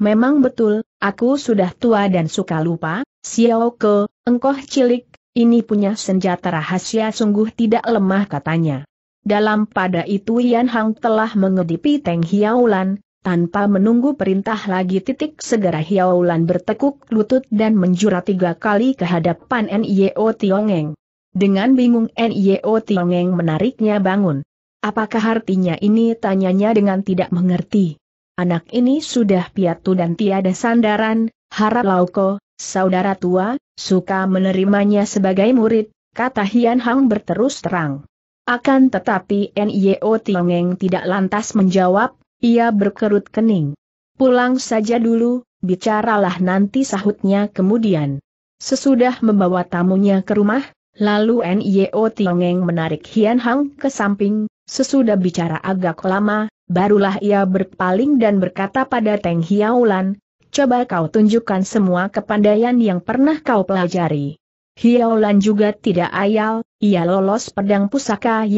Memang betul, aku sudah tua dan suka lupa, Xiao Ke, engkoh cilik, ini punya senjata rahasia sungguh tidak lemah katanya. Dalam pada itu Yan Hang telah mengedipi Teng Hiaulan, tanpa menunggu perintah lagi titik segera Hiaulan bertekuk lutut dan menjura tiga kali ke hadapan Nio Tiong Eng. Dengan bingung Nio Eng menariknya bangun. Apakah artinya ini tanyanya dengan tidak mengerti? Anak ini sudah piatu dan tiada sandaran, harap Lauko, saudara tua, suka menerimanya sebagai murid, kata Hian Hang berterus terang. Akan tetapi Nio Tiongeng tidak lantas menjawab, ia berkerut kening. Pulang saja dulu, bicaralah nanti sahutnya kemudian. Sesudah membawa tamunya ke rumah, lalu Nio Tiongeng menarik Hian Hang ke samping, Sesudah bicara agak lama, barulah ia berpaling dan berkata pada Teng Hiaulan, coba kau tunjukkan semua kepandaian yang pernah kau pelajari. Hiaulan juga tidak ayal, ia lolos pedang pusaka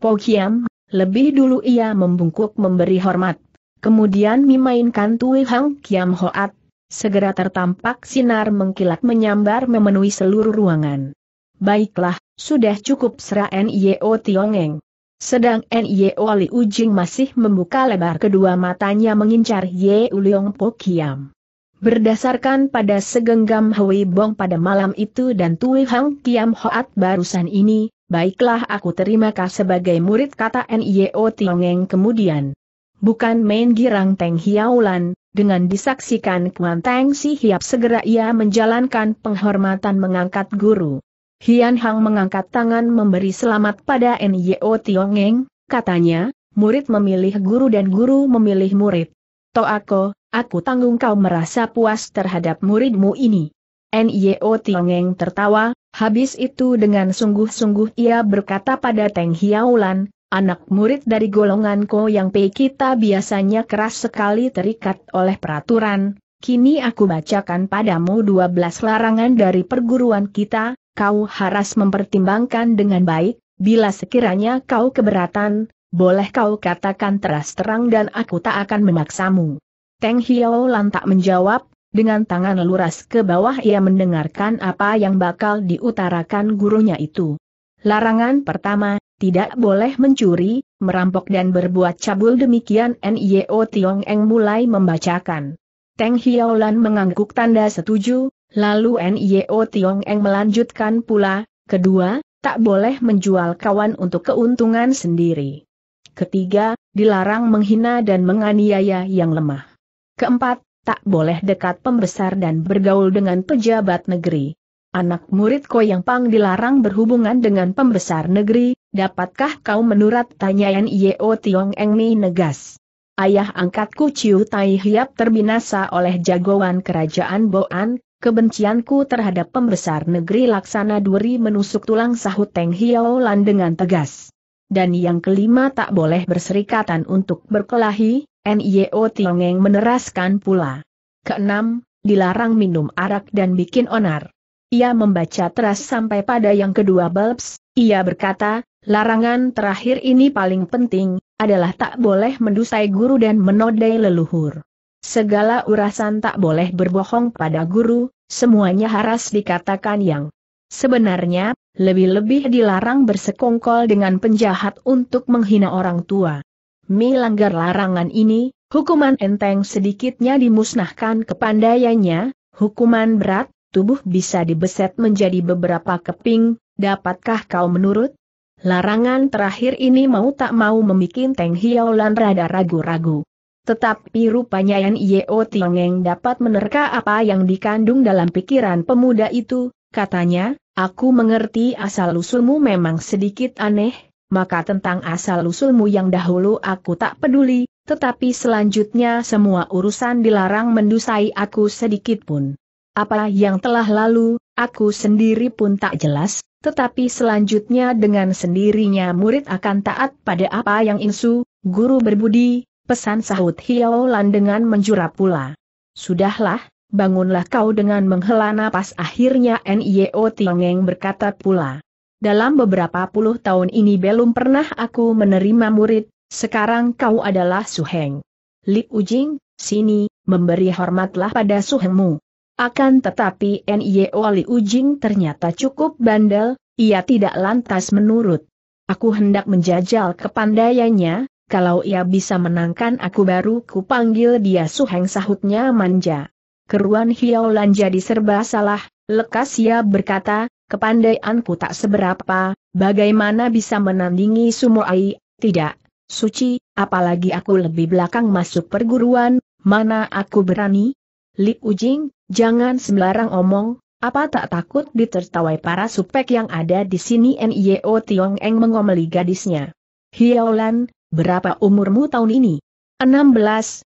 Po Kiam, lebih dulu ia membungkuk memberi hormat. Kemudian memainkan Tui Hang Kiam Hoat, segera tertampak sinar mengkilat menyambar memenuhi seluruh ruangan. Baiklah, sudah cukup seraen Yeo Tiongeng. Sedang Nye Wali Ujing masih membuka lebar kedua matanya mengincar Ye Uliong Po Kiam. Berdasarkan pada segenggam Hui Bong pada malam itu dan Tui Hang Kiam Hoat barusan ini, baiklah aku terima kasih sebagai murid kata Nio Tiongeng kemudian. Bukan main girang Teng Hiaulan, dengan disaksikan Kuan Teng Si Hiap segera ia menjalankan penghormatan mengangkat guru. Hian Hang mengangkat tangan memberi selamat pada Nyo Tiongeng, katanya, murid memilih guru dan guru memilih murid. Toako, aku tanggung kau merasa puas terhadap muridmu ini. Nyo Tiongeng tertawa, habis itu dengan sungguh-sungguh ia berkata pada Teng Hiaulan, anak murid dari golonganku yang pekita kita biasanya keras sekali terikat oleh peraturan, kini aku bacakan padamu 12 larangan dari perguruan kita, kau harus mempertimbangkan dengan baik, bila sekiranya kau keberatan, boleh kau katakan teras terang dan aku tak akan memaksamu. Teng Hiao Lan tak menjawab, dengan tangan luras ke bawah ia mendengarkan apa yang bakal diutarakan gurunya itu. Larangan pertama, tidak boleh mencuri, merampok dan berbuat cabul demikian N.I.O. Tiong Eng mulai membacakan. Teng Hiao Lan mengangguk tanda setuju, Lalu NIO Tiong Eng melanjutkan pula, kedua, tak boleh menjual kawan untuk keuntungan sendiri. Ketiga, dilarang menghina dan menganiaya yang lemah. Keempat, tak boleh dekat pembesar dan bergaul dengan pejabat negeri. Anak murid Yang Pang dilarang berhubungan dengan pembesar negeri, dapatkah kau menurut tanya NIO Tiong Eng Mi negas. Ayah angkatku Ciu Tai Hiap terbinasa oleh jagoan kerajaan Boan, Kebencianku terhadap pembesar negeri Laksana Duri menusuk tulang sahut Teng Hiaolan dengan tegas. Dan yang kelima tak boleh berserikatan untuk berkelahi, NIO Tiongeng meneraskan pula. Keenam, dilarang minum arak dan bikin onar. Ia membaca teras sampai pada yang kedua bulbs, ia berkata, larangan terakhir ini paling penting, adalah tak boleh mendusai guru dan menodai leluhur. Segala urasan tak boleh berbohong pada guru, semuanya harus dikatakan yang sebenarnya, lebih-lebih dilarang bersekongkol dengan penjahat untuk menghina orang tua. Milanggar larangan ini, hukuman enteng sedikitnya dimusnahkan kepandaiannya, hukuman berat, tubuh bisa dibeset menjadi beberapa keping, dapatkah kau menurut? Larangan terakhir ini mau tak mau membuat Teng Hiaulan rada ragu-ragu. Tetapi rupanya Yan Yeo Tiongeng dapat menerka apa yang dikandung dalam pikiran pemuda itu, katanya, aku mengerti asal-usulmu memang sedikit aneh, maka tentang asal-usulmu yang dahulu aku tak peduli, tetapi selanjutnya semua urusan dilarang mendusai aku sedikit pun. Apa yang telah lalu, aku sendiri pun tak jelas, tetapi selanjutnya dengan sendirinya murid akan taat pada apa yang insu, guru berbudi, pesan sahut Hiaolan dengan menjura pula. Sudahlah, bangunlah kau dengan menghela nafas. akhirnya Nio Tiongeng berkata pula. Dalam beberapa puluh tahun ini belum pernah aku menerima murid, sekarang kau adalah Suheng. Li Ujing, sini, memberi hormatlah pada Suhengmu. Akan tetapi Nio Li Ujing ternyata cukup bandel, ia tidak lantas menurut. Aku hendak menjajal kepandaiannya, kalau ia bisa menangkan aku baru ku panggil dia suheng sahutnya manja. Keruan hiaolan jadi serba salah, lekas ia berkata, kepandaianku tak seberapa, bagaimana bisa menandingi Sumoai, tidak, suci, apalagi aku lebih belakang masuk perguruan, mana aku berani? Li Ujing, jangan sembarang omong, apa tak takut ditertawai para supek yang ada di sini Nio Tiong Eng mengomeli gadisnya. Hiaolan. Berapa umurmu tahun ini? 16,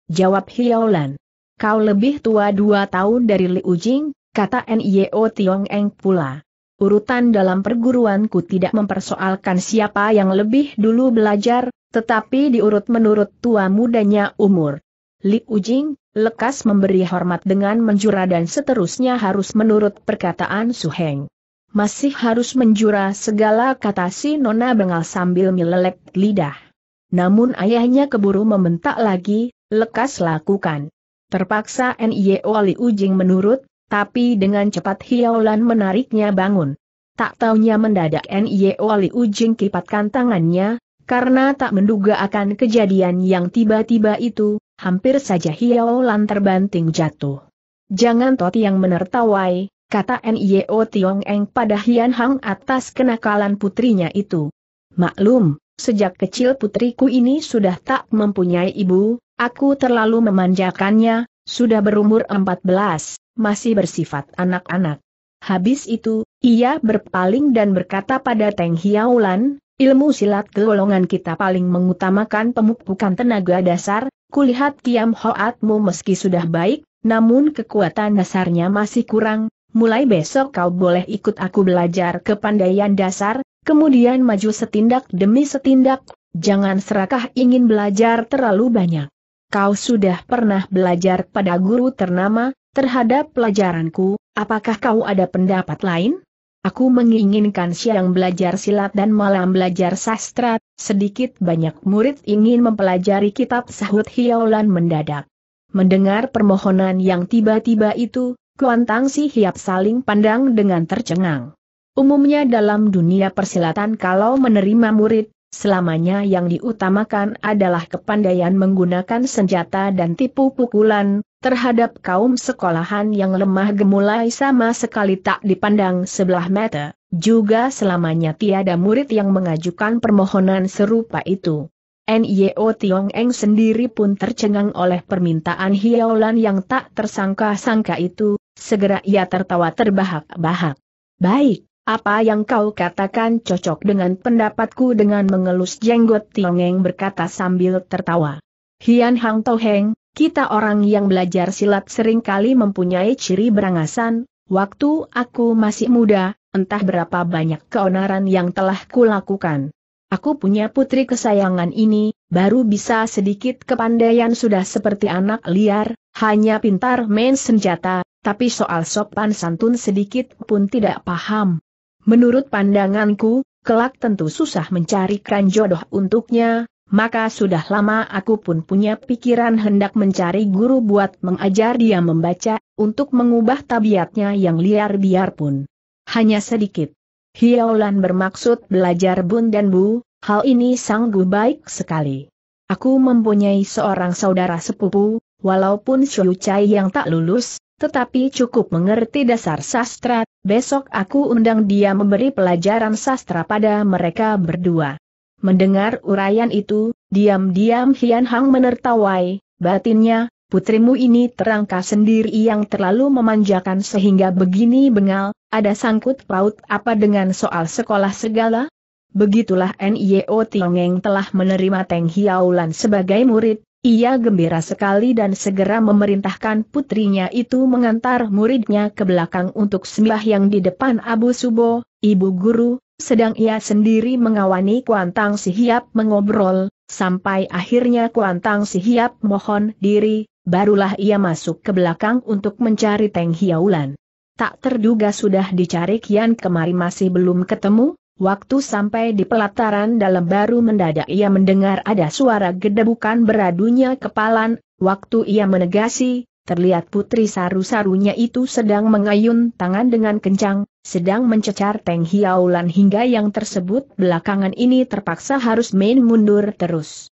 jawab Hiaolan. Kau lebih tua dua tahun dari Li Ujing, kata Nio Tiong Eng pula. Urutan dalam perguruanku tidak mempersoalkan siapa yang lebih dulu belajar, tetapi diurut menurut tua mudanya umur. Li Ujing, lekas memberi hormat dengan menjura dan seterusnya harus menurut perkataan Su Heng. Masih harus menjura segala kata si Nona Bengal sambil melelek lidah namun ayahnya keburu membentak lagi, lekas lakukan. Terpaksa Nye Wali Ujing menurut, tapi dengan cepat Hiaolan menariknya bangun. Tak taunya mendadak Nye Wali Ujing kipatkan tangannya, karena tak menduga akan kejadian yang tiba-tiba itu, hampir saja Hiaolan terbanting jatuh. Jangan Toti yang menertawai, kata N.Y.O. Tiong Eng pada Hian Hang atas kenakalan putrinya itu. Maklum, Sejak kecil putriku ini sudah tak mempunyai ibu, aku terlalu memanjakannya, sudah berumur 14, masih bersifat anak-anak. Habis itu, ia berpaling dan berkata pada Teng Hiaulan, ilmu silat golongan kita paling mengutamakan pemupukan tenaga dasar, kulihat Kiam Hoatmu meski sudah baik, namun kekuatan dasarnya masih kurang, mulai besok kau boleh ikut aku belajar kepandaian dasar, kemudian maju setindak demi setindak, jangan serakah ingin belajar terlalu banyak. Kau sudah pernah belajar pada guru ternama, terhadap pelajaranku, apakah kau ada pendapat lain? Aku menginginkan siang belajar silat dan malam belajar sastra, sedikit banyak murid ingin mempelajari kitab sahut hiaulan mendadak. Mendengar permohonan yang tiba-tiba itu, Kuantang si Hiap saling pandang dengan tercengang. Umumnya dalam dunia persilatan kalau menerima murid, selamanya yang diutamakan adalah kepandaian menggunakan senjata dan tipu pukulan, terhadap kaum sekolahan yang lemah gemulai sama sekali tak dipandang sebelah mata, juga selamanya tiada murid yang mengajukan permohonan serupa itu. NIO Tiong Eng sendiri pun tercengang oleh permintaan Hiaolan yang tak tersangka-sangka itu, segera ia tertawa terbahak-bahak. Baik, apa yang kau katakan cocok dengan pendapatku dengan mengelus jenggot Tiong Eng berkata sambil tertawa. Hian Hang Toheng, kita orang yang belajar silat seringkali mempunyai ciri berangasan, waktu aku masih muda, entah berapa banyak keonaran yang telah kulakukan. Aku punya putri kesayangan ini, baru bisa sedikit kepandaian sudah seperti anak liar, hanya pintar main senjata, tapi soal sopan santun sedikit pun tidak paham. Menurut pandanganku, kelak tentu susah mencari mencarikan jodoh untuknya, maka sudah lama aku pun punya pikiran hendak mencari guru buat mengajar dia membaca, untuk mengubah tabiatnya yang liar biarpun. Hanya sedikit. Hiaulan bermaksud belajar bun dan bu, hal ini sanggup baik sekali. Aku mempunyai seorang saudara sepupu, walaupun Shu Chai yang tak lulus, tetapi cukup mengerti dasar sastra, besok aku undang dia memberi pelajaran sastra pada mereka berdua. Mendengar uraian itu, diam-diam Hian Hang menertawai, batinnya, putrimu ini terangka sendiri yang terlalu memanjakan sehingga begini bengal, ada sangkut paut apa dengan soal sekolah segala? Begitulah N.I.O. Tiongeng telah menerima Teng Hiaulan sebagai murid, ia gembira sekali dan segera memerintahkan putrinya itu mengantar muridnya ke belakang untuk yang di depan Abu Subo, ibu guru, sedang ia sendiri mengawani Kuantang Sihiap mengobrol, sampai akhirnya Kuantang Sihiap mohon diri, barulah ia masuk ke belakang untuk mencari Teng Hiaulan. Tak terduga sudah dicari Kian kemari masih belum ketemu, waktu sampai di pelataran dalam baru mendadak ia mendengar ada suara gedebukan beradunya kepalan, waktu ia menegasi, terlihat putri saru-sarunya itu sedang mengayun tangan dengan kencang, sedang mencecar Teng Hiaulan hingga yang tersebut belakangan ini terpaksa harus main mundur terus.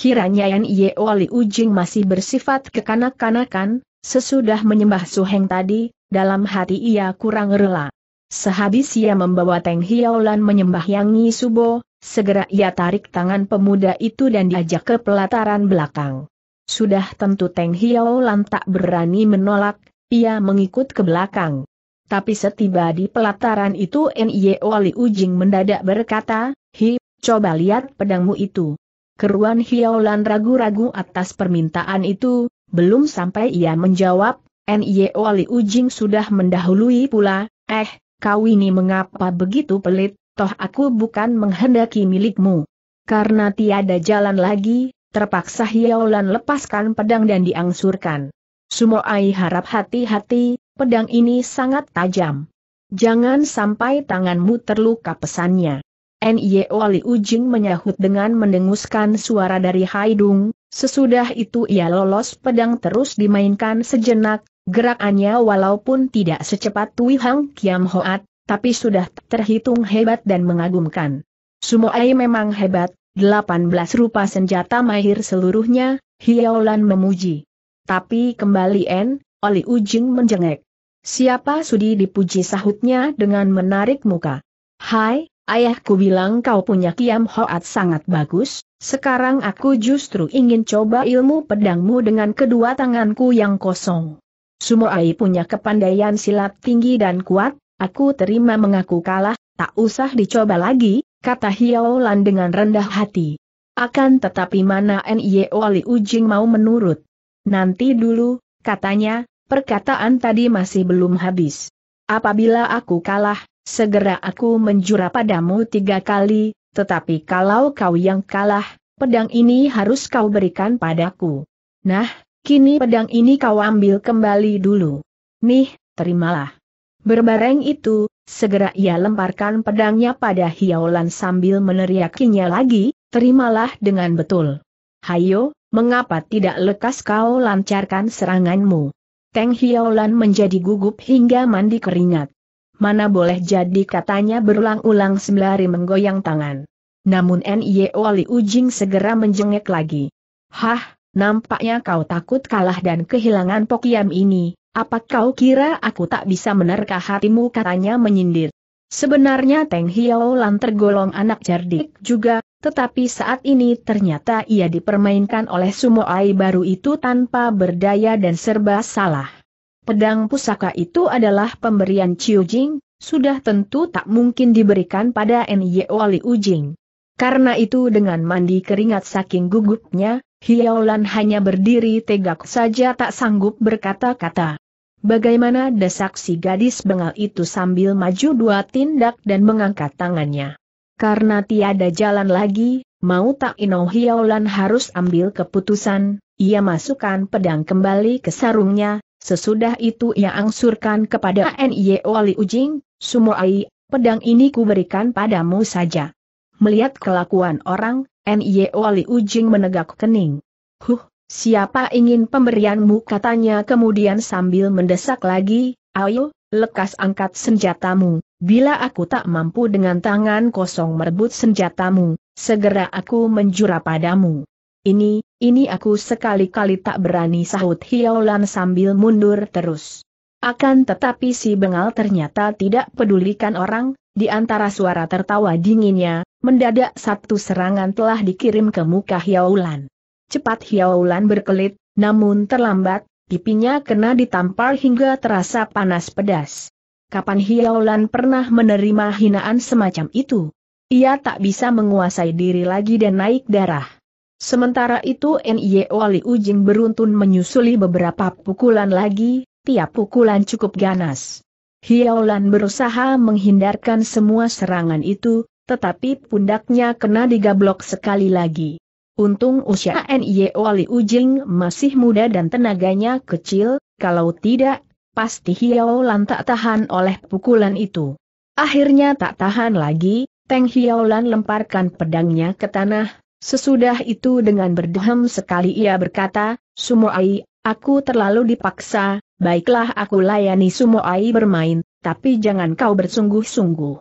Kiranya Yan Ye Li Ujing masih bersifat kekanak-kanakan, sesudah menyembah Su Heng tadi, dalam hati ia kurang rela. Sehabis ia membawa Teng Lan menyembah Yang Yi Subo, segera ia tarik tangan pemuda itu dan diajak ke pelataran belakang. Sudah tentu Teng Lan tak berani menolak, ia mengikut ke belakang. Tapi setiba di pelataran itu Nye Li Ujing mendadak berkata, Hi, coba lihat pedangmu itu. Keruan Hiaolan ragu-ragu atas permintaan itu, belum sampai ia menjawab, N.Y.O. Li Ujing sudah mendahului pula, eh, kau ini mengapa begitu pelit, toh aku bukan menghendaki milikmu. Karena tiada jalan lagi, terpaksa Hiaolan lepaskan pedang dan diangsurkan. Sumoai harap hati-hati, pedang ini sangat tajam. Jangan sampai tanganmu terluka pesannya. NIO Wali Ujing menyahut dengan mendenguskan suara dari Haidung, sesudah itu ia lolos pedang terus dimainkan sejenak, gerakannya walaupun tidak secepat Tui Hang Kiam Hoat, tapi sudah terhitung hebat dan mengagumkan. Sumoai memang hebat, 18 rupa senjata mahir seluruhnya, Hiaolan memuji. Tapi kembali N, Oli Ujing menjengek. Siapa sudi dipuji sahutnya dengan menarik muka. Hai, Ayahku bilang kau punya kiam hoat sangat bagus, sekarang aku justru ingin coba ilmu pedangmu dengan kedua tanganku yang kosong. Sumoai punya kepandaian silat tinggi dan kuat, aku terima mengaku kalah, tak usah dicoba lagi, kata Hiaolan dengan rendah hati. Akan tetapi mana N.Y.O. Wali Ujing mau menurut. Nanti dulu, katanya, perkataan tadi masih belum habis. Apabila aku kalah, Segera aku menjura padamu tiga kali, tetapi kalau kau yang kalah, pedang ini harus kau berikan padaku. Nah, kini pedang ini kau ambil kembali dulu. Nih, terimalah. Berbareng itu, segera ia lemparkan pedangnya pada Hiaulan sambil meneriakinya lagi, terimalah dengan betul. Hayo, mengapa tidak lekas kau lancarkan seranganmu? Teng Hiaulan menjadi gugup hingga mandi keringat. Mana boleh jadi katanya berulang-ulang sembari menggoyang tangan. Namun N.Y.O. Wali Ujing segera menjengek lagi. Hah, nampaknya kau takut kalah dan kehilangan Pokiam ini, apa kau kira aku tak bisa menerka hatimu katanya menyindir. Sebenarnya Teng Hiao Lan tergolong anak cerdik juga, tetapi saat ini ternyata ia dipermainkan oleh Sumo Ai baru itu tanpa berdaya dan serba salah. Pedang pusaka itu adalah pemberian Chiu Jing, sudah tentu tak mungkin diberikan pada Nye Wali Ujing. Karena itu dengan mandi keringat saking gugupnya, Hiaolan hanya berdiri tegak saja tak sanggup berkata-kata. Bagaimana desak si gadis bengal itu sambil maju dua tindak dan mengangkat tangannya. Karena tiada jalan lagi, mau tak Ino Hiaolan harus ambil keputusan, ia masukkan pedang kembali ke sarungnya, Sesudah itu ia angsurkan kepada Nye Wali Ujing, Sumoai, pedang ini kuberikan padamu saja. Melihat kelakuan orang, Nye Wali Ujing menegak kening. Huh, siapa ingin pemberianmu katanya kemudian sambil mendesak lagi, ayo, lekas angkat senjatamu, bila aku tak mampu dengan tangan kosong merebut senjatamu, segera aku menjura padamu. Ini, ini aku sekali-kali tak berani sahut Hiaulan sambil mundur terus. Akan tetapi si bengal ternyata tidak pedulikan orang, di antara suara tertawa dinginnya, mendadak satu serangan telah dikirim ke muka Hiaulan. Cepat Hiaulan berkelit, namun terlambat, pipinya kena ditampar hingga terasa panas pedas. Kapan Hiaulan pernah menerima hinaan semacam itu? Ia tak bisa menguasai diri lagi dan naik darah. Sementara itu N.Y.O. Wali Ujing beruntun menyusuli beberapa pukulan lagi, tiap pukulan cukup ganas. Hiaolan berusaha menghindarkan semua serangan itu, tetapi pundaknya kena digablok sekali lagi. Untung usia N.Y.O. Wali Ujing masih muda dan tenaganya kecil, kalau tidak, pasti Hiaolan tak tahan oleh pukulan itu. Akhirnya tak tahan lagi, Teng Hiaolan lemparkan pedangnya ke tanah, Sesudah itu dengan berdehem sekali ia berkata, Sumoai, aku terlalu dipaksa, baiklah aku layani Sumoai bermain, tapi jangan kau bersungguh-sungguh.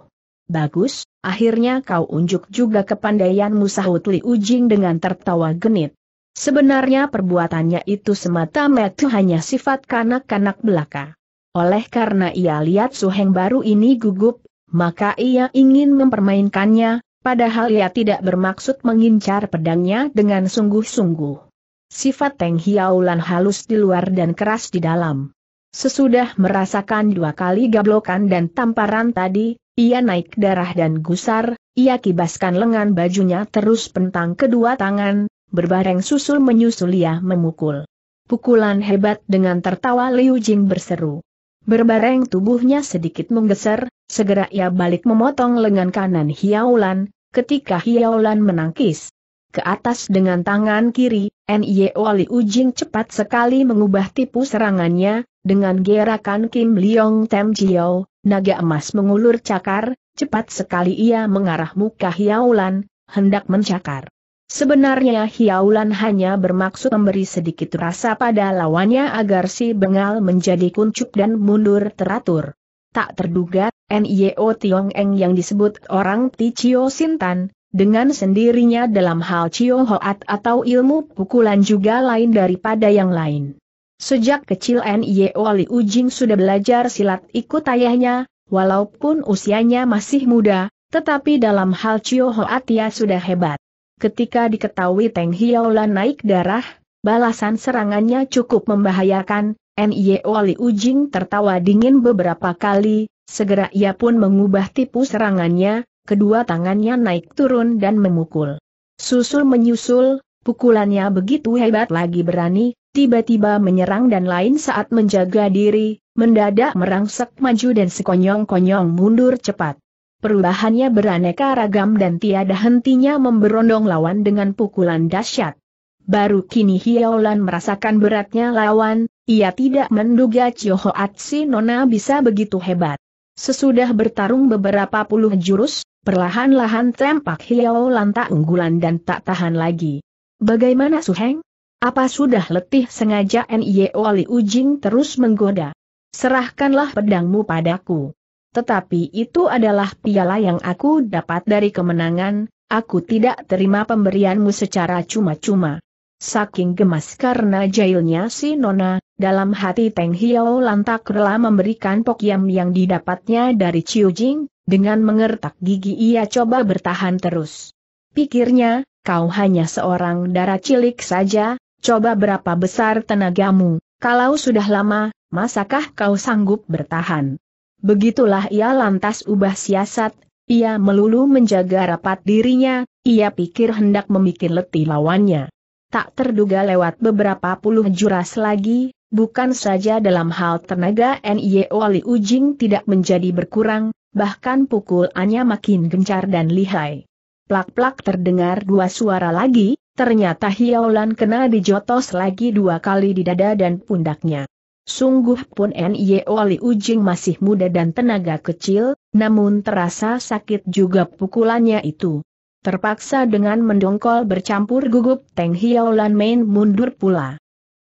Bagus, akhirnya kau unjuk juga kepandaianmu sahut Li Ujing dengan tertawa genit. Sebenarnya perbuatannya itu semata-mata hanya sifat kanak-kanak belaka. Oleh karena ia lihat Suheng baru ini gugup, maka ia ingin mempermainkannya, Padahal ia tidak bermaksud mengincar pedangnya dengan sungguh-sungguh. Sifat Teng Hiaulan halus di luar dan keras di dalam. Sesudah merasakan dua kali gablokan dan tamparan tadi, ia naik darah dan gusar, ia kibaskan lengan bajunya terus pentang kedua tangan, berbareng susul menyusul ia memukul. Pukulan hebat dengan tertawa Liu Jing berseru. Berbareng tubuhnya sedikit menggeser, Segera ia balik memotong lengan kanan Hiaulan, ketika Hiaulan menangkis ke atas dengan tangan kiri, Nye Li Ujing cepat sekali mengubah tipu serangannya, dengan gerakan Kim Leong Tem Jiao, naga emas mengulur cakar, cepat sekali ia mengarah muka Hiaulan, hendak mencakar. Sebenarnya Hiaulan hanya bermaksud memberi sedikit rasa pada lawannya agar si bengal menjadi kuncup dan mundur teratur tak terduga, NIO Tiong Eng yang disebut orang Ti Chio Sintan, dengan sendirinya dalam hal Chio Hoat atau ilmu pukulan juga lain daripada yang lain. Sejak kecil NIO Li Ujing sudah belajar silat ikut ayahnya, walaupun usianya masih muda, tetapi dalam hal Chio Hoat ia sudah hebat. Ketika diketahui Teng Hiola naik darah, balasan serangannya cukup membahayakan, NIO e Li Ujing tertawa dingin beberapa kali, segera ia pun mengubah tipu serangannya, kedua tangannya naik turun dan memukul. Susul menyusul, pukulannya begitu hebat lagi berani, tiba-tiba menyerang dan lain saat menjaga diri, mendadak merangsek maju dan sekonyong-konyong mundur cepat. Perubahannya beraneka ragam dan tiada hentinya memberondong lawan dengan pukulan dahsyat. Baru kini Hiaulan merasakan beratnya lawan, ia tidak menduga Chiyohoatsi Nona bisa begitu hebat. Sesudah bertarung beberapa puluh jurus, perlahan-lahan tempak Hiao lantak unggulan dan tak tahan lagi. Bagaimana Suheng? Apa sudah letih sengaja N.I.O. E ali Ujing terus menggoda? Serahkanlah pedangmu padaku. Tetapi itu adalah piala yang aku dapat dari kemenangan, aku tidak terima pemberianmu secara cuma-cuma. Saking gemas karena jailnya si Nona, dalam hati Teng Hiau lantak rela memberikan pokiam yang didapatnya dari Chiu Jing, dengan mengertak gigi ia coba bertahan terus. Pikirnya, kau hanya seorang darah cilik saja, coba berapa besar tenagamu, kalau sudah lama, masakah kau sanggup bertahan? Begitulah ia lantas ubah siasat, ia melulu menjaga rapat dirinya, ia pikir hendak memikir letih lawannya. Tak terduga lewat beberapa puluh juras lagi, Bukan saja dalam hal tenaga NIO Liu Ujing tidak menjadi berkurang, bahkan pukulannya makin gencar dan lihai. Plak-plak terdengar dua suara lagi, ternyata Hiaulan kena dijotos lagi dua kali di dada dan pundaknya. Sungguh pun NIO Liu Ujing masih muda dan tenaga kecil, namun terasa sakit juga pukulannya itu. Terpaksa dengan mendongkol bercampur gugup Teng Hiaulan main mundur pula.